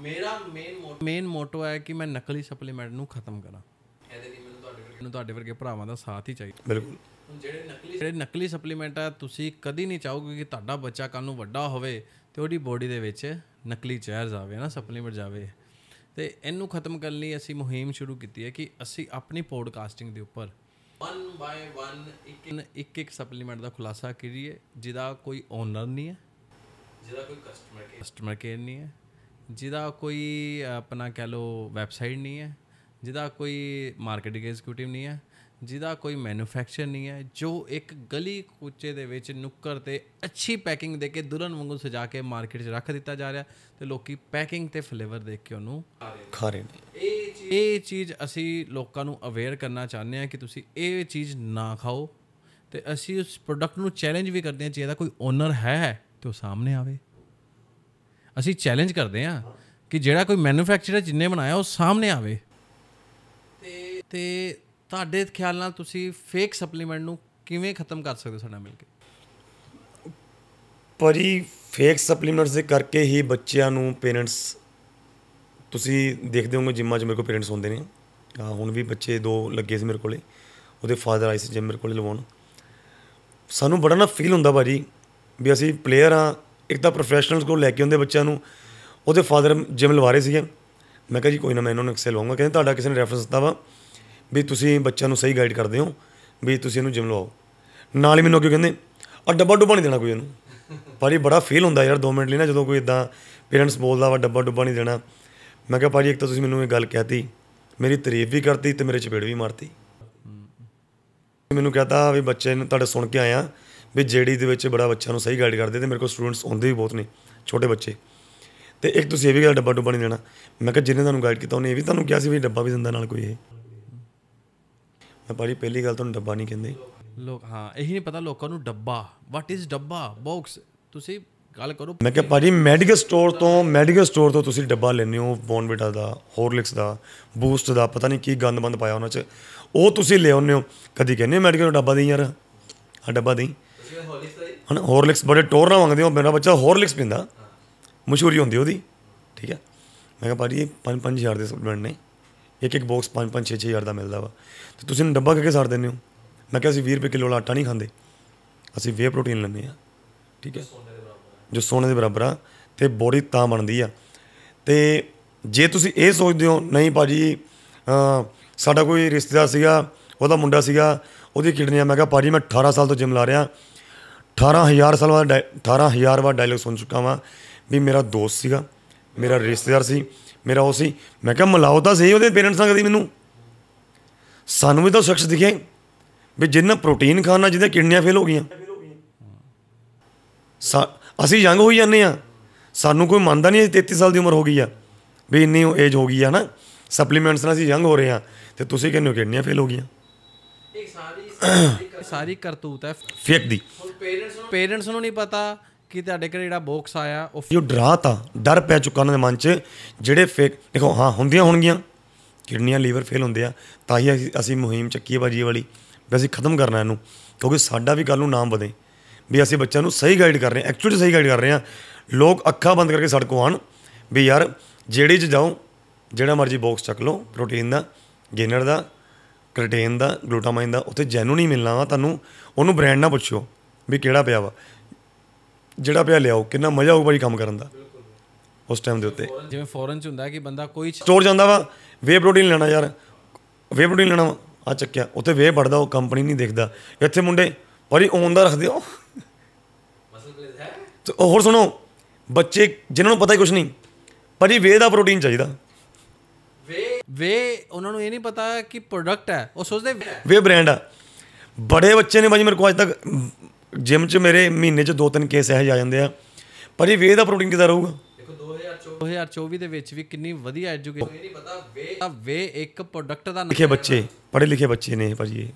ਮੇਰਾ ਮੇਨ ਮੋਟੋ ਮੇਨ ਮੋਟੋ ਹੈ ਕਿ ਮੈਂ ਨਕਲੀ ਸਪਲੀਮੈਂਟ ਨੂੰ ਖਤਮ ਕਰਾਂ ਇਹਦੇ ਲਈ ਮੈਨੂੰ ਤੁਹਾਡੇ ਵਰਗੇ ਭਰਾਵਾਂ ਦਾ ਸਾਥ ਹੀ ਚਾਹੀਦਾ ਬਿਲਕੁਲ ਜਿਹੜੇ ਨਕਲੀ ਜਿਹੜੇ ਨਕਲੀ ਸਪਲੀਮੈਂਟ ਆ ਤੁਸੀਂ ਕਦੀ ਨਹੀਂ ਚਾਹੋਗੇ ਕਿ ਤੁਹਾਡਾ ਬੱਚਾ ਕੱਲ ਨੂੰ ਵੱਡਾ ਹੋਵੇ ਤੇ ਉਹਦੀ ਬੋਡੀ ਦੇ ਵਿੱਚ ਨਕਲੀ ਚੈਰ ਜਾਵੇ ਨਾ ਸਪਲੀਮੈਂਟ ਜਾਵੇ ਤੇ ਇਹਨੂੰ ਖਤਮ ਕਰਨ ਲਈ ਅਸੀਂ ਮੁਹਿੰਮ ਸ਼ੁਰੂ ਕੀਤੀ ਹੈ ਕਿ ਅਸੀਂ ਆਪਣੀ ਪੋਡਕਾਸਟਿੰਗ ਦੇ ਉੱਪਰ 1 ਬਾਈ 1 ਇੱਕ ਇੱਕ ਸਪਲੀਮੈਂਟ ਦਾ ਖੁਲਾਸਾ ਕਰੀਏ ਜਿਹਦਾ ਕੋਈ ਓਨਰ ਨਹੀਂ ਹੈ ਜਿਹਦਾ ਕੋਈ ਕਸਟਮਰ ਕੇ ਕਸਟਮਰ ਕੇ ਨਹੀਂ ਹੈ ਜਿਹਦਾ ਕੋਈ ਆਪਣਾ ਕਹ ਲੋ ਵੈਬਸਾਈਟ ਨਹੀਂ ਹੈ ਜਿਹਦਾ ਕੋਈ ਮਾਰਕੀਟਿੰਗ ਐਗਜ਼ੀਕਿਊਟਿਵ ਨਹੀਂ ਹੈ ਜਿਹਦਾ ਕੋਈ ਮੈਨੂਫੈਕਚਰ ਨਹੀਂ ਹੈ ਜੋ ਇੱਕ ਗਲੀ ਕੋਚੇ ਦੇ ਵਿੱਚ ਨੁੱਕਰ ਤੇ ਅੱਛੀ ਪੈਕਿੰਗ ਦੇ ਕੇ ਦੁਰਨ ਵਾਂਗੂ ਸਜਾ ਕੇ ਮਾਰਕੀਟ 'ਚ ਰੱਖ ਦਿੱਤਾ ਜਾ ਰਿਹਾ ਤੇ ਲੋਕੀ ਪੈਕਿੰਗ ਤੇ ਫਲੇਵਰ ਦੇਖ ਕੇ ਉਹਨੂੰ ਖਾ ਰਹੇ ਨੇ ਇਹ ਚੀਜ਼ ਅਸੀਂ ਲੋਕਾਂ ਨੂੰ ਅਵੇਅਰ ਕਰਨਾ ਚਾਹੁੰਦੇ ਆ ਕਿ ਤੁਸੀਂ ਇਹ ਚੀਜ਼ ਨਾ ਖਾਓ ਤੇ ਅਸੀਂ ਉਸ ਪ੍ਰੋਡਕਟ ਨੂੰ ਚੈਲੰਜ ਵੀ ਕਰਦੇ ਹਾਂ ਜੇ ਇਹਦਾ ਕੋਈ ਓਨਰ ਹੈ ਤੇ ਉਹ ਸਾਹਮਣੇ ਆਵੇ ਅਸੀਂ ਚੈਲੰਜ ਕਰਦੇ ਹਾਂ ਕਿ ਜਿਹੜਾ ਕੋਈ ਮੈਨੂਫੈਕਚਰਰ ਜਿੰਨੇ ਬਣਾਇਆ ਉਹ ਸਾਹਮਣੇ ਆਵੇ ਤੇ ਤੇ ਤੁਹਾਡੇ ਖਿਆਲ ਨਾਲ ਤੁਸੀਂ ਫੇਕ ਸਪਲੀਮੈਂਟ ਨੂੰ ਕਿਵੇਂ ਖਤਮ ਕਰ ਸਕਦੇ ਹੋ ਸਾਡਾ ਮਿਲ ਕੇ ਪਰੀ ਫੇਕ ਸਪਲੀਮੈਂਟਸ ਦੇ ਕਰਕੇ ਹੀ ਬੱਚਿਆਂ ਨੂੰ ਪੇਰੈਂਟਸ ਤੁਸੀਂ ਦੇਖਦੇ ਹੋਗੇ ਜਿੰਮਾਂ 'ਚ ਮੇਰੇ ਕੋਲ ਪੇਰੈਂਟਸ ਹੁੰਦੇ ਨੇ ਹੁਣ ਵੀ ਬੱਚੇ ਦੋ ਲੱਗੇ ਸੀ ਮੇਰੇ ਕੋਲੇ ਉਹਦੇ ਫਾਦਰ ਆਈ ਸੀ ਜਿੰਮ ਮੇਰੇ ਕੋਲੇ ਲਵਾਉਣ ਸਾਨੂੰ ਬੜਾ ਨਾ ਫੀਲ ਹੁੰਦਾ ਭਾਜੀ ਵੀ ਅਸੀਂ ਪਲੇਅਰ ਆ ਇੱਕ ਤਾਂ ਪ੍ਰੋਫੈਸ਼ਨਲਸ ਕੋਲ ਲੈ ਕੇ ਹੁੰਦੇ ਬੱਚਿਆਂ ਨੂੰ ਉਹਦੇ ਫਾਦਰ ਜਿੰਮ ਲਵਾ ਰਹੇ ਸੀਗੇ ਮੈਂ ਕਿਹਾ ਜੀ ਕੋਈ ਨਾ ਮੈਂ ਇਹਨਾਂ ਨੂੰ ਐਕਸੈਲ ਲਵਾਉਂਗਾ ਕਹਿੰਦੇ ਤੁਹਾਡਾ ਕਿਸੇ ਨੇ ਰੈਫਰੈਂਸ ਦਿੱਤਾ ਵਾ ਵੀ ਤੁਸੀਂ ਬੱਚਿਆਂ ਨੂੰ ਸਹੀ ਗਾਈਡ ਕਰਦੇ ਹੋ ਵੀ ਤੁਸੀਂ ਇਹਨੂੰ ਜਿਮ ਲਵਾਓ ਨਾਲ ਹੀ ਮੈਨੂੰ ਕਿਉਂ ਕਹਿੰਦੇ ਆ ਡੱਬਾ ਡੁੱਬਾ ਨਹੀਂ ਦੇਣਾ ਕੋਈ ਇਹਨੂੰ ਭਾਜੀ ਬੜਾ ਫੀਲ ਹੁੰਦਾ ਯਾਰ 2 ਮਿੰਟ ਲਈ ਨਾ ਜਦੋਂ ਕੋਈ ਇਦਾਂ ਪੇਰੈਂਟਸ ਬੋਲਦਾ ਵਾ ਡੱਬਾ ਡੁੱਬਾ ਨਹੀਂ ਦੇਣਾ ਮੈਂ ਕਿਹਾ ਭਾਜੀ ਇੱਕ ਤਾਂ ਤੁਸੀਂ ਮੈਨੂੰ ਇਹ ਗੱਲ ਕਹਿਤੀ ਮੇਰੀ ਤਾਰੀਫ ਵੀ ਕਰਤੀ ਤੇ ਮੇਰੇ ਚਪੇੜ ਵੀ ਮਾਰਤੀ ਮੈਨੂੰ ਕਹਤਾ ਵੀ ਬੱਚੇ ਨੂੰ ਤੁਹਾਡੇ ਸੁਣ ਕੇ ਆਇਆ ਵੀ ਜਿਹੜੀ ਦੇ ਵਿੱਚ ਬੜਾ ਬੱਚਿਆਂ ਨੂੰ ਸਹੀ ਗਾਈਡ ਕਰਦੇ ਤੇ ਮੇਰੇ ਕੋਲ ਸਟੂਡੈਂਟਸ ਆਉਂਦੇ ਵੀ ਬਹੁਤ ਨੇ ਛੋਟੇ ਬੱਚੇ ਤੇ ਇੱਕ ਤੁਸੀਂ ਇਹ ਵੀ ਗੱਲ ਡੱਬਾ ਡੁੱਬਾ ਨਹੀਂ ਦੇਣਾ ਮੈਂ ਕਿਹਾ ਜਿਹਨੇ ਤੁਹਾਨੂੰ ਗਾਈਡ ਕੀਤਾ ਉਹਨੇ ਇਹ ਵੀ ਤੁਹਾਨੂੰ ਕਿਹਾ ਸੀ ਵੀ ਡੱਬਾ ਵੀ ਦਿੰਦਾ ਨਾਲ ਕੋਈ ਇਹ ਮੈਂ ਭਾਜੀ ਪਹਿਲੀ ਗੱਲ ਤੁਹਾਨੂੰ ਡੱਬਾ ਨਹੀਂ ਕਹਿੰਦੇ ਲੋਕ ਹਾਂ ਇਹੀ ਨਹੀਂ ਪਤਾ ਲੋਕਾਂ ਨੂੰ ਡੱਬਾ ਵਾਟ ਇਜ਼ ਡੱਬਾ ਬਾਕਸ ਤੁਸੀਂ ਗੱਲ ਕਰੋ ਮੈਂ ਕਿਹਾ ਭਾਜੀ ਮੈਡੀਕਲ ਸਟੋਰ ਤੋਂ ਮੈਡੀਕਲ ਸਟੋਰ ਤੋਂ ਤੁਸੀਂ ਡੱਬਾ ਲੈਨੇ ਹੋ ਬੋਨਵਿਟਾ ਦਾ ਹੋਰਲਿਕਸ ਦਾ ਬੂਸਟ ਦਾ ਪਤਾ ਨਹੀਂ ਕੀ ਗੰਦ ਬੰਦ ਪਾਇਆ ਉਹਨਾਂ 'ਚ ਉਹ ਤੁਸੀਂ ਲੈ ਆਉਨੇ ਹੋ ਕਦੀ ਕਹਿੰਦੇ ਮੈਡੀਕਲ ਡੱਬਾ ਦੇ ਯਾਰ ਆ ਡੱਬਾ ਦੇ ਹਣ ਹੋਰਲਿਕਸ ਬੜੇ ਟੋਰ ਨਾ ਮੰਗਦੇ ਹੋ ਮੇਰਾ ਬੱਚਾ ਹੋਰਲਿਕਸ ਪਿੰਦਾ ਮਸ਼ਹੂਰੀ ਹੁੰਦੀ ਉਹਦੀ ਠੀਕ ਹੈ ਮੈਂ ਕਿਹਾ ਭਾਜੀ 5 5000 ਦੇ ਸਪਲੀਮੈਂਟ ਨੇ ਇੱਕ ਇੱਕ ਬਾਕਸ 5-5 6-6000 ਦਾ ਮਿਲਦਾ ਵਾ ਤੇ ਤੁਸੀਂ ਨੂੰ ਡੱਬਾ ਕਰਕੇ ਸਾੜ ਦਿੰਦੇ ਹੋ ਮੈਂ ਕਿਹਾ ਅਸੀਂ 20 ਰੁਪਏ ਕਿਲੋ ਵਾਲਾ ਆਟਾ ਨਹੀਂ ਖਾਂਦੇ ਅਸੀਂ ਵੇ ਪ੍ਰੋਟੀਨ ਲੈਂਦੇ ਆ ਠੀਕ ਹੈ ਜੋ ਸੋਨੇ ਦੇ ਬਰਾਬਰ ਆ ਤੇ ਬੋਡੀ ਤਾਂ ਬਣਦੀ ਆ ਤੇ ਜੇ ਤੁਸੀਂ ਇਹ ਸੋਚਦੇ ਹੋ ਨਹੀਂ ਭਾਜੀ ਸਾਡਾ ਕੋਈ ਰਿਸ਼ਤੇਦਾਰ ਸੀਗਾ ਉਹਦਾ ਮੁੰਡਾ ਸੀਗਾ ਉਹਦੀ ਕਿਡਨੀ ਆ ਮੈਂ ਕਿਹਾ ਭਾਜੀ ਮੈਂ 18 ਸਾਲ ਤੋਂ ਜਿਮ ਲਾ ਰਿਹਾ 18000 ਸਾਲ ਬਾਅਦ 18000 ਵਾਰ ਡਾਇਲੌਗ ਸੁਣ ਚੁੱਕਾ ਵਾਂ ਵੀ ਮੇਰਾ ਦੋਸਤ ਸੀਗਾ ਮੇਰਾ ਰਿਸ਼ਤੇਦਾਰ ਸੀ ਮੇਰਾ ਉਹ ਸੀ ਮੈਂ ਕਿਹਾ ਮਲਾਓ ਤਾਂ ਸਹੀ ਉਹਦੇ ਪੇਰੈਂਟਸ ਨਾਲ ਕਦੀ ਮੈਨੂੰ ਸਾਨੂੰ ਵੀ ਤਾਂ ਸ਼ਖਸ ਦਿਖੇ ਵੀ ਜਿੰਨਾ ਪ੍ਰੋਟੀਨ ਖਾਣਾ ਜਿਹਦੇ ਕਿਡਨੀਆਂ ਫੇਲ ਹੋ ਗਈਆਂ ਅਸੀਂ ਯੰਗ ਹੋਈ ਜਾਂਦੇ ਆ ਸਾਨੂੰ ਕੋਈ ਮੰਨਦਾ ਨਹੀਂ 33 ਸਾਲ ਦੀ ਉਮਰ ਹੋ ਗਈ ਆ ਵੀ ਇੰਨੀ ਏਜ ਹੋ ਗਈ ਆ ਨਾ ਸਪਲੀਮੈਂਟਸ ਨਾਲ ਅਸੀਂ ਯੰਗ ਹੋ ਰਹੇ ਆ ਤੇ ਤੁਸੀਂ ਕਹਿੰਦੇ ਕਿਡਨੀਆਂ ਫੇਲ ਹੋ ਗਈਆਂ ਇਹ ਸਾਰੀ ਸਾਰੀ ਕਰਤੂਤ ਹੈ ਫੇਕ ਦੀ ਪੇਰੈਂਟਸ ਨੂੰ ਪੇਰੈਂਟਸ ਨੂੰ ਨਹੀਂ ਪਤਾ ਕਿ ਤੁਹਾਡੇ ਘਰੇ ਜਿਹੜਾ ਬੋਕਸ ਆਇਆ ਉਹ ਜੋ ਡਰਾ ਤਾਂ ਡਰ ਪੈ ਚੁੱਕਾ ਉਹਨਾਂ ਦੇ ਮਨ 'ਚ ਜਿਹੜੇ ਫੇਕ ਦੇਖੋ ਹਾਂ ਹੁੰਦੀਆਂ ਹੋਣਗੀਆਂ ਕਿਡਨੀਆਂ ਲੀਵਰ ਫੇਲ ਹੁੰਦੇ ਆ ਤਾਂ ਹੀ ਅਸੀਂ ਮੁਹਿੰਮ ਚੱਕੀ ਹੈ ਬਾਜੀ ਵਾਲੀ ਵੀ ਅਸੀਂ ਖਤਮ ਕਰਨਾ ਇਹਨੂੰ ਕਿਉਂਕਿ ਸਾਡਾ ਵੀ ਕੱਲ ਨੂੰ ਨਾਮ ਬਦੇ ਵੀ ਅਸੀਂ ਬੱਚਿਆਂ ਨੂੰ ਸਹੀ ਗਾਈਡ ਕਰ ਰਹੇ ਹਾਂ ਐਕਚੁਅਲੀ ਸਹੀ ਗਾਈਡ ਕਰ ਰਹੇ ਹਾਂ ਲੋਕ ਅੱਖਾਂ ਬੰਦ ਕਰਕੇ ਸੜਕੋਂ ਆਣ ਵੀ ਯਾਰ ਜਿਹੜੇ 'ਚ ਜਾਓ ਜਿਹੜਾ ਮਰਜ਼ੀ ਬਾਕਸ ਚੱਕ ਲਓ ਪ੍ਰੋਟੀਨ ਦਾ ਗੇਨਰ ਦਾ ਕਰਟੇਨ ਦਾ ਗਲੂਟਾਮਾਈਨ ਦਾ ਉੱਥੇ ਜੈਨੂਨ ਹੀ ਮਿਲਣਾ ਵਾ ਤੁਹਾਨੂੰ ਉਹਨੂੰ ਬ੍ਰਾਂਡ ਨਾ ਪੁੱਛੋ ਵੀ ਕਿਹੜਾ ਪਿਆ ਵਾ ਜਿਹੜਾ ਪਿਆ ਲਿਆਓ ਕਿੰਨਾ ਮਜ਼ਾ ਆਊ ਭਾਈ ਕੰਮ ਕਰਨ ਦਾ ਉਸ ਟਾਈਮ ਦੇ ਉੱਤੇ ਜਿਵੇਂ ਫੋਰਨ ਚ ਹੁੰਦਾ ਕਿ ਬੰਦਾ ਕੋਈ ਸਟੋਰ ਜਾਂਦਾ ਵਾ ਵੇ ਪ੍ਰੋਟੀਨ ਲੈਣਾ ਯਾਰ ਵੇ ਪ੍ਰੋਟੀਨ ਲੈਣਾ ਆ ਚੱਕਿਆ ਉੱਥੇ ਵੇ ਵੜਦਾ ਉਹ ਕੰਪਨੀ ਨਹੀਂ ਦੇਖਦਾ ਇੱਥੇ ਮੁੰਡੇ ਭਾਜੀ ਔਨ ਦਾ ਰੱਖਦੇ ਹੋ ਮਸਲ ਪਲੇਸ ਹੈ ਹੋਰ ਸੁਣੋ ਬੱਚੇ ਜਿਨ੍ਹਾਂ ਨੂੰ ਪਤਾ ਹੀ ਕੁਝ ਨਹੀਂ ਭਾਜੀ ਵੇ ਦਾ ਪ੍ਰੋਟੀਨ ਚਾਹੀਦਾ ਵੇ ਵੇ ਉਹਨਾਂ ਨੂੰ ਇਹ ਨਹੀਂ ਪਤਾ ਕਿ ਪ੍ਰੋਡਕਟ ਹੈ ਉਹ ਸੋਚਦੇ ਵੇ ਬ੍ਰਾਂਡ ਆ ਬੜੇ ਬੱਚੇ ਨੇ ਭਾਜੀ ਮੇਰੇ ਕੋਲ ਅੱਜ ਤੱਕ ਜਿਮ 'ਚ ਮੇਰੇ ਮਹੀਨੇ 'ਚ ਦੋ ਤਿੰਨ ਕੇਸ ਇਹ ਜਾ ਜਾਂਦੇ ਆ ਪਰ ਇਹ ਵੇ ਦਾ ਪ੍ਰੋਟੀਨ ਕਿਦਾਂ ਰਹੂਗਾ ਦੇਖੋ 2024 2024 ਦੇ ਵਿੱਚ ਵੀ ਕਿੰਨੀ ਵਧੀਆ ਐਜੂਕੇਸ਼ਨ ਇਹ ਨਹੀਂ ਪਤਾ ਵੇ ਦਾ ਵੇ ਇੱਕ ਪ੍ਰੋਡਕਟ ਦਾ ਲਿਖੇ ਬੱਚੇ ਪੜ੍ਹੇ ਲਿਖੇ ਬੱਚੇ ਨੇ ਭਾਜੀ ਇਹ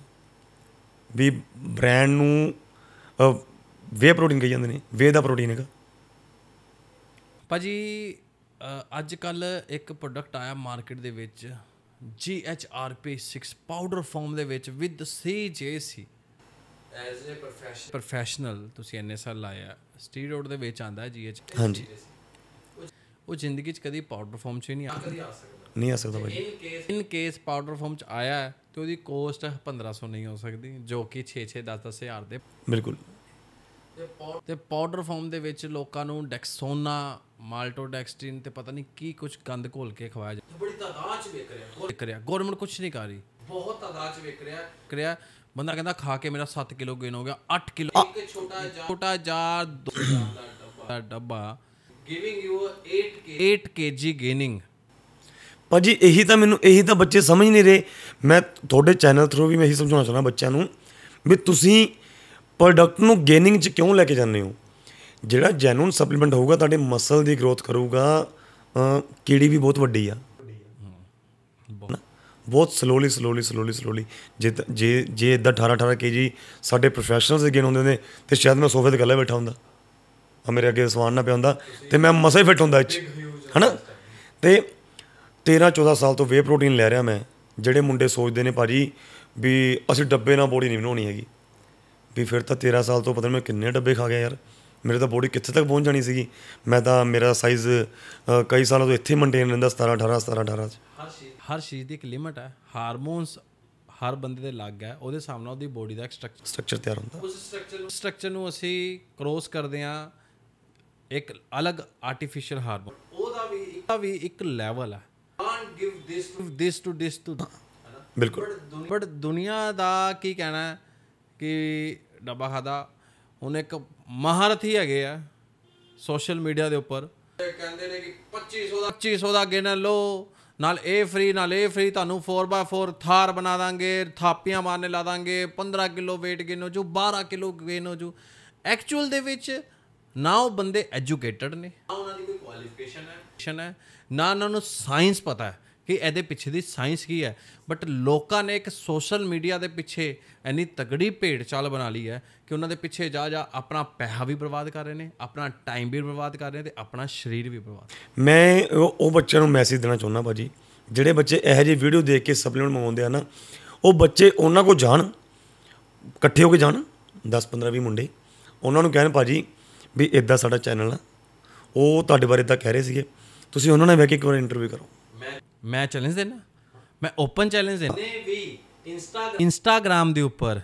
ਵੀ ਬ੍ਰਾਂਡ ਨੂੰ ਵੇ ਪ੍ਰੋਟੀਨ ਕਹੀ ਜਾਂਦੇ ਨੇ ਵੇ ਦਾ ਪ੍ਰੋਟੀਨ ਹੈਗਾ ਭਾਜੀ ਅੱਜ ਕੱਲ ਇੱਕ ਪ੍ਰੋਡਕਟ ਆਇਆ ਮਾਰਕੀਟ ਦੇ ਵਿੱਚ 6 ਪਾਊਡਰ ਫਾਰਮ ਦੇ ਵਿੱਚ ਵਿਦ ਸੀ ਐਜ਼ ਅ ਪ੍ਰੋਫੈਸ਼ਨਲ ਪ੍ਰੋਫੈਸ਼ਨਲ ਤੁਸੀਂ ਐਨੇ ਸਾਲ ਲਾਇਆ ਸਟਰੀਟ ਰੋਡ ਦੇ ਵਿੱਚ ਆਂਦਾ ਜੀਐਚ ਹਾਂਜੀ ਉਹ ਜ਼ਿੰਦਗੀ 'ਚ ਕਦੀ ਪਾਊਡਰ ਫਾਰਮ 'ਚ ਨਹੀਂ ਆ ਸਕਦਾ ਨਹੀਂ ਆ ਸਕਦਾ ਭਾਈ ਇਨ ਕੇਸ ਪਾਊਡਰ ਫਾਰਮ 'ਚ ਆਇਆ ਤੇ ਉਹਦੀ ਕੋਸਟ 1500 ਨਹੀਂ ਹੋ ਸਕਦੀ ਜੋ ਕਿ 6 6 10 10 ਹਜ਼ਾਰ ਦੇ ਬਿਲਕੁਲ ਤੇ ਪਾਊਡਰ ਫਾਰਮ ਦੇ ਵਿੱਚ ਲੋਕਾਂ ਨੂੰ ਡੈਕਸੋਨਾ ਮਾਲਟੋਡੈਕਸਟਿਨ ਤੇ ਪਤਾ ਨਹੀਂ ਕੀ ਕੁਝ ਗੰਦ ਘੋਲ ਕੇ ਖਵਾਇਆ ਜਾਂਦਾ ਬੜੀ ਤਾਦਾਦ ਚ ਵੇਖ ਰਿਹਾ ਵੇਖ ਰਿਹਾ ਗਵਰਨਮੈਂਟ ਕੁਝ ਨਹੀਂ ਕਰ ਰਹੀ ਬਹੁਤ ਤਾਦਾਦ ਚ ਵੇਖ ਰਿਹਾ ਕਰਿਆ ਬੰਦਾ ਕਹਿੰਦਾ ਖਾ ਕੇ ਮੇਰਾ 7 ਕਿਲੋ ਗੇਨ ਹੋ ਗਿਆ 8 ਕਿਲੋ ਇੱਕ ਛੋਟਾ ਜਾਰ ਛੋਟਾ ਜਾਰ ਦਾ ਡੱਬਾ ਗਿਵਿੰਗ ਯੂ 8 ਕੇ 8 ਕੇਜੀ ਗੇਨਿੰਗ ਭਾਜੀ ਇਹੀ ਤਾਂ ਮੈਨੂੰ ਇਹੀ ਤਾਂ ਬੱਚੇ ਸਮਝ ਨਹੀਂ ਰਹੇ ਮੈਂ ਤੁਹਾਡੇ ਚੈਨਲ ਥਰੂ ਵੀ ਮੈਂ ਇਹੀ ਸਮਝਾਉਣਾ ਚਾਹਣਾ ਬੱਚਿਆਂ ਨੂੰ ਵੀ ਤੁਸੀਂ ਪ੍ਰੋਡਕਟ ਨੂੰ ਗੇਨਿੰਗ 'ਚ ਕਿਉਂ ਲੈ ਕੇ ਜਾਂਦੇ ਹੋ ਜਿਹੜਾ ਜੈਨੂਨ ਸਪਲੀਮੈਂਟ ਹੋਊਗਾ ਤੁਹਾਡੇ ਮਸਲ ਦੀ ਗਰੋਥ ਕਰੂਗਾ ਕਿਹੜੀ ਵੀ ਬਹੁਤ ਵੱਡੀ ਆ ਬਹੁਤ ਸਲੋਲੀ ਸਲੋਲੀ ਸਲੋਲੀ ਸਲੋਲੀ ਜੇ ਜੇ ਜੇ ਇਦਾਂ 18 18 ਕੇਜੀ ਸਾਡੇ ਪ੍ਰੋਫੈਸ਼ਨਲਸ ਅਗੇਨ ਹੁੰਦੇ ਨੇ ਤੇ ਸ਼ਾਇਦ ਮੈਂ ਸੋਫੇ ਤੇ ਇਕੱਲਾ ਬੈਠਾ ਹੁੰਦਾ ਆ ਮੇਰੇ ਅੱਗੇ ਸਵਾਨ ਨਾ ਪਿਆ ਹੁੰਦਾ ਤੇ ਮੈਂ ਮਸਾ ਹੀ ਫਿੱਟ ਹੁੰਦਾ ਇੱਚ ਹਨਾ ਤੇ 13 14 ਸਾਲ ਤੋਂ ਵੇ ਪ੍ਰੋਟੀਨ ਲੈ ਰਿਹਾ ਮੈਂ ਜਿਹੜੇ ਮੁੰਡੇ ਸੋਚਦੇ ਨੇ ਭਾਜੀ ਵੀ ਅਸੀਂ ਡੱਬੇ ਨਾਲ ਬੋੜੀ ਨਹੀਂ ਬਣਾਉਣੀ ਹੈਗੀ ਵੀ ਫਿਰ ਤਾਂ 13 ਸਾਲ ਤੋਂ ਪਤਾ ਨਹੀਂ ਮੈਂ ਕਿੰਨੇ ਡੱਬੇ ਖਾ ਗਿਆ ਯਾਰ ਮੇਰੇ ਤਾਂ ਬੋੜੀ ਕਿੱਥੇ ਤੱਕ ਪਹੁੰਚ ਜਾਣੀ ਸੀਗੀ ਮੈਂ ਤਾਂ ਮੇਰਾ ਸਾਈਜ਼ ਕਈ ਸਾਲਾਂ ਤੋਂ ਇੱਥੇ ਮੇਨਟੇਨ ਰਹਿੰਦਾ 17 18 17 18 ਚ ਹਰ ਚੀਜ਼ ਦੀ ਇੱਕ ਲਿਮਟ ਹੈ ਹਾਰਮੋਨਸ ਹਰ ਬੰਦੇ ਦੇ ਲੱਗ ਹੈ ਉਹਦੇ ਸਾਹਮਣੇ ਉਹਦੀ ਬੋਡੀ ਦਾ ਸਟਰਕਚਰ ਸਟਰਕਚਰ ਤਿਆਰ ਹੁੰਦਾ ਉਸ ਸਟਰਕਚਰ ਨੂੰ ਸਟਰਕਚਰ ਨੂੰ ਅਸੀਂ ਕ੍ਰੋਸ ਕਰਦੇ ਆ ਇੱਕ ਅਲੱਗ ਆਰਟੀਫੀਸ਼ੀਅਲ ਹਾਰਮੋਨ ਉਹਦਾ ਵੀ ਉਹਦਾ ਵੀ ਇੱਕ ਲੈਵਲ ਹੈ can't give this to this to this to ਬਿਲਕੁਲ ਬਟ ਦੁਨੀਆ ਦਾ ਕੀ ਕਹਿਣਾ ਕਿ ਡੱਬਾ ਖਾਦਾ ਹੁਣ ਇੱਕ ਮਹਾਰਥੀ ਹੈਗੇ ਆ ਸੋਸ਼ਲ ਮੀਡੀਆ ਦੇ ਉੱਪਰ ਕਹਿੰਦੇ ਨੇ ਕਿ 2500 ਦਾ 2500 ਦਾ ਗਿਣ ਲਓ ਨਾਲ ਇਹ ਫ੍ਰੀ ਨਾਲ ਇਹ ਫ੍ਰੀ ਤੁਹਾਨੂੰ 4x4 ਥਾਰ ਬਣਾ ਦਾਂਗੇ ਥਾਪੀਆਂ ਮਾਰਨੇ ਲਾ ਦਾਂਗੇ 15 ਕਿਲੋ weight gain ਹੋ ਜੂ 12 ਕਿਲੋ gain ਹੋ ਜੂ ਐਕਚੁਅਲ ਦੇ ਵਿੱਚ ਨਾ ਉਹ ਬੰਦੇ ਐਜੂਕੇਟਡ ਨੇ ਨਾ ਉਹਨਾਂ ਦੀ ਕੋਈ ਕੁਆਲੀਫਿਕੇਸ਼ਨ ਹੈ ਨਾ ਉਹਨਾਂ ਨੂੰ ਸਾਇੰਸ ਪਤਾ ਹੈ ਕਿ ਇਹਦੇ ਪਿੱਛੇ ਦੀ ਸਾਇੰਸ ਕੀ ਹੈ ਬਟ ਲੋਕਾਂ ਨੇ ਇੱਕ ਸੋਸ਼ਲ ਮੀਡੀਆ ਦੇ ਪਿੱਛੇ ਐਨੀ ਤਗੜੀ ਭੇਡ ਚਾਲ ਬਣਾ ਲਈ ਹੈ ਕਿ ਉਹਨਾਂ ਦੇ ਪਿੱਛੇ ਜਾ ਜਾ ਆਪਣਾ ਪੈਸਾ ਵੀ ਬਰਬਾਦ ਕਰ ਰਹੇ ਨੇ ਆਪਣਾ ਟਾਈਮ ਵੀ ਬਰਬਾਦ ਕਰ ਰਹੇ ਨੇ ਤੇ ਆਪਣਾ ਸਰੀਰ ਵੀ ਬਰਬਾਦ ਮੈਂ ਉਹ ਬੱਚਿਆਂ ਨੂੰ ਮੈਸੇਜ ਦੇਣਾ ਚਾਹੁੰਦਾ ਭਾਜੀ ਜਿਹੜੇ ਬੱਚੇ ਇਹੋ ਜਿਹੀ ਵੀਡੀਓ ਦੇਖ ਕੇ ਸਪਲੀਮੈਂਟ ਮੰਗਾਉਂਦੇ ਆ ਨਾ ਉਹ ਬੱਚੇ ਉਹਨਾਂ ਕੋ ਜਾਣ ਇਕੱਠੇ ਹੋ ਕੇ ਜਾਣ 10 15 ਵੀ ਮੁੰਡੇ ਉਹਨਾਂ ਨੂੰ ਕਹਿਣ ਭਾਜੀ ਵੀ ਇਦਾਂ ਸਾਡਾ ਚੈਨਲ ਆ ਉਹ ਤੁਹਾਡੇ ਬਾਰੇ ਤਾਂ ਕਹਿ ਰਹੇ ਸੀਗੇ ਤੁਸੀਂ ਉਹਨਾਂ ਨਾਲ ਬਹਿ ਕੇ ਇੱਕ ਵਾਰ ਇੰਟਰਵਿਊ ਕਰੋ ਮੈਂ ਚੈਲੰਜ ਦੇਣਾ ਮੈਂ ਓਪਨ ਚੈਲੰਜ ਦੇਣਾ ਨੇ ਵੀ ਇੰਸਟਾਗ੍ਰam ਦੇ ਉੱਪਰ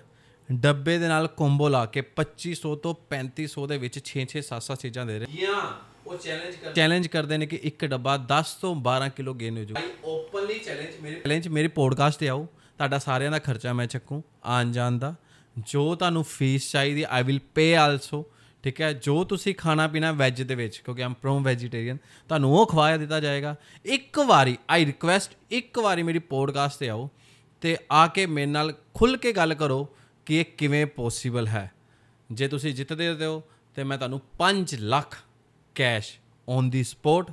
ਡੱਬੇ ਦੇ ਨਾਲ ਕੋਂਬੋ ਲਾ ਕੇ 2500 ਤੋਂ 3500 ਦੇ ਵਿੱਚ 6-6 7-7 ਚੀਜ਼ਾਂ ਦੇ ਰਹੇ ਜਾਂ ਉਹ ਚੈਲੰਜ ਕਰਦੇ ਚੈਲੰਜ ਕਰਦੇ ਨੇ ਕਿ ਇੱਕ ਡੱਬਾ 10 ਤੋਂ 12 ਕਿਲੋ ਗੇਨ ਹੋ ਜਾਊ ਓਪਨਲੀ ਚੈਲੰਜ ਮੇਰੇ ਚੈਲੰਜ ਮੇਰੇ ਪੋਡਕਾਸਟ ਤੇ ਆਓ ਤੁਹਾਡਾ ਸਾਰਿਆਂ ਦਾ ਖਰਚਾ ਮੈਂ ਚੱਕੂ ਆਨ ਜਾਣ ਦਾ ਜੋ ਤੁਹਾਨੂੰ ਫੀਸ ਚਾਹੀਦੀ ਆਈ ਵਿਲ ਪੇ ਆਲਸੋ ਠੀਕ ਹੈ ਜੋ ਤੁਸੀਂ ਖਾਣਾ ਪੀਣਾ ਵੈਜ ਦੇ ਵਿੱਚ ਕਿਉਂਕਿ ਆਮ ਪ੍ਰੋ ਵੈਜੀਟੇਰੀਅਨ ਤੁਹਾਨੂੰ ਉਹ ਖਵਾਇਆ ਦਿੱਤਾ ਜਾਏਗਾ ਇੱਕ ਵਾਰੀ ਆਈ ਰਿਕਵੈਸਟ ਇੱਕ ਵਾਰੀ ਮੇਰੀ ਪੋਡਕਾਸਟ ਤੇ ਆਓ ਤੇ ਆ ਕੇ ਮੇਰੇ ਨਾਲ ਖੁੱਲ ਕੇ ਗੱਲ ਕਰੋ ਕਿ ਇਹ ਕਿਵੇਂ ਪੋਸੀਬਲ ਹੈ ਜੇ ਤੁਸੀਂ ਜਿੱਤਦੇ ਹੋ ਤੇ ਮੈਂ ਤੁਹਾਨੂੰ 5 lakh cash on the spot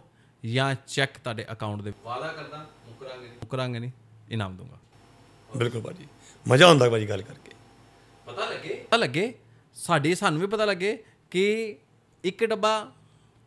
ਜਾਂ ਚੈੱਕ ਤੁਹਾਡੇ ਅਕਾਊਂਟ ਦੇ ਵਾਦਾ ਕਰਦਾ ਮੁਕਰਾਂਗੇ ਨਹੀਂ ਮੁਕਰਾਂਗੇ ਨਹੀਂ ਇਨਾਮ ਦੂੰਗਾ ਬਿਲਕੁਲ ਭਾਜੀ ਮਜ਼ਾ ਆਉਂਦਾ ਭਾਜੀ ਗੱਲ ਕਰਕੇ ਪਤਾ ਲੱਗੇ ਪਤਾ ਲੱਗੇ ਸਾਡੇ ਸਾਨੂੰ ਵੀ ਪਤਾ ਲੱਗੇ ਕਿ ਇੱਕ ਡੱਬਾ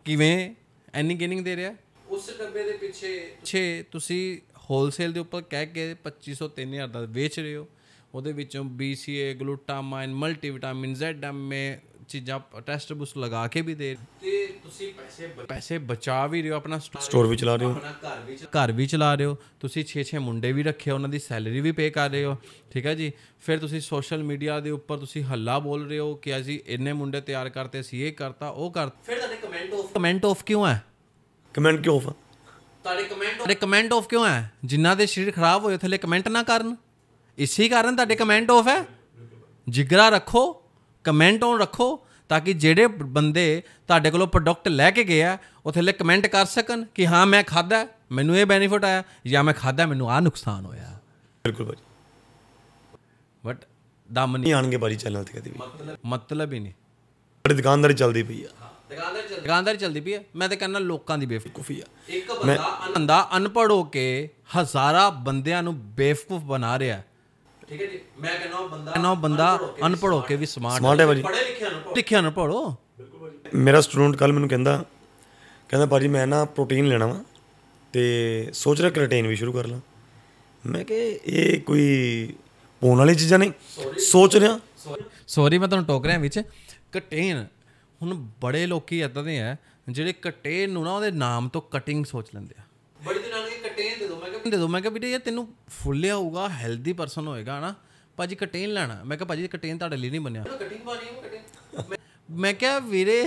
ਕਿਵੇਂ ਐਨੀ ਗੇਨਿੰਗ ਦੇ ਰਿਹਾ ਉਸ ਡੱਬੇ ਦੇ ਪਿੱਛੇ ਛੇ ਤੁਸੀਂ ਹੋਲਸੇਲ ਦੇ ਉੱਪਰ ਕਹਿ ਕੇ 2500 3000 ਦਾ ਵੇਚ ਰਹੇ ਹੋ ਉਹਦੇ ਵਿੱਚੋਂ BCA ਗਲੂਟਾਮਾਈਨ ਮਲਟੀਵਿਟਾਮਿਨ ਜ਼ੈਡਮ ਮੇ ਚੀਜ਼ਾਂ ਟੈਸਟ ਬੁਸ ਲਗਾ ਕੇ ਵੀ ਦੇ ਤੇ ਤੁਸੀਂ ਪੈਸੇ ਪੈਸੇ ਬਚਾ ਵੀ ਰਹੇ ਹੋ ਆਪਣਾ ਸਟੋਰ ਵੀ ਚਲਾ ਰਹੇ ਹੋ ਘਰ ਵੀ ਘਰ ਵੀ ਚਲਾ ਰਹੇ ਹੋ ਤੁਸੀਂ 6-6 ਮੁੰਡੇ ਵੀ ਰੱਖੇ ਉਹਨਾਂ ਦੀ ਸੈਲਰੀ ਵੀ ਪੇ ਕਰ ਰਹੇ ਹੋ ਠੀਕ ਹੈ ਜੀ ਫਿਰ ਤੁਸੀਂ ਸੋਸ਼ਲ ਮੀਡੀਆ ਦੇ ਉੱਪਰ ਤੁਸੀਂ ਹੱਲਾ ਬੋਲ ਰਹੇ ਹੋ ਕਿ ਅਸੀਂ ਇੰਨੇ ਮੁੰਡੇ ਤਿਆਰ ਕਰਤੇ ਸੀ ਇਹ ਕਰਤਾ ਉਹ ਕਰ ਫਿਰ ਤੁਹਾਡੇ ਕਮੈਂਟ ਆਫ ਕਮੈਂਟ ਆਫ ਕਿਉਂ ਹੈ ਕਮੈਂਟ ਕਿਉਂ ਆਫ ਤੁਹਾਡੇ ਕਮੈਂਟ ਤੁਹਾਡੇ ਕਮੈਂਟ ਆਫ ਕਿਉਂ ਹੈ ਜਿਨ੍ਹਾਂ ਦੇ ਸਰੀਰ ਖਰਾਬ ਹੋਏ ਥੱਲੇ ਕਮੈਂਟ ਨਾ ਕਰਨ ਇਸੇ ਕਾਰਨ ਤੁਹਾਡੇ ਕਮੈਂਟ ਆਫ ਹੈ ਜਿਗਰਾ ਰੱਖੋ ਕਮੈਂਟ ਔਨ ਰੱਖੋ ਤਾਂ ਕਿ ਜਿਹੜੇ ਬੰਦੇ ਤੁਹਾਡੇ ਕੋਲੋਂ ਪ੍ਰੋਡਕਟ ਲੈ ਕੇ ਗਿਆ ਉਹ ਥੱਲੇ ਕਮੈਂਟ ਕਰ ਸਕਣ ਕਿ ਹਾਂ ਮੈਂ ਖਾਦਾ ਮੈਨੂੰ ਇਹ ਬੈਨੀਫਿਟ ਆਇਆ ਜਾਂ ਮੈਂ ਖਾਦਾ ਮੈਨੂੰ ਆ ਨੁਕਸਾਨ ਹੋਇਆ ਬਿਲਕੁਲ ਭਾਜੀ ਬਟ ਦਮ ਨਹੀਂ ਆਣਗੇ ਬਾਰੀ ਚੈਨਲ ਤੇ ਕਦੇ ਵੀ ਮਤਲਬ ਹੀ ਨਹੀਂ ਬੜੀ ਦੁਕਾਨਦਾਰੀ ਚੱਲਦੀ ਪਈ ਆ ਦੁਕਾਨਦਾਰ ਚੱਲਦੀ ਪਈ ਆ ਮੈਂ ਤਾਂ ਕਹਿੰਦਾ ਲੋਕਾਂ ਦੀ ਬੇਵਕੂਫੀ ਆ ਇੱਕ ਬੰਦਾ ਅੰਦਾ ਅਨਪੜ੍ਹ ਹੋ ਕੇ ਹਜ਼ਾਰਾਂ ਬੰਦਿਆਂ ਨੂੰ ਬੇਵਕੂਫ ਬਣਾ ਰਿਹਾ ਠੀਕ ਹੈ ਜੀ ਮੈਂ ਕਹਿੰਦਾ ਬੰਦਾ ਕਹਿੰਦਾ ਬੰਦਾ ਅਨਪੜ੍ਹ ਹੋ ਕੇ ਵੀ ਸਮਾਰਟ ਹੈ ਪੜ੍ਹੇ ਲਿਖਿਆ ਨੂੰ ਲਿਖਿਆ ਨੂੰ ਪੜੋ ਮੇਰਾ ਸਟੂਡੈਂਟ ਕੱਲ ਮੈਨੂੰ ਕਹਿੰਦਾ ਕਹਿੰਦਾ ਭਾਜੀ ਮੈਂ ਨਾ ਪ੍ਰੋਟੀਨ ਲੈਣਾ ਵਾ ਤੇ ਸੋਚ ਰਿਹਾ ਕ੍ਰੀਟੇਨ ਵੀ ਸ਼ੁਰੂ ਕਰ ਲਾਂ ਮੈਂ ਕਿ ਇਹ ਕੋਈ ਪੋਣ ਵਾਲੀ ਚੀਜ਼ਾਂ ਨਹੀਂ ਸੋਚ ਰਿਹਾ ਸੌਰੀ ਮੈਂ ਤੁਹਾਨੂੰ ਟੋਕ ਰਿਹਾ ਵਿੱਚ ਕਟੇਨ ਹੁਣ ਬੜੇ ਲੋਕੀ ਇਦਾਂ ਦੇ ਆ ਜਿਹੜੇ ਕਟੇਨ ਨੂੰ ਨਾ ਉਹਦੇ ਨਾਮ ਤੋਂ ਕਟਿੰਗ ਸੋਚ ਲੈਂਦੇ ਆ ਦੇ ਦੋ ਮੈਂ ਕਿਹਾ ਵੀਰੇ ਯਾਰ ਤੈਨੂੰ ਫੁੱਲਿਆ ਹੋਊਗਾ ਹੈਲਦੀ ਪਰਸਨ ਹੋਏਗਾ ਨਾ ਭਾਜੀ ਕਟੇਨ ਲੈਣਾ ਮੈਂ ਕਿਹਾ ਭਾਜੀ ਕਟੇਨ ਤੁਹਾਡੇ ਲਈ ਨਹੀਂ ਬਣਿਆ ਕਟਿੰਗ ਵਾਲੀ ਮੈਂ ਕਿਹਾ ਵੀਰੇ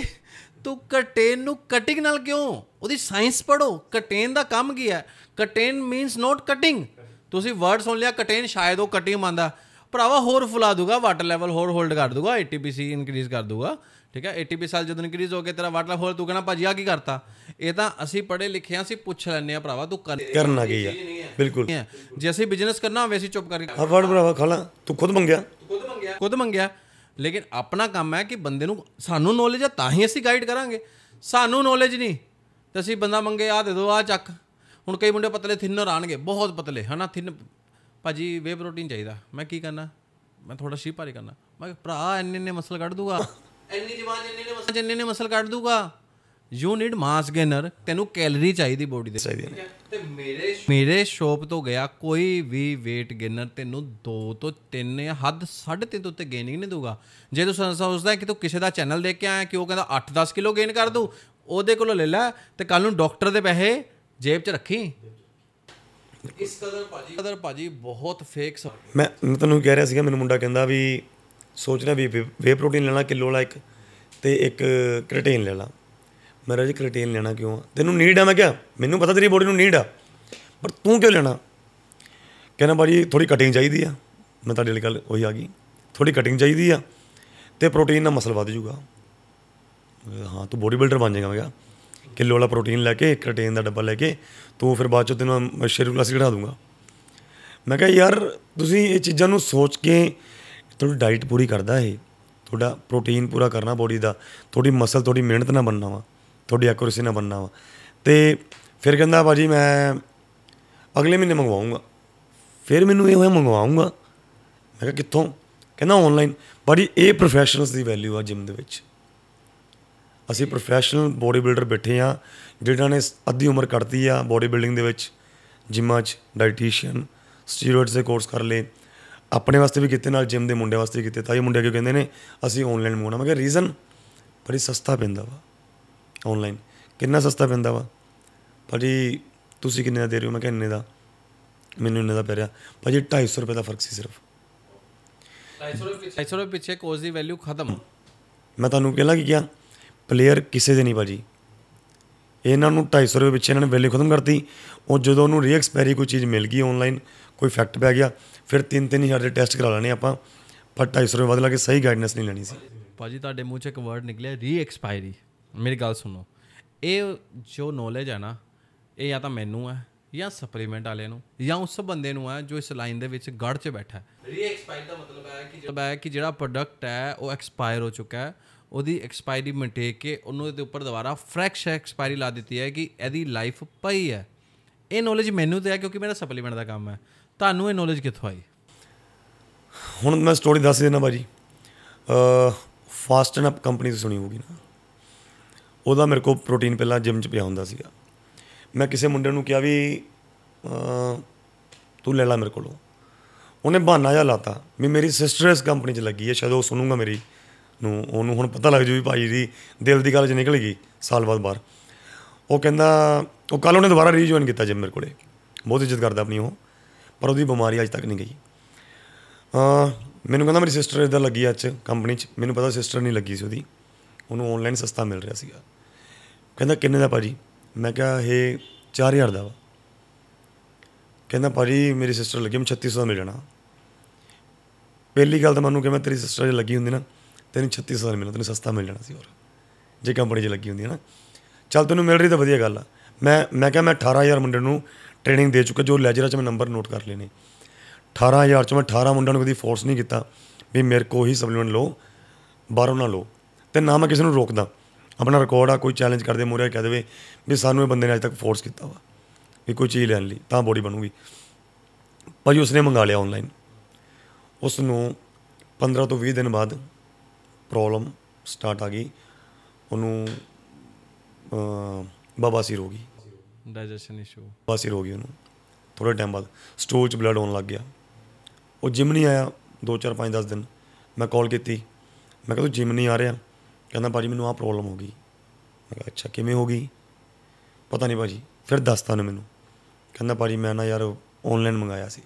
ਤੂੰ ਕਟੇਨ ਨੂੰ ਕਟਿੰਗ ਨਾਲ ਕਿਉਂ ਉਹਦੀ ਸਾਇੰਸ ਪੜੋ ਕਟੇਨ ਦਾ ਕੰਮ ਕੀ ਹੈ ਕਟੇਨ ਮੀਨਸ ਨਾਟ ਕਟਿੰਗ ਤੁਸੀਂ ਵਰਡ ਸੁਣ ਲਿਆ ਕਟੇਨ ਸ਼ਾਇਦ ਉਹ ਕਟਿੰਗ ਮੰਦਾ ਭਰਾਵਾ ਹੋਰ ਫੁਲਾ ਦੂਗਾ ਵਾਟਰ ਲੈਵਲ ਹੋਰ ਹੋਲਡ ਕਰ ਦੂਗਾ ਏਟੀਪੀਸੀ ਇਨਕਰੀਜ਼ ਕਰ ਦੂਗਾ ਠੀਕ ਹੈ 80 ਸਾਲ ਜਦੋਂ ਇਨਕਰੀਜ਼ ਹੋ ਗਿਆ ਤੇਰਾ ਵਾਟਲਾ ਹੋਲ ਤੂੰ ਕਹਣਾ ਭਾਜੀ ਆ ਕੀ ਕਰਤਾ ਇਹ ਤਾਂ ਅਸੀਂ ਪੜੇ ਲਿਖੇ ਆ ਪੁੱਛ ਲੈਣੇ ਆ ਭਰਾਵਾ ਤੂੰ ਕਰਨ ਆ ਗਈ ਆ ਬਿਲਕੁਲ ਜੇ ਅਸੀਂ ਬਿਜ਼ਨਸ ਕਰਨਾ ਹੋਵੇ ਅਸੀਂ ਚੁੱਪ ਕਰਕੇ ਆ ਫੜ ਭਰਾਵਾ ਖਾਲਾ ਤੂੰ ਖੁਦ ਮੰਗਿਆ ਖੁਦ ਮੰਗਿਆ ਖੁਦ ਮੰਗਿਆ ਲੇਕਿਨ ਆਪਣਾ ਕੰਮ ਹੈ ਕਿ ਬੰਦੇ ਨੂੰ ਸਾਨੂੰ ਨੌਲੇਜ ਆ ਤਾਂ ਹੀ ਅਸੀਂ ਗਾਈਡ ਕਰਾਂਗੇ ਸਾਨੂੰ ਨੌਲੇਜ ਨਹੀਂ ਤੇ ਅਸੀਂ ਬੰਦਾ ਮੰਗੇ ਆ ਦੇ ਦੋ ਆ ਚੱਕ ਹੁਣ ਕਈ ਮੁੰਡੇ ਪਤਲੇ ਥਿਨਰ ਆਣਗੇ ਬਹੁਤ ਪਤਲੇ ਹਨਾ ਥਿਨ ਭਾਜੀ ਵੇ ਪ੍ਰੋਟੀਨ ਚਾਹੀਦਾ ਮੈਂ ਕੀ ਕਰਨਾ ਮੈਂ ਥੋੜਾ ਸ਼ੀ ਭਾਰੀ ਕਰਨਾ ਮੈਂ ਭਰਾ ਇੰਨੇ ਇੰਨੇ ਮਸਲ ਕੱਢ ਦੂਗਾ ਇੰਨੀ ਜ਼ਬਾਨ ਜਿੰਨੇ ਨੇ ਮਸਲ ਜਿੰਨੇ ਨੇ ਮਸਲ ਕੱਢ ਦੂਗਾ ਯੂ ਨੀਡ ਮਾਸ ਗੇਨਰ ਤੈਨੂੰ ਕੈਲਰੀ ਚਾਹੀਦੀ ਬੋਡੀ ਦੇ ਚਾਹੀਦੀ ਤੇ ਮੇਰੇ ਮੇਰੇ ਸ਼ੋਪ ਤੋਂ ਗਿਆ ਕੋਈ ਵੀ weight gainer ਤੈਨੂੰ 2 ਤੋਂ 3 ਹੱਦ 3.5 ਤੋਂ ਉੱਤੇ ਗੇਨਿੰਗ ਨਹੀਂ ਦੂਗਾ ਜੇ ਤੂੰ ਸੋਚਦਾ ਕਿ ਤੂੰ ਕਿਸੇ ਦਾ ਚੈਨਲ ਦੇਖ ਕੇ ਆਇਆ ਕਿ ਉਹ ਕਹਿੰਦਾ 8-10 ਕਿਲੋ ਗੇਨ ਕਰ ਦੂ ਉਹਦੇ ਕੋਲੋਂ ਲੈ ਲੈ ਤੇ ਕੱਲ ਨੂੰ ਡਾਕਟਰ ਦੇ ਪੈਸੇ ਜੇਬ 'ਚ ਰੱਖੀ ਇਸ ਕਦਰ ਭਾਜੀ ਕਦਰ ਭਾਜੀ ਬਹੁਤ ਫੇਕ ਮੈਂ ਮੈਂ ਤੈਨੂੰ ਕਹਿ ਰਿਹਾ ਸੀਗਾ ਮੈਨੂੰ ਮੁੰਡਾ ਕਹਿੰਦਾ ਵੀ ਸੋਚ ਰਿਹਾ ਵੀ ਵੇ ਪ੍ਰੋਟੀਨ ਲੈਣਾ ਕਿਲੋ ਵਾਲਾ ਇੱਕ ਤੇ ਇੱਕ ਕ੍ਰੀਟੇਨ ਲੈ ਲਾ ਮੈਂ ਰਾਜ ਕ੍ਰੀਟੇਨ ਲੈਣਾ ਕਿਉਂ ਤੈਨੂੰ ਨੀਡ ਆ ਮੈਂ ਕਿਹਾ ਮੈਨੂੰ ਪਤਾ ਤੇਰੀ ਬੋਡੀ ਨੂੰ ਨੀਡ ਆ ਪਰ ਤੂੰ ਕਿਉਂ ਲੈਣਾ ਕਹਿੰਦਾ ਭਾਜੀ ਥੋੜੀ ਕਟਿੰਗ ਚਾਹੀਦੀ ਆ ਮੈਂ ਤੁਹਾਡੇ ਨਾਲ ਗੱਲ ਉਹੀ ਆ ਗਈ ਥੋੜੀ ਕਟਿੰਗ ਚਾਹੀਦੀ ਆ ਤੇ ਪ੍ਰੋਟੀਨ ਨਾਲ ਮਸਲ ਵਧ ਜਾਊਗਾ ਹਾਂ ਤੂੰ ਬੋਡੀ ਬਿਲਡਰ ਬਣ ਜਾਏਗਾ ਮੈਂ ਕਿਹਾ ਕਿਲੋ ਵਾਲਾ ਪ੍ਰੋਟੀਨ ਲੈ ਕੇ ਕ੍ਰੀਟੇਨ ਦਾ ਡੱਬਾ ਲੈ ਕੇ ਤੂੰ ਫਿਰ ਬਾਅਦ ਚ ਤੈਨੂੰ ਸ਼ੇਰੂ ਕਲਾਸ ਘੜਾ ਦੂੰਗਾ ਮੈਂ ਕਿਹਾ ਯਾਰ ਤੁਸੀਂ ਇਹ ਚੀਜ਼ਾਂ ਨੂੰ ਸੋਚ ਕੇ ਤੁਹਾਡੀ ਡਾਈਟ ਪੂਰੀ ਕਰਦਾ ਇਹ ਤੁਹਾਡਾ ਪ੍ਰੋਟੀਨ ਪੂਰਾ ਕਰਨਾ ਬੋਡੀ ਦਾ ਤੁਹਾਡੀ ਮਸਲ ਤੁਹਾਡੀ ਮਿਹਨਤ ਨਾਲ ਬੰਨਣਾ ਵਾ ਤੁਹਾਡੀ ਐਕੂਰੇਸੀ ਨਾਲ ਬੰਨਣਾ ਵਾ ਤੇ ਫਿਰ ਕਹਿੰਦਾ ਭਾਜੀ ਮੈਂ ਅਗਲੇ ਮਹੀਨੇ ਮੰਗਵਾਉਂਗਾ ਫਿਰ ਮੈਨੂੰ ਇਹ ਹੋਇਆ ਮੰਗਵਾਉਂਗਾ ਮੈਂ ਕਿਹਾ ਕਿੱਥੋਂ ਕਹਿੰਦਾ ਆਨਲਾਈਨ ਬੜੀ ਇਹ ਪ੍ਰੋਫੈਸ਼ਨਲਸ ਦੀ ਵੈਲਿਊ ਆ ਜਿਮ ਦੇ ਵਿੱਚ ਅਸੀਂ ਪ੍ਰੋਫੈਸ਼ਨਲ ਬੋਡੀ ਬਿਲਡਰ ਬੈਠੇ ਆ ਜਿਨ੍ਹਾਂ ਨੇ ਅੱਧੀ ਉਮਰ ਕੱਢਤੀ ਆ ਬੋਡੀ ਬਿਲਡਿੰਗ ਦੇ ਵਿੱਚ ਜਿਮਾਂ 'ਚ ਡਾਈਟੀਸ਼ੀਅਨ ਸਟੀਰੋਇਡਸ ਦੇ ਕੋਰਸ ਕਰ ਲਏ ਆਪਣੇ ਵਾਸਤੇ ਵੀ ਕੀਤੇ ਨਾਲ ਜਿਮ ਦੇ ਮੁੰਡੇ ਵਾਸਤੇ ਵੀ ਕੀਤੇ ਤਾਂ ਇਹ ਮੁੰਡੇ ਕਿਉਂ ਕਹਿੰਦੇ ਨੇ ਅਸੀਂ ਆਨਲਾਈਨ ਮੰਗਾਉਣਾ ਮੈਂ ਕਿਹਾ ਰੀਜ਼ਨ ਬੜੀ ਸਸਤਾ ਪੈਂਦਾ ਵਾ ਆਨਲਾਈਨ ਕਿੰਨਾ ਸਸਤਾ ਪੈਂਦਾ ਵਾ ਭਾਜੀ ਤੁਸੀਂ ਕਿੰਨੇ ਦਾ ਦੇ ਰਹੇ ਹੋ ਮੈਂ ਕਿਹਾ ਇੰਨੇ ਦਾ ਮੈਨੂੰ ਇੰਨੇ ਦਾ ਪੈ ਰਿਹਾ ਭਾਜੀ 250 ਰੁਪਏ ਦਾ ਫਰਕ ਸੀ ਸਿਰਫ 250 ਰੁਪਏ ਪਿੱਛੇ ਕੋਸ ਦੀ ਵੈਲਿਊ ਖਤਮ ਮੈਂ ਤੁਹਾਨੂੰ ਕਿਹਾ ਕਿ ਕਿਹਾ ਪਲੇਅਰ ਕਿਸੇ ਦੇ ਨਹੀਂ ਭਾਜੀ ਇਹਨਾਂ ਨੂੰ 250 ਰੁਪਏ ਪਿੱਛੇ ਇਹਨਾਂ ਨੇ ਵੈਲਿਊ ਖਤਮ ਕਰਤੀ ਉਹ ਜਦੋਂ ਉਹਨੂੰ ਰੀਐਕਸਪਾਇਰੀ ਕੋਈ ਚੀਜ਼ ਮਿਲ ਗਈ ਆਨਲਾਈਨ ਕੋਈ ਫੈਕਟ ਪੈ ਗਿਆ ਫਿਰ ਤਿੰਨ ਤਿੰਨ ਹਜ਼ਾਰ ਦੇ ਟੈਸਟ ਕਰਾ ਲੈਣੇ ਆਪਾਂ ਪਰ 250 ਰੁਪਏ ਬਦਲਾ ਲਾ ਕੇ ਸਹੀ ਗਾਈਡਨੈਂਸ ਨਹੀਂ ਲੈਣੀ ਸੀ ਭਾਜੀ ਤੁਹਾਡੇ ਮੂੰਹ ਚ ਇੱਕ ਵਰਡ ਨਿਕਲਿਆ ਰੀ ਐਕਸਪਾਇਰੀ ਮੇਰੀ ਗੱਲ ਸੁਣੋ ਇਹ ਜੋ ਨੋਲੇਜ ਹੈ ਨਾ ਇਹ ਜਾਂ ਤਾਂ ਮੈਨੂੰ ਹੈ ਜਾਂ ਸਪਲੀਮੈਂਟ ਵਾਲੇ ਨੂੰ ਜਾਂ ਉਸ ਬੰਦੇ ਨੂੰ ਹੈ ਜੋ ਇਸ ਲਾਈਨ ਦੇ ਵਿੱਚ ਗੜ 'ਚ ਬੈਠਾ ਹੈ ਰੀ ਐਕਸਪਾਇਰ ਦਾ ਮਤਲਬ ਹੈ ਕਿ ਜਿਹੜਾ ਹੈ ਕਿ ਜਿਹੜਾ ਪ੍ਰੋਡਕਟ ਹੈ ਉਹ ਐਕਸਪਾਇਰ ਹੋ ਚੁੱਕਾ ਹੈ ਉਹਦੀ ਐਕਸਪਾਇਰੀ ਮਿਟੇ ਕੇ ਉਹਨੂੰ ਦੇ ਉੱਪਰ ਦੁਬਾਰਾ ਫਰੈਸ਼ ਐਕਸਪਾਇਰੀ ਲਾ ਦਿੱਤੀ ਹੈ ਕਿ ਇਹਦੀ ਲਾਈਫ ਪਈ ਹੈ ਇਹ ਨੋਲੇਜ ਮੈਨੂੰ ਤੇ ਹੈ ਕਿਉਂਕਿ ਮੇਰਾ ਸਪਲੀਮੈਂਟ ਦਾ ਕੰਮ ਹੈ ਤੁਹਾਨੂੰ ਇਹ ਨੌਲੇਜ ਕਿੱਥੋਂ ਆਈ ਹੁਣ ਮੈਂ ਸਟੋਰੀ ਦੱਸ ਦੇਣਾ ਬਾਜੀ ਅ ਫਾਸਟਨ ਅਪ ਕੰਪਨੀ ਤੋਂ ਸੁਣੀ ਹੋਊਗੀ ਨਾ ਉਹਦਾ ਮੇਰੇ ਕੋਲ ਪ੍ਰੋਟੀਨ ਪਹਿਲਾਂ ਜਿਮ 'ਚ ਪਿਆ ਹੁੰਦਾ ਸੀਗਾ ਮੈਂ ਕਿਸੇ ਮੁੰਡੇ ਨੂੰ ਕਿਹਾ ਵੀ ਅ ਤੂੰ ਲੈ ਲੈ ਮੇਰੇ ਕੋਲੋਂ ਉਹਨੇ ਬਹਾਨਾ ਜਿਹਾ ਲਾਤਾ ਵੀ ਮੇਰੀ ਸਿਸਟਰ ਇਸ ਕੰਪਨੀ 'ਚ ਲੱਗੀ ਹੈ ਸ਼ਾਇਦ ਉਹ ਸੁਣੂਗਾ ਮੇਰੀ ਨੂੰ ਉਹਨੂੰ ਹੁਣ ਪਤਾ ਲੱਗ ਜੂ ਵੀ ਭਾਈ ਦੀ ਦਿਲ ਦੀ ਗੱਲ 'ਚ ਨਿਕਲ ਗਈ ਸਾਲ ਬਾਅਦ ਬਾਹਰ ਉਹ ਕਹਿੰਦਾ ਉਹ ਕੱਲ ਉਹਨੇ ਦੁਬਾਰਾ ਰੀਜੋਇਨ ਕੀਤਾ ਜਿਮ ਮੇਰੇ ਕੋਲੇ ਬਹੁਤ ਇੱਜ਼ਤ ਕਰਦਾ ਆਪਣੀ ਉਹ ਪਰ ਉਹਦੀ ਬਿਮਾਰੀ ਅਜੇ ਤੱਕ ਨਹੀਂ ਗਈ ਮੈਨੂੰ ਕਹਿੰਦਾ ਮੇਰੀ ਸਿਸਟਰ ਇਦਾਂ ਲੱਗੀ ਅੱਜ ਕੰਪਨੀ 'ਚ ਮੈਨੂੰ ਪਤਾ ਸਿਸਟਰ ਨਹੀਂ ਲੱਗੀ ਸੀ ਉਹਦੀ ਉਹਨੂੰ ਆਨਲਾਈਨ ਸਸਤਾ ਮਿਲ ਰਿਹਾ ਸੀਗਾ ਕਹਿੰਦਾ ਕਿੰਨੇ ਦਾ ਭਾਜੀ ਮੈਂ ਕਿਹਾ ਇਹ 4000 ਦਾ ਵਾ ਕਹਿੰਦਾ ਭਾਜੀ ਮੇਰੀ ਸਿਸਟਰ ਲੱਗੀ ਮੈਂ 3600 ਦਾ ਮਿਲ ਜਾਣਾ ਪਹਿਲੀ ਗੱਲ ਤਾਂ ਮੈਨੂੰ ਕਿ ਮੈਂ ਤੇਰੀ ਸਿਸਟਰ ਜੇ ਲੱਗੀ ਹੁੰਦੀ ਨਾ ਤੈਨੂੰ 3600 ਦਾ ਮਿਲਣਾ ਤੈਨੂੰ ਸਸਤਾ ਮਿਲ ਜਾਣਾ ਸੀ ਹੋਰ ਜੇ ਕੰਪਨੀ 'ਚ ਲੱਗੀ ਹੁੰਦੀ ਹੈ ਨਾ ਚੱਲ ਤੈਨੂੰ ਮਿਲ ਰਹੀ ਤਾਂ ਵਧੀਆ ਗੱਲ ਆ ਮੈਂ ਮੈਂ ਕਿਹਾ ਮੈਂ 18000 ਮੁੰਡੇ ਨੂੰ ਟ੍ਰੇਨਿੰਗ ਦੇ ਚੁੱਕਾ ਜੋ ਲੈਜਰ 'ਚ ਮੈਂ ਨੰਬਰ ਨੋਟ ਕਰ ਲਏ ਨੇ 18000 'ਚ ਮੈਂ 18 ਮੁੰਡਿਆਂ ਨੂੰ ਕਦੀ ਫੋਰਸ ਨਹੀਂ ਕੀਤਾ ਵੀ ਮੇਰੇ ਕੋ ਹੀ ਸਪਲੀਮੈਂਟ ਲੋ ਬਾਹਰੋਂ ਨਾ ਲੋ ਤੇ ਨਾ ਮੈਂ ਕਿਸੇ ਨੂੰ ਰੋਕਦਾ ਆਪਣਾ ਰਿਕਾਰਡ ਆ ਕੋਈ ਚੈਲੰਜ ਕਰਦੇ ਮੋਰੇ ਕਹਿ ਦੇਵੇ ਵੀ ਸਾਨੂੰ ਇਹ ਬੰਦੇ ਨੇ ਅਜੇ ਤੱਕ ਫੋਰਸ ਕੀਤਾ ਵਾ ਵੀ ਕੋਈ ਚੀਜ਼ ਲੈਣ ਲਈ ਤਾਂ ਬੋਡੀ ਬਣੂਗੀ ਭਾਜੀ ਉਸਨੇ ਮੰਗਾ ਲਿਆ ਆਨਲਾਈਨ ਉਸ ਨੂੰ 15 ਤੋਂ 20 ਦਿਨ ਬਾਅਦ ਪ੍ਰੋਬਲਮ ਸਟਾਰਟ ਆ ਗਈ ਉਹਨੂੰ ਬਵਾਸੀਰ ਹੋ ਗਈ ਡਾਈਜੈਸ਼ਨ ਇਸ਼ੂ ਬਸ ਹੀ ਹੋ ਗਈ ਉਹਨੂੰ ਥੋੜੇ ਟਾਈਮ ਬਾਅਦ ਸਟੂਲ 'ਚ ਬਲੱਡ ਆਉਣ ਲੱਗ ਗਿਆ ਉਹ ਜਿਮ ਨਹੀਂ ਆਇਆ 2 4 5 10 ਦਿਨ ਮੈਂ ਕਾਲ ਕੀਤੀ ਮੈਂ ਕਿਹਾ ਤੂੰ ਜਿਮ ਨਹੀਂ ਆ ਰਿਹਾ ਕਹਿੰਦਾ ਭਾਜੀ ਮੈਨੂੰ ਆ ਪ੍ਰੋਬਲਮ ਹੋ ਗਈ ਮੈਂ ਕਿਹਾ ਅੱਛਾ ਕਿਵੇਂ ਹੋ ਗਈ ਪਤਾ ਨਹੀਂ ਭਾਜੀ ਫਿਰ ਦੱਸਤਾ ਨੇ ਮੈਨੂੰ ਕਹਿੰਦਾ ਭਾਜੀ ਮੈਂ ਨਾ ਯਾਰ ਆਨਲਾਈਨ ਮੰਗਾਇਆ ਸੀ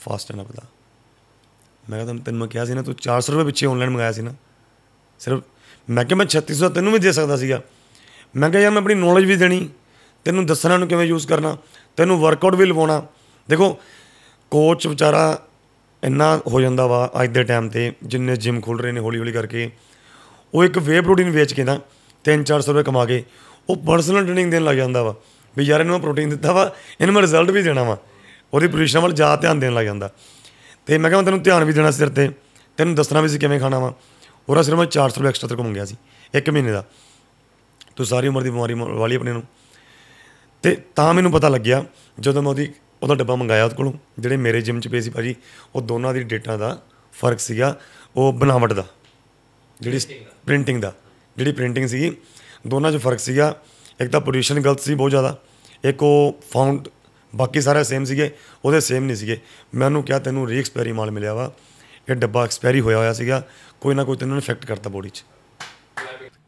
ਫਾਸਟ ਨਾ ਪਤਾ ਮੈਂ ਕਿਹਾ ਤੈਨੂੰ ਮੈਂ ਕਿਹਾ ਸੀ ਨਾ ਤੂੰ 400 ਰੁਪਏ ਪਿੱਛੇ ਆਨਲਾਈਨ ਮੰਗਾਇਆ ਸੀ ਨਾ ਸਿਰਫ ਮੈਂ ਕਿਹਾ ਮੈਂ 3600 ਤੈਨੂੰ ਵੀ ਦੇ ਸਕਦਾ ਸੀਗਾ ਮੈਂ ਕਿਹਾ ਯਾਰ ਮੈਂ ਆਪਣੀ ਨੌਲੇਜ ਵੀ ਦੇਣੀ ਤੈਨੂੰ ਦੱਸਣਾ ਨੂੰ ਕਿਵੇਂ ਯੂਜ਼ ਕਰਨਾ ਤੈਨੂੰ ਵਰਕਆਊਟ ਵੀ ਲਵਾਉਣਾ ਦੇਖੋ ਕੋਚ ਵਿਚਾਰਾ ਇੰਨਾ ਹੋ ਜਾਂਦਾ ਵਾ ਅੱਜ ਦੇ ਟਾਈਮ ਤੇ ਜਿੰਨੇ ਜਿਮ ਖੁੱਲ ਰਹੇ ਨੇ ਹੌਲੀ ਹੌਲੀ ਕਰਕੇ ਉਹ ਇੱਕ ਵੇ ਪ੍ਰੋਟੀਨ ਵੇਚ ਕੇ ਨਾ 3-400 ਰੁਪਏ ਕਮਾ ਕੇ ਉਹ ਪਰਸਨਲ ਟ੍ਰੇਨਿੰਗ ਦੇਣ ਲੱਗ ਜਾਂਦਾ ਵਾ ਵੀ ਯਾਰ ਇਹਨੂੰ ਮੈਂ ਪ੍ਰੋਟੀਨ ਦਿੱਤਾ ਵਾ ਇਹਨੂੰ ਮੈਂ ਰਿਜ਼ਲਟ ਵੀ ਦੇਣਾ ਵਾ ਉਹਦੀ ਪੋਜੀਸ਼ਨ ਵੱਲ ਜਾ ਧਿਆਨ ਦੇਣ ਲੱਗ ਜਾਂਦਾ ਤੇ ਮੈਂ ਕਹਿੰਦਾ ਤੈਨੂੰ ਧਿਆਨ ਵੀ ਦੇਣਾ ਸਿਰ ਤੇ ਤੈਨੂੰ ਦੱਸਣਾ ਵੀ ਸੀ ਕਿਵੇਂ ਖਾਣਾ ਵਾ ਉਹਦਾ ਸਿਰਫ ਮੈਂ 400 ਰੁਪਏ ਐਕਸਟਰਾ ਤੇ ਮੰਗਿਆ ਸੀ ਇੱਕ ਮਹੀਨੇ ਦਾ ਤੂੰ ਸਾਰੀ ਉਮਰ ਦੀ ਬਿਮਾਰੀ ਵਾਲੀ ਆਪਣੇ ਨੂੰ ਤੇ ਤਾਂ ਮੈਨੂੰ ਪਤਾ ਲੱਗਿਆ ਜਦੋਂ ਮੈਂ ਉਹਦੀ ਉਹਦਾ ਡੱਬਾ ਮੰਗਾਇਆ ਉਹ ਕੋਲੋਂ ਜਿਹੜੇ ਮੇਰੇ ਜਿਮ 'ਚ ਪਏ ਸੀ ਭਾਜੀ ਉਹ ਦੋਨਾਂ ਦੀ ਡੇਟਾ ਦਾ ਫਰਕ ਸੀਗਾ ਉਹ ਬਣਾਵਟ ਦਾ ਜਿਹੜੀ ਪ੍ਰਿੰਟਿੰਗ ਦਾ ਜਿਹੜੀ ਪ੍ਰਿੰਟਿੰਗ ਸੀ ਦੋਨਾਂ 'ਚ ਫਰਕ ਸੀਗਾ ਇੱਕ ਤਾਂ ਪੋਜੀਸ਼ਨ ਗਲਤ ਸੀ ਬਹੁਤ ਜ਼ਿਆਦਾ ਇੱਕ ਉਹ ਫਾਉਂਡ ਬਾਕੀ ਸਾਰੇ ਸੇਮ ਸੀਗੇ ਉਹਦੇ ਸੇਮ ਨਹੀਂ ਸੀਗੇ ਮੈਂ ਉਹਨੂੰ ਕਿਹਾ ਤੈਨੂੰ ਰੀ ਐਕਸਪੈਰੀ ਮਾਲ ਮਿਲਿਆ ਵਾ ਇਹ ਡੱਬਾ ਐਕਸਪੈਰੀ ਹੋਇਆ ਹੋਇਆ ਸੀਗਾ ਕੋਈ ਨਾ ਕੋਈ ਤੈਨੂੰ ਇਫੈਕਟ ਕਰਤਾ ਬੋਡੀ 'ਚ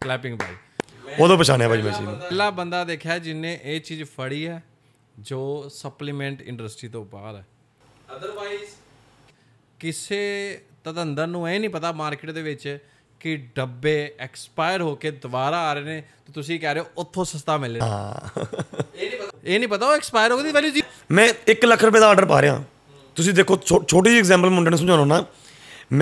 ਕਲੈਪਿੰਗ ਬਾਈ ਉਦੋਂ ਪਛਾਣਿਆ ਭਾਈ ਮਸ਼ੀਨ ਨੂੰ ਪਹਿਲਾ ਬੰਦਾ ਦੇਖਿਆ ਜਿਨੇ ਇਹ ਚੀਜ਼ ਫੜੀ ਹੈ ਜੋ ਸਪਲੀਮੈਂਟ ਇੰਡਸਟਰੀ ਤੋਂ ਬਾਹਰ ਹੈ ਅਦਰਵਾਈਜ਼ ਕਿਸੇ ਤਦੰਦਰ ਨੂੰ ਇਹ ਨਹੀਂ ਪਤਾ ਮਾਰਕੀਟ ਦੇ ਵਿੱਚ ਕਿ ਡੱਬੇ ਐਕਸਪਾਇਰ ਹੋ ਕੇ ਦੁਬਾਰਾ ਆ ਰਹੇ ਨੇ ਤੇ ਤੁਸੀਂ ਕਹਿ ਰਹੇ ਹੋ ਉੱਥੋਂ ਸਸਤਾ ਮਿਲ ਰਿਹਾ ਇਹ ਨਹੀਂ ਪਤਾ ਇਹ ਨਹੀਂ ਪਤਾ ਉਹ ਐਕਸਪਾਇਰ ਹੋ ਗਈ ਦੀ ਵੈਲਿਊ ਜੀ ਮੈਂ 1 ਲੱਖ ਰੁਪਏ ਦਾ ਆਰਡਰ ਪਾ ਰਿਹਾ ਤੁਸੀਂ ਦੇਖੋ ਛੋਟੀ ਜਿਹੀ ਐਗਜ਼ਾਮਪਲ ਮੁੰਡੇ ਨੂੰ ਸਮਝਾਉਣਾ ਨਾ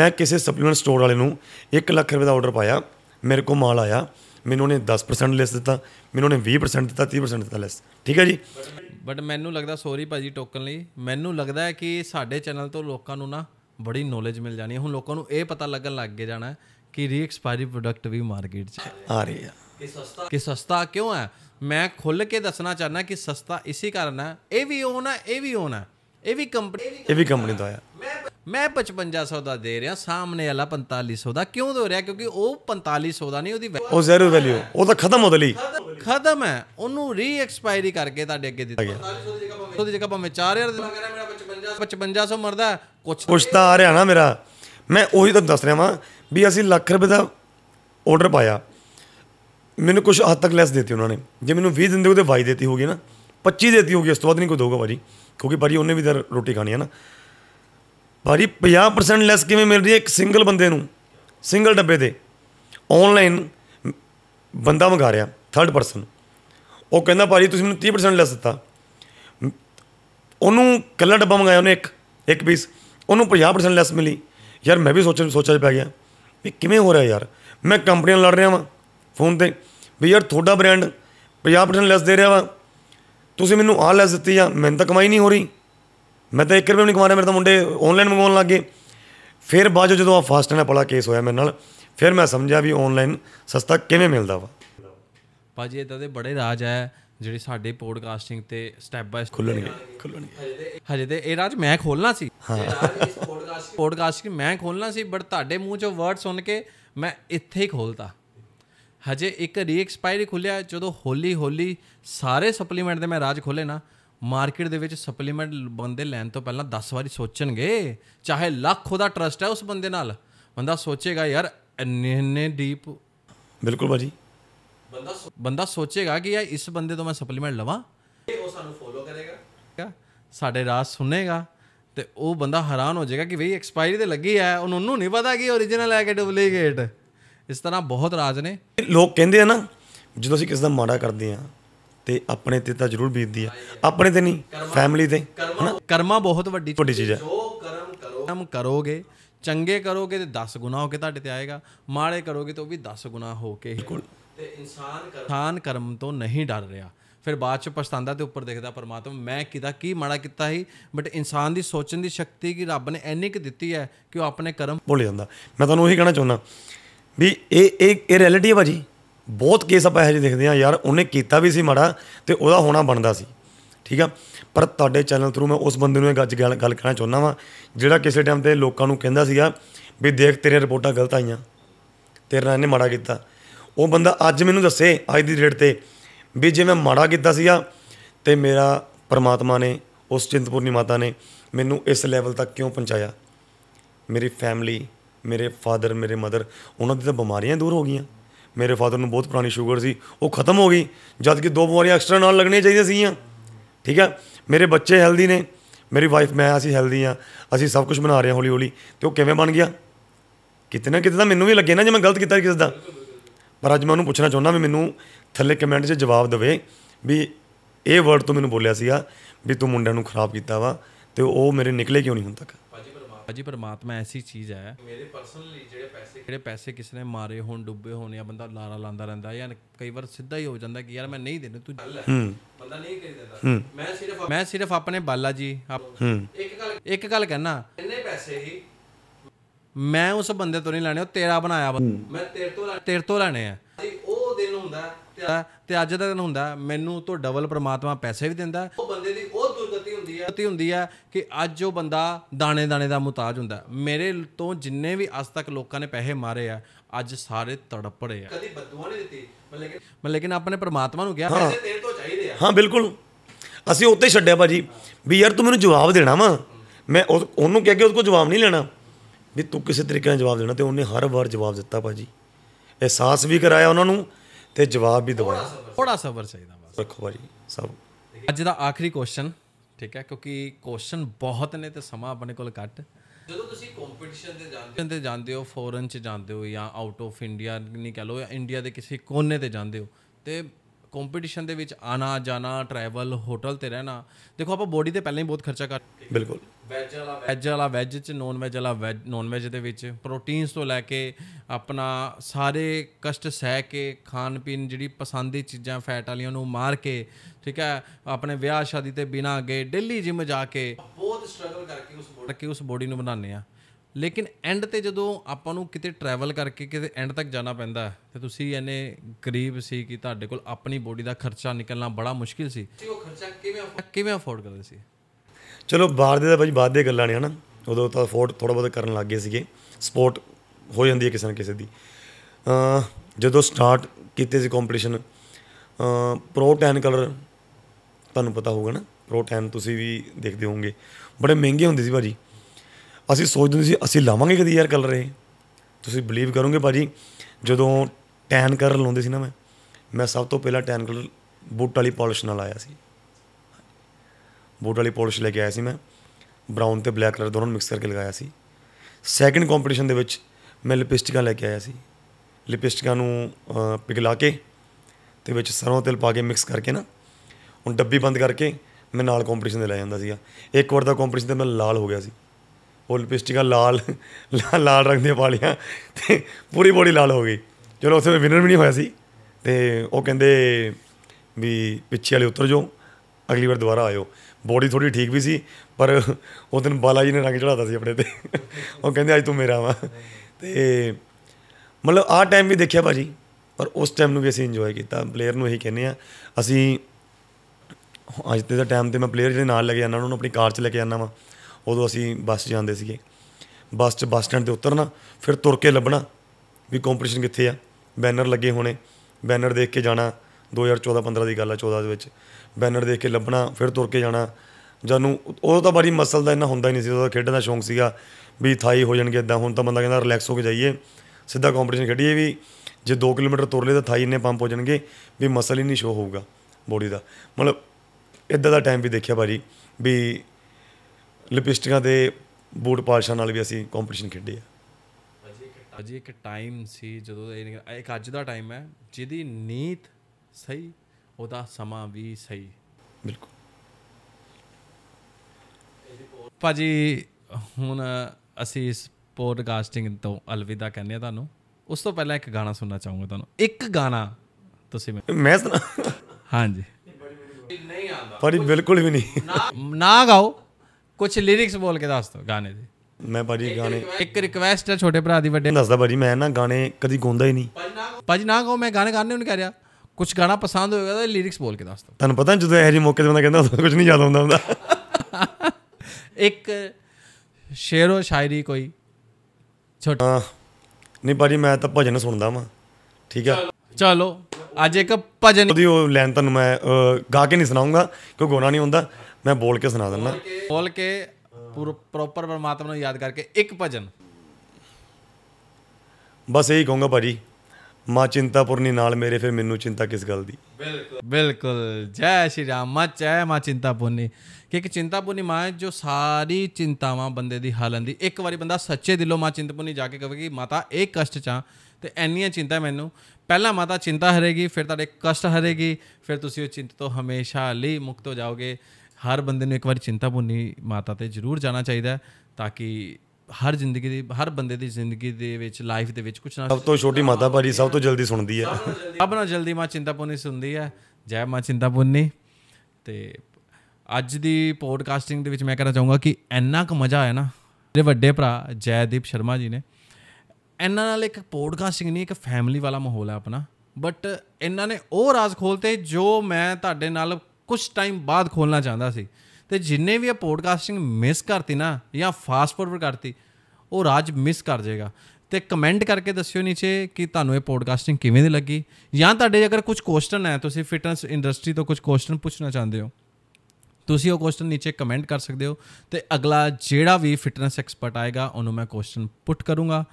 ਮੈਂ ਕਿਸੇ ਸਪਲੀਮੈਂਟ ਸਟੋਰ ਵਾਲੇ ਨੂੰ 1 ਲੱਖ ਰੁਪਏ ਦਾ ਆਰਡਰ ਪਾਇਆ ਮੇਰੇ ਕੋਲ ਮਾਲ ਆਇਆ ਮੈਨੂੰ ਉਹਨੇ 10% ਲੈਸ ਦਿੱਤਾ ਮੈਨੂੰ ਉਹਨੇ 20% ਦਿੱਤਾ 30% ਦਿੱਤਾ ਲੈਸ ਠੀਕ ਹੈ ਜੀ ਬਟ ਮੈਨੂੰ ਲੱਗਦਾ ਸੋਰੀ ਭਾਜੀ ਟੋਕਣ ਲਈ ਮੈਨੂੰ ਲੱਗਦਾ ਹੈ ਕਿ ਸਾਡੇ ਚੈਨਲ ਤੋਂ ਲੋਕਾਂ ਨੂੰ ਨਾ ਬੜੀ ਨੌਲੇਜ ਮਿਲ ਜਾਣੀ ਹੁਣ ਲੋਕਾਂ ਨੂੰ ਇਹ ਪਤਾ ਲੱਗਣ ਲੱਗ ਗਿਆ ਜਾਣਾ ਕਿ ਰੀ ਐਕਸਪਾਇਰੀ ਪ੍ਰੋਡਕਟ ਵੀ ਮਾਰਕੀਟ 'ਚ ਆ ਰਹੇ ਆ ਕਿ ਸਸਤਾ ਕਿ ਸਸਤਾ ਕਿਉਂ ਹੈ ਮੈਂ ਖੁੱਲ ਕੇ ਦੱਸਣਾ ਚਾਹਨਾ ਕਿ ਸਸਤਾ ਇਸੇ ਕਾਰਨ ਹੈ ਇਹ ਵੀ ਹੋਣਾ ਇਹ ਵੀ ਹੋਣਾ ਇਹ ਵੀ ਕੰਪਨੀ ਇਹ ਵੀ ਕੰਪਨੀ ਤੋਂ ਆਇਆ ਮੈਂ 5500 ਦਾ ਦੇ ਰਿਹਾ ਸਾਹਮਣੇ ਵਾਲਾ 4500 ਦਾ ਕਿਉਂ ਦੋ ਰਿਹਾ ਕਿਉਂਕਿ ਉਹ 4500 ਦਾ ਨਹੀਂ ਉਹਦੀ ਉਹ ਜ਼ੀਰੋ ਵੈਲਿਊ ਉਹ ਤਾਂ ਖਤਮ ਹੋ ਦਲੀ ਖਤਮ ਹੈ ਉਹਨੂੰ ਰੀ ਐਕਸਪਾਇਰੀ ਕਰਕੇ ਤੁਹਾਡੇ ਅੱਗੇ ਦਿੱਤਾ ਗਿਆ 4500 ਦੀ ਜਗ੍ਹਾ ਭਾਵੇਂ 4000 ਦੀ ਵਗੈਰਾ ਮੇਰਾ 55 5500 ਮਰਦਾ ਕੁਛ ਕੁਛ ਤਾਂ ਆ ਰਿਹਾ ਨਾ ਮੇਰਾ ਮੈਂ ਉਹੀ ਤਾਂ ਦੱਸ ਰਿਹਾ ਵਾਂ ਵੀ ਅਸੀਂ ਲੱਖ ਰੁਪਏ ਦਾ ਆਰਡਰ ਪਾਇਆ ਮੈਨੂੰ ਕੁਝ ਹੱਦ ਤੱਕ ਲੈਸ ਦਿੱਤੀ ਉਹਨਾਂ ਨੇ ਜੇ ਮੈਨੂੰ 20 ਦਿੰਦੇ ਉਹਦੇ 22 ਦਿੱਤੀ ਹੋਗੀ ਨਾ 25 ਦਿੱਤੀ ਹੋਗੀ ਉਸ ਤੋਂ ਬਾਅਦ ਨਹੀਂ ਕੋਈ ਦੋਗਾ ਭਾਜੀ ਕਿਉਂਕਿ ਭਾਰੀ ਉਹਨੇ ਵੀ ਤਾਂ ਰੋਟੀ ਖਾਣੀ ਹੈ ਨਾ ਭਾਰੀ 50% ਲੈਸ ਕਿਵੇਂ ਮਿਲ ਰਹੀ ਹੈ ਇੱਕ ਸਿੰਗਲ ਬੰਦੇ ਨੂੰ ਸਿੰਗਲ ਡੱਬੇ ਦੇ ਆਨਲਾਈਨ ਬੰਦਾ ਮੰਗਾ ਰਿਹਾ ਥਰਡ ਪਰਸਨ ਉਹ ਕਹਿੰਦਾ ਭਾਰੀ ਤੁਸੀਂ ਮੈਨੂੰ 30% ਲੈਸ ਦਿੱਤਾ ਉਹਨੂੰ ਕੱਲਾ ਡੱਬਾ ਮੰਗਾਇਆ ਉਹਨੇ ਇੱਕ ਇੱਕ ਪੀਸ ਉਹਨੂੰ 50% ਲੈਸ ਮਿਲੀ ਯਾਰ ਮੈਂ ਵੀ ਸੋਚਣ ਸੋਚਾ ਚ ਪੈ ਗਿਆ ਵੀ ਕਿਵੇਂ ਹੋ ਰਿਹਾ ਯਾਰ ਮੈਂ ਕੰਪਨੀਆਂ ਲੜ ਰਿਹਾ ਵਾਂ ਫੋਨ ਤੇ ਵੀ ਯਾਰ ਤੁਹਾਡਾ ਬ੍ਰਾਂਡ 50% ਲੈਸ ਦੇ ਰਿਹਾ ਵਾਂ ਤੁਸੀਂ ਮੈਨੂੰ ਆਹ ਲੈਸ ਦਿੱਤੀ ਆ ਮੈਨੂੰ ਤਾਂ ਕਮਾਈ ਨਹੀਂ ਹੋ ਰਹੀ ਮੈਂ ਤਾਂ 1 ਰੁਪਏ ਵੀ ਨਹੀਂ ਕਮਾ ਰਿਹਾ ਮੇਰੇ ਤਾਂ ਮੁੰਡੇ ਆਨਲਾਈਨ ਮੰਗਵਾਉਣ ਲੱਗੇ ਫਿਰ ਬਾਅਦ ਜਦੋਂ ਆ ਫਾਸਟ ਨਾਲ ਪਲਾ ਕੇਸ ਹੋਇਆ ਮੇਰੇ ਨਾਲ ਫਿਰ ਮੈਂ ਸਮਝਿਆ ਵੀ ਆਨਲਾਈਨ ਸਸਤਾ ਕਿਵੇਂ ਮਿਲਦਾ ਵਾ ਭਾਜੀ ਇਦਾਂ ਦੇ ਬੜੇ ਰਾਜ ਆ ਜਿਹੜੇ ਸਾਡੇ ਪੋਡਕਾਸਟਿੰਗ ਤੇ ਸਟੈਪ ਬਾਈ ਸਟੈਪ ਖੁੱਲਣਗੇ ਖੁੱਲਣਗੇ ਹਜੇ ਤੇ ਇਹ ਰਾਜ ਮੈਂ ਖੋਲਣਾ ਸੀ ਪੋਡਕਾਸਟ ਪੋਡਕਾਸਟ ਮੈਂ ਖੋਲਣਾ ਸੀ ਬਟ ਤੁਹਾਡੇ ਮੂੰਹ ਚੋਂ ਵਰਡ ਸੁਣ ਕੇ ਮੈਂ ਇੱਥੇ ਹੀ ਖੋਲਤਾ ਹਜੇ ਇੱਕ ਰੀਐਕਸਪਾਇਰੀ ਖੁੱਲਿਆ ਜਦੋਂ ਹੌਲੀ ਹੌਲੀ ਸਾਰੇ ਸਪਲੀਮੈਂਟ ਦੇ ਮੈਂ ਰਾਜ ਖੋਲੇ ਨਾ ਮਾਰਕੀਟ ਦੇ ਵਿੱਚ ਸਪਲੀਮੈਂਟ ਬੰਦੇ ਲੈਣ ਤੋਂ ਪਹਿਲਾਂ 10 ਵਾਰੀ ਸੋਚਣਗੇ ਚਾਹੇ ਲੱਖ ਉਹਦਾ ਟਰਸਟ ਹੈ ਉਸ ਬੰਦੇ ਨਾਲ ਬੰਦਾ ਸੋਚੇਗਾ ਯਾਰ ਇੰਨੇ ਇੰਨੇ ਡੀਪ ਬਿਲਕੁਲ ਭਾਜੀ ਬੰਦਾ ਬੰਦਾ ਸੋਚੇਗਾ ਕਿ ਯਾਰ ਇਸ ਬੰਦੇ ਤੋਂ ਮੈਂ ਸਪਲੀਮੈਂਟ ਲਵਾਂ ਉਹ ਸਾਨੂੰ ਫੋਲੋ ਕਰੇਗਾ ਸਾਡੇ ਰਾਜ ਸੁਨੇਗਾ ਤੇ ਉਹ ਬੰਦਾ ਹੈਰਾਨ ਹੋ ਜਾਏਗਾ ਕਿ ਵਈ ਐਕਸਪਾਇਰੀ ਤੇ ਲੱਗੀ ਆ ਉਹਨੂੰ ਨਹੀਂ ਪਤਾ ਕਿ origignal ਹੈ ਕਿ ਡੁਪਲੀਕੇਟ ਇਸ ਤਰ੍ਹਾਂ ਬਹੁਤ ਰਾਜ ਨੇ ਲੋਕ ਕਹਿੰਦੇ ਆ ਨਾ ਜਦੋਂ ਅਸੀਂ ਕਿਸੇ ਦਾ ਮਾੜਾ ਕਰਦੇ ਆ ਤੇ ਆਪਣੇ ਤੇ ਤਾਂ ਜ਼ਰੂਰ ਬੀਤਦੀ ਆ ਆਪਣੇ ਤੇ ਨਹੀਂ ਫੈਮਿਲੀ ਤੇ ਕਰਮਾ ਬਹੁਤ ਵੱਡੀ ਚੀਜ਼ ਹੈ ਜੋ ਕਰਮ ਕਰੋ ਕਰਮ ਕਰੋਗੇ ਚੰਗੇ ਕਰੋਗੇ ਤੇ 10 ਗੁਣਾ ਹੋ ਕੇ ਤੁਹਾਡੇ ਤੇ ਆਏਗਾ ਮਾੜੇ ਕਰੋਗੇ ਤੇ ਉਹ ਵੀ 10 ਗੁਣਾ ਹੋ ਕੇ ਤੇ ਇਨਸਾਨ ਕਰਮ ਕਰਮ ਤੋਂ ਨਹੀਂ ਡਰ ਰਿਹਾ ਫਿਰ ਬਾਅਦ ਚ ਪਛਤਾਂਦਾ ਤੇ ਉੱਪਰ ਦੇਖਦਾ ਪਰਮਾਤਮਾ ਮੈਂ ਕਿਦਾ ਕੀ ਮਾੜਾ ਕੀਤਾ ਸੀ ਬਟ ਇਨਸਾਨ ਦੀ ਸੋਚਣ ਦੀ ਸ਼ਕਤੀ ਕਿ ਰੱਬ ਨੇ ਐਨੀ ਕਿ ਦਿੱਤੀ ਹੈ ਕਿ ਉਹ ਆਪਣੇ ਕਰਮ ਭੁੱਲ ਜਾਂਦਾ ਮੈਂ ਤੁਹਾਨੂੰ ਉਹੀ ਕਹਿਣਾ ਚਾਹੁੰਦਾ ਵੀ ਇਹ ਇਹ ਇਹ ਰਿਐਲਿਟੀ ਹੈ ਭਾਜੀ ਬਹੁਤ ਕੇਸ ਆਪਾਂ ਇਹੋ ਜਿਹੇ ਦੇਖਦੇ ਆ ਯਾਰ ਉਹਨੇ ਕੀਤਾ ਵੀ ਸੀ ਮਾੜਾ ਤੇ ਉਹਦਾ ਹੋਣਾ ਬਣਦਾ ਸੀ ਠੀਕ ਆ ਪਰ ਤੁਹਾਡੇ ਚੈਨਲ ਥਰੂ ਮੈਂ ਉਸ ਬੰਦੇ ਨੂੰ ਇਹ ਗੱਜ ਗੱਲ ਕਰਨਾ ਚਾਹੁੰਦਾ ਵਾਂ ਜਿਹੜਾ ਕਿਸੇ ਟਾਈਮ ਤੇ ਲੋਕਾਂ ਨੂੰ ਕਹਿੰਦਾ ਸੀਗਾ ਵੀ ਦੇਖ ਤੇਰੀਆਂ ਰਿਪੋਰਟਾਂ ਗਲਤ ਆਈਆਂ ਤੇਰੇ ਨਾਲ ਇਹਨੇ ਮਾੜਾ ਕੀਤਾ ਉਹ ਬੰਦਾ ਅੱਜ ਮੈਨੂੰ ਦੱਸੇ ਅੱਜ ਦੀ ਡੇਟ ਤੇ ਵੀ ਜਿਵੇਂ ਮਾੜਾ ਕੀਤਾ ਸੀਗਾ ਤੇ ਮੇਰਾ ਪਰਮਾਤਮਾ ਨੇ ਉਸ ਚਿੰਤਪੁਰਨੀ ਮਾਤਾ ਨੇ ਮੈਨੂੰ ਇਸ ਲੈਵਲ ਤੱਕ ਕਿਉਂ ਪਹੁੰਚਾਇਆ ਮੇਰੀ ਫੈਮਿਲੀ ਮੇਰੇ ਫਾਦਰ ਮੇਰੇ ਮਦਰ ਉਹਨਾਂ ਦੀ ਤਾਂ ਬਿਮਾਰੀਆਂ ਦੂਰ ਹੋ ਗਈਆਂ ਮੇਰੇ ਫਾਦਰ ਨੂੰ ਬਹੁਤ ਪੁਰਾਣੀ ਸ਼ੂਗਰ ਸੀ ਉਹ ਖਤਮ ਹੋ ਗਈ ਜਦ ਕਿ ਦੋ ਬਿਮਾਰੀਆਂ ਐਕਸਟਰਾ ਨਾਲ ਲੱਗਣੀਆਂ ਚਾਹੀਦੀਆਂ ਸੀਆਂ ਠੀਕ ਹੈ ਮੇਰੇ ਬੱਚੇ ਹੈਲਦੀ ਨੇ ਮੇਰੀ ਵਾਈਫ ਮੈਂ ਅਸੀਂ ਹੈਲਦੀ ਆ ਅਸੀਂ ਸਭ ਕੁਝ ਬਣਾ ਰਹੇ ਹਾਂ ਹੌਲੀ ਹੌਲੀ ਤੇ ਉਹ ਕਿਵੇਂ ਬਣ ਗਿਆ ਕਿਤੇ ਨਾ ਕਿਤੇ ਤਾਂ ਮੈਨੂੰ ਵੀ ਲੱਗੇ ਨਾ ਜੇ ਮੈਂ ਗਲਤ ਕੀਤਾ ਕਿਸੇ ਦਾ ਪਰ ਅੱਜ ਮੈਂ ਉਹਨੂੰ ਪੁੱਛਣਾ ਚਾਹੁੰਦਾ ਵੀ ਮੈਨੂੰ ਥੱਲੇ ਕਮੈਂਟ 'ਚ ਜਵਾਬ ਦੇਵੇ ਵੀ ਇਹ ਵਰਡ ਤੋਂ ਮੈਨੂੰ ਬੋਲਿਆ ਸੀਗਾ ਵੀ ਤੂੰ ਮੁੰਡਿਆਂ ਨੂੰ ਖਰਾਬ ਕੀਤਾ ਵਾ ਤੇ ਉਹ ਮੇਰੇ ਨਿਕਲੇ ਕਿਉਂ ਨਹੀਂ ਹੁਣ ਤੱਕ ਭਾਜੀ ਪਰਮਾਤਮਾ ਐਸੀ ਚੀਜ਼ ਹੈ ਮੇਰੇ ਪਰਸਨਲੀ ਜਿਹੜੇ ਪੈਸੇ ਜਿਹੜੇ ਪੈਸੇ ਕਿਸ ਨੇ ਮਾਰੇ ਹੋਣ ਡੁੱਬੇ ਹੋਣ ਜਾਂ ਬੰਦਾ ਲਾਰਾ ਲਾਂਦਾ ਰਹਿੰਦਾ ਜਾਂ ਕਈ ਵਾਰ ਸਿੱਧਾ ਹੀ ਹੋ ਜਾਂਦਾ ਕਿ ਯਾਰ ਮੈਂ ਨਹੀਂ ਦੇਣਾ ਤੂੰ ਹੂੰ ਬੰਦਾ ਨਹੀਂ ਕਰੀ ਦਿੰਦਾ ਮੈਂ ਸਿਰਫ ਮੈਂ ਸਿਰਫ ਆਪਣੇ ਬਾਲਾ ਜੀ ਹੂੰ ਇੱਕ ਗੱਲ ਇੱਕ ਗੱਲ ਕਹਿਣਾ ਇੰਨੇ ਪੈਸੇ ਹੀ ਮੈਂ ਉਸ ਬੰਦੇ ਤੋਂ ਨਹੀਂ ਲੈਣੇ ਉਹ ਤੇਰਾ ਬਣਾਇਆ ਮੈਂ ਤੇਰੇ ਤੋਂ ਤੇਰੇ ਤੋਂ ਲੈਣੇ ਆ ਉਹ ਦਿਨ ਹੁੰਦਾ ਤੇ ਅੱਜ ਦਾ ਦਿਨ ਹੁੰਦਾ ਮੈਨੂੰ ਤੋਂ ਡਬਲ ਪ੍ਰਮਾਤਮਾ ਪੈਸੇ ਵੀ ਦਿੰਦਾ ਉਹ ਬੰਦੇ ਦੀ ਉਹ ਗਲਤੀ ਹੁੰਦੀ ਆ ਕਿ ਅੱਜ ਉਹ ਬੰਦਾ ਦਾਣੇ ਦਾਣੇ ਦਾ ਮੁਤਾਜ ਹੁੰਦਾ ਮੇਰੇ ਤੋਂ ਜਿੰਨੇ ਵੀ ਅੱਜ ਤੱਕ ਲੋਕਾਂ ਨੇ ਪੈਸੇ ਮਾਰੇ ਆ ਅੱਜ ਸਾਰੇ ਤੜਪੜੇ ਆ ਕਦੀ ਬਦਦੁਆ ਨਹੀਂ ਦਿੱਤੀ ਮੈਂ ਲੇਕਿਨ ਆਪਣੇ ਪਰਮਾਤਮਾ ਨੂੰ ਕਿਹਾ ਪੈਸੇ ਤੇਰੇ ਤੋਂ ਚਾਹੀਦੇ ਆ ਹਾਂ ਬਿਲਕੁਲ ਅਸੀਂ ਉੱਤੇ ਛੱਡਿਆ ਭਾਜੀ ਵੀ ਯਾਰ ਤੂੰ ਮੈਨੂੰ ਜਵਾਬ ਦੇਣਾ ਵਾ ਮੈਂ ਉਹਨੂੰ ਕਹਿ ਕੇ ਉਹਦੇ ਕੋਲ ਜਵਾਬ ਨਹੀਂ ਲੈਣਾ ਵੀ ਤੂੰ ਕਿਸੇ ਤਰੀਕੇ ਨਾਲ ਜਵਾਬ ਦੇਣਾ ਤੇ ਉਹਨੇ ਹਰ ਵਾਰ ਜਵਾਬ ਦਿੱਤਾ ਭਾਜੀ ਅਹਿਸਾਸ ਵੀ ਕਰਾਇਆ ਉਹਨਾਂ ਨੂੰ ਤੇ ਜਵਾਬ ਵੀ ਦਵਾਇਆ ਥੋੜਾ ਸਬਰ ਚਾਹੀਦਾ ਬਸ ਰੱਖੋ ਭਾਜੀ ਸਭ ਅੱਜ ਦਾ ਆਖਰੀ ਕੁਐਸਚਨ ਠੀਕ ਹੈ ਕਿਉਂਕਿ ਕੁਐਸਚਨ ਬਹੁਤ ਨੇ ਤੇ ਸਮਾਂ ਆਪਣੇ ਕੋਲ ਘੱਟ ਜਦੋਂ ਤੁਸੀਂ ਕੰਪੀਟੀਸ਼ਨ ਤੇ ਜਾਂਦੇ ਹੋ ਤੇ ਜਾਂਦੇ ਹੋ ਫੋਰਨ ਚ ਜਾਂਦੇ ਹੋ ਜਾਂ ਆਊਟ ਆਫ ਇੰਡੀਆ ਨਹੀਂ ਕਹ ਲੋ ਜਾਂ ਇੰਡੀਆ ਦੇ ਕਿਸੇ ਕੋਨੇ ਤੇ ਜਾਂਦੇ ਹੋ ਤੇ ਕੰਪੀਟੀਸ਼ਨ ਦੇ ਵਿੱਚ ਆਣਾ ਜਾਣਾ ਟਰੈਵਲ ਹੋਟਲ ਤੇ ਰਹਿਣਾ ਦੇਖੋ ਆਪਾਂ ਬੋਡੀ ਤੇ ਪਹਿਲਾਂ ਹੀ ਬਹੁਤ ਖਰਚਾ ਕਰ ਬਿਲਕੁਲ ਵੈਜ ਵਾਲਾ ਵੈਜ ਵਾਲਾ ਵੈਜ ਚ ਨੌਨ ਵੈਜ ਵਾਲਾ ਵੈਜ ਨੌਨ ਵੈਜ ਦੇ ਵਿੱਚ ਪ੍ਰੋਟੀਨਸ ਤੋਂ ਲੈ ਕੇ ਆਪਣਾ ਸਾਰੇ ਕਸ਼ਟ ਸਹਿ ਕੇ ਖਾਣ ਪੀਣ ਜਿਹੜੀ ਪਸੰਦੀ ਚੀਜ਼ਾਂ ਫੈਟ ਵਾਲੀਆਂ ਨੂੰ ਮਾਰ ਕੇ ਠੀਕ ਹੈ ਆਪਣੇ ਵਿਆਹ ਸ਼ਾਦੀ ਤੇ ਬਿਨਾ ਗਏ ਦਿੱਲੀ ਜਿਮ ਜਾ ਕੇ ਬਹੁਤ ਸਟਰਗਲ ਕਰਕੇ ਉਸ ਬੋਡੀ ਕਿ ਉਸ ਬੋਡੀ ਨੂੰ ਬਣਾਉਂਦੇ ਆ ਲੇਕਿਨ ਐਂਡ ਤੇ ਜਦੋਂ ਆਪਾਂ ਨੂੰ ਕਿਤੇ ਟਰੈਵਲ ਕਰਕੇ ਕਿਤੇ ਐਂਡ ਤੱਕ ਜਾਣਾ ਪੈਂਦਾ ਤੇ ਤੁਸੀਂ ਇਹਨੇ ਗਰੀਬ ਸੀ ਕਿ ਤੁਹਾਡੇ ਕੋਲ ਆਪਣੀ ਬੋਡੀ ਦਾ ਖਰਚਾ ਨਿਕਲਣਾ ਬੜਾ ਮੁਸ਼ਕਿਲ ਸੀ ਉਹ ਖਰਚਾ ਕਿਵੇਂ ਕਿਵੇਂ ਅਫੋਰਡ ਕਰਦੇ ਸੀ ਚਲੋ ਬਾਹਰ ਦੇ ਤਾਂ ਭਾਈ ਬਾਅਦ ਦੇ ਗੱਲਾਂ ਨੇ ਹਨਾ ਉਦੋਂ ਤਾਂ ਅਫੋਰਡ ਥੋੜਾ ਬਹੁਤ ਕਰਨ ਲੱਗ ਗਏ ਸੀਗੇ ਸਪੋਰਟ ਹੋ ਜਾਂਦੀ ਹੈ ਕਿਸੇ ਨਾ ਕਿਸੇ ਦੀ ਜਦੋਂ ਸਟਾਰਟ ਕੀਤੇ ਸੀ ਕੰਪੀਟੀਸ਼ਨ ਪ੍ਰੋ 10 ਕਲਰ ਤੁਹਾਨੂੰ ਪਤਾ ਹੋਊਗਾ ਨਾ ਪ੍ਰੋ 10 ਤੁਸੀਂ ਵੀ ਦੇਖਦੇ ਹੋਵੋਗੇ ਬੜੇ ਮਹਿੰਗੇ ਹੁੰਦੇ ਸੀ ਭਾਜੀ ਅਸੀਂ ਸੋਚਦੇ ਹੁੰਦੇ ਸੀ ਅਸੀਂ ਲਾਵਾਂਗੇ ਕਦੀ ਯਾਰ ਕਲਰ ਇਹ ਤੁਸੀਂ ਬਲੀਵ ਕਰੋਗੇ ਭਾਜੀ ਜਦੋਂ ਟੈਨ ਕਲਰ ਲਾਉਂਦੇ ਸੀ ਨਾ ਮੈਂ ਮੈਂ ਸਭ ਤੋਂ ਪਹਿਲਾਂ ਟੈਨ ਕਲਰ ਬੂਟ ਵਾਲੀ ਪਾਲਿਸ਼ ਨਾਲ ਆਇਆ ਸੀ ਬੂਟ ਵਾਲੀ ਪਾਲਿਸ਼ ਲੈ ਕੇ ਆਇਆ ਸੀ ਮੈਂ ਬ੍ਰਾਊਨ ਤੇ ਬਲੈਕ ਕਲਰ ਦੋਨੋਂ ਮਿਕਸ ਕਰਕੇ ਲਗਾਇਆ ਸੀ ਸੈਕੰਡ ਕੰਪੀਟੀਸ਼ਨ ਦੇ ਵਿੱਚ ਮੈਂ ਲਿਪਸਟਿਕਾਂ ਲੈ ਕੇ ਆਇਆ ਸੀ ਲਿਪਸਟਿਕਾਂ ਨੂੰ ਪਿਘਲਾ ਕੇ ਤੇ ਵਿੱਚ ਸਰੋਂ ਤੇਲ ਪਾ ਕੇ ਮਿਕਸ ਕਰਕੇ ਨਾ ਹੁਣ ਡੱਬੀ ਬੰਦ ਕਰਕੇ ਮੈਂ ਨਾਲ ਕੰਪੀਟੀਸ਼ਨ ਦੇ ਲੈ ਜਾਂਦਾ ਸੀਗਾ ਇੱਕ ਵਾਰ ਦਾ ਕੰਪੀਟੀਸ਼ਨ ਤੇ ਮੈਂ ਲਾਲ ਹੋ ਗਿਆ ਸੀ ਉਹ ਲਿਪਸਟਿਕਾਂ ਲਾਲ ਲਾਲ ਰੰਗ ਦੀਆਂ ਵਾਲੀਆਂ ਤੇ ਪੂਰੀ ਬੋਡੀ ਲਾਲ ਹੋ ਗਈ ਚਲੋ ਉਸ ਮੈਂ ਵਿਨਰ ਵੀ ਨਹੀਂ ਹੋਇਆ ਸੀ ਤੇ ਉਹ ਕਹਿੰਦੇ ਵੀ ਪਿੱਛੇ ਵਾਲੇ ਉਤਰ ਜਾਓ ਅਗਲੀ ਵਾਰ ਦੁਬਾਰਾ ਆਇਓ ਬੋਡੀ ਥੋੜੀ ਠੀਕ ਵੀ ਸੀ ਪਰ ਉਹ ਦਿਨ ਬਾਲਾ ਜੀ ਨੇ ਰੰਗ ਚੜਾਤਾ ਸੀ ਆਪਣੇ ਤੇ ਉਹ ਕਹਿੰਦੇ ਅੱਜ ਤੂੰ ਮੇਰਾ ਵਾ ਤੇ ਮਤਲਬ ਆ ਟਾਈਮ ਵੀ ਦੇਖਿਆ ਭਾਜੀ ਪਰ ਉਸ ਟਾਈਮ ਨੂੰ ਵੀ ਅਸੀਂ ਇੰਜੋਏ ਕੀਤਾ ਪਲੇਅਰ ਨੂੰ ਇਹੀ ਕਹਿੰਦੇ ਆ ਅਸੀਂ ਅੱਜ ਦੇ ਟਾਈਮ ਤੇ ਮੈਂ ਪਲੇਅਰ ਜਿਹੜੇ ਨਾਲ ਲੈ ਕੇ ਜਾਂਦਾ ਉਹਨਾਂ ਨੂੰ ਆਪਣੀ ਕਾਰ 'ਚ ਲੈ ਕੇ ਜਾਂਦਾ ਵਾਂ ਉਦੋਂ ਅਸੀਂ ਬੱਸ ਜਾਂਦੇ ਸੀਗੇ ਬੱਸ 'ਚ ਬੱਸ ਸਟੈਂਡ ਤੇ ਉਤਰਨਾ ਫਿਰ ਤੁਰ ਕੇ ਲੱਭਣਾ ਵੀ ਕੰਪੀਟੀਸ਼ਨ ਕਿੱਥੇ ਆ ਬੈਨਰ ਲੱਗੇ ਹੋਣੇ ਬੈਨਰ ਦੇਖ ਕੇ ਜਾਣਾ 2014-15 ਦੀ ਗੱਲ ਆ 14 ਦੇ ਵਿੱਚ ਬੈਨਰ ਦੇਖ ਕੇ ਲੱਭਣਾ ਫਿਰ ਤੁਰ ਕੇ ਜਾਣਾ ਜਾਨੂੰ ਉਦੋਂ ਤਾਂ ਬੜੀ ਮਸਲ ਦਾ ਇੰਨਾ ਹੁੰਦਾ ਹੀ ਨਹੀਂ ਸੀ ਤਾਂ ਖੇਡਣ ਦਾ ਸ਼ੌਂਕ ਸੀਗਾ ਵੀ ਥਾਈ ਹੋ ਜਾਣਗੇ ਇਦਾਂ ਹੁਣ ਤਾਂ ਬੰਦਾ ਕਹਿੰਦਾ ਰਿਲੈਕਸ ਹੋ ਕੇ ਜਾਈਏ ਸਿੱਧਾ ਕੰਪੀਟੀਸ਼ਨ ਖੇਡੀਏ ਵੀ ਜੇ 2 ਕਿਲੋਮੀਟਰ ਤੁਰ ਲਏ ਤਾਂ ਥਾਈ ਇੰਨੇ ਪੰਪ ਹੋ ਜਾਣਗੇ ਵੀ ਮਸਲ ਹੀ ਨਹੀਂ ਸ਼ੋ ਹੋਊਗਾ ਬੋਡੀ ਦਾ ਮਤਲਬ ਇਦਾਂ ਦਾ ਟਾਈਮ ਵੀ ਦੇਖਿਆ ਭਾਜੀ ਵੀ ਲਿਪਸਟਿਕਾਂ ਦੇ ਬੂਟ ਪਾਲਸ਼ਾਂ ਨਾਲ ਵੀ ਅਸੀਂ ਕੰਪੀਟੀਸ਼ਨ ਖੇਡੇ ਆ ਭਾਜੀ ਇੱਕ ਟਾਈਮ ਸੀ ਜਦੋਂ ਇਹ ਇੱਕ ਅੱਜ ਦਾ ਟਾਈਮ ਹੈ ਜਿਹਦੀ ਨੀਤ ਸਹੀ ਉਹਦਾ ਸਮਾਂ ਵੀ ਸਹੀ ਬਿਲਕੁਲ ਭਾਜੀ ਹੁਣ ਅਸੀਂ ਇਸ ਪੋਡਕਾਸਟਿੰਗ ਤੋਂ ਅਲਵਿਦਾ ਕਹਿੰਦੇ ਆ ਤੁਹਾਨੂੰ ਉਸ ਤੋਂ ਪਹਿਲਾਂ ਇੱਕ ਗਾਣਾ ਸੁਣਨਾ ਚਾਹੂੰਗਾ ਤੁਹਾਨੂੰ ਇੱਕ ਗਾਣਾ ਤੁਸੀਂ ਮੈਂ ਸੁਣਾ ਹਾਂਜੀ ਨਹੀਂ ਆਂਦਾ ਭਾਜੀ ਬਿਲਕੁਲ ਵੀ ਨਹੀਂ ਨਾ ਗਾਓ ਕੁਝ ਲਿਰਿਕਸ ਬੋਲ ਕੇ ਦੱਸ ਦੋ ਗਾਣੇ ਦੇ ਮੈਂ ਭਾਜੀ ਗਾਣੇ ਇੱਕ ਰਿਕਵੈਸਟ ਹੈ ਛੋਟੇ ਭਰਾ ਦੀ ਵੱਡੇ ਦੱਸਦਾ ਭਾਜੀ ਮੈਂ ਨਾ ਗਾਣੇ ਕਦੀ ਗਾਉਂਦਾ ਹੀ ਨਹੀਂ ਭਾਜੀ ਨਾ ਗਾਓ ਮੈਂ ਗਾਣੇ ਗਾਣੇ ਨਹੀਂ ਕਹਿ ਰਿਹਾ ਕੁਝ ਗਾਣਾ ਪਸੰਦ ਹੋਏਗਾ ਤਾਂ ਲਿਰਿਕਸ ਬੋਲ ਕੇ ਦੱਸ ਦੋ ਤੁਹਾਨੂੰ ਪਤਾ ਜਦੋਂ ਇਹ ਜਿਹੇ ਮੌਕੇ ਤੇ ਬੰਦਾ ਕਹਿੰਦਾ ਹੁੰਦਾ ਕੁਝ ਨਹੀਂ ਯਾਦ ਆਉਂਦਾ ਹੁੰਦਾ ਇੱਕ ਸ਼ੇਰੋ ਸ਼ਾਇਰੀ ਕੋਈ ਛੋਟਾ ਨਹੀਂ ਭਾਜੀ ਮੈਂ ਤਾਂ ਭਜਨ ਸੁਣਦਾ ਵਾਂ ਠੀਕ ਆ ਚਲੋ ਅੱਜ ਇੱਕ ਭਜਨ ਦੀ ਉਹ ਲਾਈਨ ਤੁਹਾਨੂੰ ਮੈਂ ਗਾ ਕੇ ਨਹੀਂ ਸੁਣਾਉਂਗਾ ਕਿਉਂ ਗੋਣਾ ਨਹੀਂ ਹੁੰਦਾ ਮੈਂ ਬੋਲ ਕੇ ਸੁਣਾ ਦਿੰਦਾ ਬੋਲ ਕੇ ਪ੍ਰੋਪਰ ਪਰਮਾਤਮਾ ਨੂੰ ਯਾਦ ਕਰਕੇ ਇੱਕ ਭਜਨ ਬਸ ਇਹੀ ਕਹੂੰਗਾ ਭਾਜੀ ਮਾ ਚਿੰਤਾਪੁਰਨੀ ਨਾਲ ਮੇਰੇ ਫਿਰ ਮੈਨੂੰ ਚਿੰਤਾ ਕਿਸ ਗੱਲ ਦੀ ਬਿਲਕੁਲ ਬਿਲਕੁਲ ਜੈ ਸ਼੍ਰੀ ਰਾਮ ਮਾ ਚੈ ਮਾ ਚਿੰਤਾਪੁਰਨੀ ਕਿ ਇੱਕ ਚਿੰਤਾਪੁਰਨੀ ਮਾਂ ਜੋ ਸਾਰੀ ਚਿੰਤਾਵਾਂ ਬੰਦੇ ਦੀ ਹਾਲਾਂ ਦੀ ਇੱਕ ਵਾਰੀ ਬੰਦਾ ਸੱਚੇ ਦਿਲੋਂ ਮਾ ਚਿੰਤਾਪੁਰਨੀ ਜਾ ਕੇ ਕਹੇ ਕਿ ਮਾਤਾ ਇਹ ਕਸ਼ਟ ਚਾਂ ਤੇ ਐਨੀਆਂ ਚਿੰਤਾ ਮੈਨੂੰ ਪਹਿਲਾਂ ਮਾਤਾ ਚਿੰਤਾ ਹਰੇਗੀ ਫਿਰ ਤੁਹਾਡੇ ਕਸ਼ਟ ਹਰੇਗੀ ਫਿਰ ਤੁਸੀਂ ਉਹ ਚਿੰਤਾ ਤੋਂ ਹਮੇਸ਼ਾ ਲਈ ਮੁਕਤ ਹੋ ਜਾਓਗੇ ਹਰ ਬੰਦੇ ਨੂੰ ਇੱਕ ਵਾਰ ਚਿੰਤਾ ਭੁੰਨੀ ਮਾਤਾ ਤੇ ਜ਼ਰੂਰ ਜਾਣਾ ਚਾਹੀਦਾ ਤਾਂ ਕਿ ਹਰ ਜ਼ਿੰਦਗੀ ਦੀ ਹਰ ਬੰਦੇ ਦੀ ਜ਼ਿੰਦਗੀ ਦੇ ਵਿੱਚ ਲਾਈਫ ਦੇ ਵਿੱਚ ਕੁਝ ਨਾ ਸਭ ਤੋਂ ਛੋਟੀ ਮਾਤਾ ਭਾਜੀ ਸਭ ਤੋਂ ਜਲਦੀ ਸੁਣਦੀ ਹੈ ਸਭ ਨਾਲ ਜਲਦੀ ਮਾਂ ਚਿੰਤਾਪੁਰਨੀ ਸੁਣਦੀ ਹੈ ਜੈ ਮਾਂ ਚਿੰਤਾਪੁਰਨੀ ਤੇ ਅੱਜ ਦੀ ਪੋਡਕਾਸਟਿੰਗ ਦੇ ਵਿੱਚ ਮੈਂ ਕਹਿਣਾ ਚਾਹੂੰਗਾ ਕਿ ਇੰਨਾ ਕੁ ਮਜ਼ਾ ਆਇਆ ਨਾ ਮੇਰੇ ਵੱਡੇ ਭਰਾ ਜੈਦੀਪ ਸ਼ਰਮਾ ਜੀ ਨੇ ਇਹਨਾਂ ਨਾਲ ਇੱਕ ਪੋਡਕਾਸਟਿੰਗ ਨਹੀਂ ਇੱਕ ਫੈਮਿਲੀ ਵਾਲਾ ਮਾਹੌਲ ਹੈ ਆਪਣਾ ਬਟ ਇਹਨਾਂ ਨੇ ਉਹ ਰਾਜ਼ ਖੋਲਤੇ ਜੋ ਮੈਂ ਤੁਹਾਡੇ ਨਾਲ ਕੁਝ ਟਾਈਮ ਬਾਅਦ ਖੋਲਣਾ ਚਾਹੁੰਦਾ ਸੀ ਤੇ ਜਿੰਨੇ ਵੀ ਇਹ ਪੋਡਕਾਸਟਿੰਗ ਮਿਸ ਕਰਤੀ ਨਾ ਜਾਂ ਫਾਸਟ ਫੋਰਵਰਡ ਕਰਤੀ ਉਹ ਰਾਜ ਮਿਸ ਕਰ ਜਾਏਗਾ ਤੇ ਕਮੈਂਟ ਕਰਕੇ ਦੱਸਿਓ ਨੀਚੇ ਕਿ ਤੁਹਾਨੂੰ ਇਹ ਪੋਡਕਾਸਟਿੰਗ ਕਿਵੇਂ ਦੀ ਲੱਗੀ ਜਾਂ ਤੁਹਾਡੇ ਜੇਕਰ ਕੁਝ ਕੁਐਸਚਨ ਹੈ ਤੁਸੀਂ ਫਿਟਨੈਸ ਇੰਡਸਟਰੀ ਤੋਂ ਕੁਝ ਕੁਐਸਚਨ ਪੁੱਛਣਾ ਚਾਹੁੰਦੇ ਹੋ ਤੁਸੀਂ ਉਹ ਕੁਐਸਚਨ ਨੀਚੇ ਕਮੈਂਟ ਕਰ ਸਕਦੇ ਹੋ ਤੇ ਅਗਲਾ ਜਿਹੜਾ ਵੀ ਫਿਟਨੈਸ ਐਕਸਪਰਟ ਆਏਗਾ ਉਹਨੂੰ ਮੈਂ ਕੁਐਸਚਨ ਪੁੱਟ ਕਰੂੰਗਾ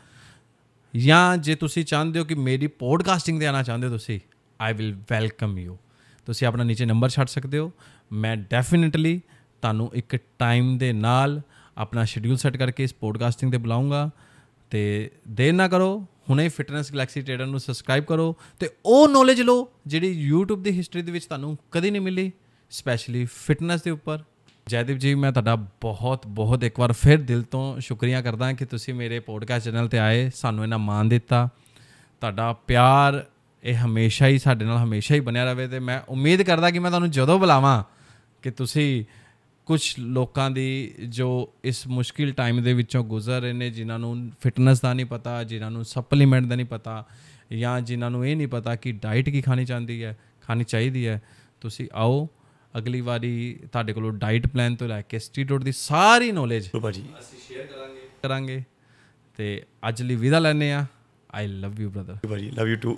ਜਾਂ ਜੇ ਤੁਸੀਂ ਚਾਹੁੰਦੇ ਹੋ ਕਿ ਮੇਰੀ ਪੋਡਕਾਸਟਿੰਗ ਤੇ ਆਣਾ ਚਾਹੁੰਦੇ ਹੋ ਤੁਸੀਂ ਆਈ ਵਿਲ ਵੈਲਕਮ ਯੂ ਤੁਸੀਂ ਆਪਣਾ ਨੀਚੇ ਨੰਬਰ ਛੱਡ ਸਕਦੇ ਹੋ ਮੈਂ ਡੈਫੀਨਿਟਲੀ ਤੁਹਾਨੂੰ ਇੱਕ ਟਾਈਮ ਦੇ ਨਾਲ ਆਪਣਾ ਸ਼ਡਿਊਲ ਸੈੱਟ ਕਰਕੇ ਇਸ ਪੋਡਕਾਸਟਿੰਗ ਤੇ ਬੁਲਾਉਂਗਾ ਤੇ ਦੇਰ ਨਾ ਕਰੋ ਹੁਣੇ ਫਿਟਨੈਸ ਗਲੈਕਸੀ ਟ੍ਰੇਡਰ ਨੂੰ ਸਬਸਕ੍ਰਾਈਬ ਕਰੋ ਤੇ ਉਹ ਨੌਲੇਜ ਲਓ ਜਿਹੜੀ YouTube ਦੀ ਹਿਸਟਰੀ ਦੇ ਵਿੱਚ ਤੁਹਾਨੂੰ ਕਦੇ ਨਹੀਂ ਮਿਲੀ ਸਪੈਸ਼ਲੀ ਫਿਟਨੈਸ ਦੇ ਉੱਪਰ ਜੈਦੀਪ ਜੀ ਮੈਂ ਤੁਹਾਡਾ ਬਹੁਤ ਬਹੁਤ ਇੱਕ ਵਾਰ ਫਿਰ ਦਿਲ ਤੋਂ ਸ਼ੁਕਰੀਆ ਕਰਦਾ ਕਿ ਤੁਸੀਂ ਮੇਰੇ ਪੋਡਕਾਸਟ ਚੈਨਲ ਤੇ ਆਏ ਸਾਨੂੰ ਇਹਨਾਂ ਮਾਨ ਦਿੱਤਾ ਤੁਹਾਡਾ ਪਿਆਰ ਇਹ ਹਮੇਸ਼ਾ ਹੀ ਸਾਡੇ ਨਾਲ ਹਮੇਸ਼ਾ ਹੀ ਬਣਿਆ ਰਹੇ ਤੇ ਮੈਂ ਉਮੀਦ ਕਰਦਾ ਕਿ ਮੈਂ ਤੁਹਾਨੂੰ ਜਦੋਂ ਬੁਲਾਵਾਂ ਕਿ ਤੁਸੀਂ ਕੁਝ ਲੋਕਾਂ ਦੀ ਜੋ ਇਸ ਮੁਸ਼ਕਿਲ ਟਾਈਮ ਦੇ ਵਿੱਚੋਂ ਗੁਜ਼ਰ ਰਹੇ ਨੇ ਜਿਨ੍ਹਾਂ ਨੂੰ ਫਿਟਨੈਸ ਦਾ ਨਹੀਂ ਪਤਾ ਜਿਨ੍ਹਾਂ ਨੂੰ ਸਪਲੀਮੈਂਟ ਦਾ ਨਹੀਂ ਪਤਾ ਜਾਂ ਜਿਨ੍ਹਾਂ ਨੂੰ ਇਹ ਨਹੀਂ ਪਤਾ ਕਿ ਡਾਈਟ ਕੀ ਖਾਣੀ ਚਾਹੀਦੀ ਹੈ ਖਾਣੀ ਚਾਹੀਦੀ ਹੈ ਤੁਸੀਂ ਆਓ ਅਗਲੀ ਵਾਰੀ ਤੁਹਾਡੇ ਕੋਲੋਂ ਡਾਈਟ ਪਲਾਨ ਤੋਂ ਲੈ ਕੇ ਸਟਰੀਟ ਦੀ ਸਾਰੀ ਨੋਲੇਜ ਭਾਜੀ ਅਸੀਂ ਸ਼ੇਅਰ ਕਰਾਂਗੇ ਕਰਾਂਗੇ ਤੇ ਅੱਜ ਲਈ ਵਿਦਾ ਲੈਨੇ ਆ ਆਈ ਲਵ ਯੂ ਬ੍ਰਦਰ ਭਾਜੀ ਲਵ ਯੂ ਟੂ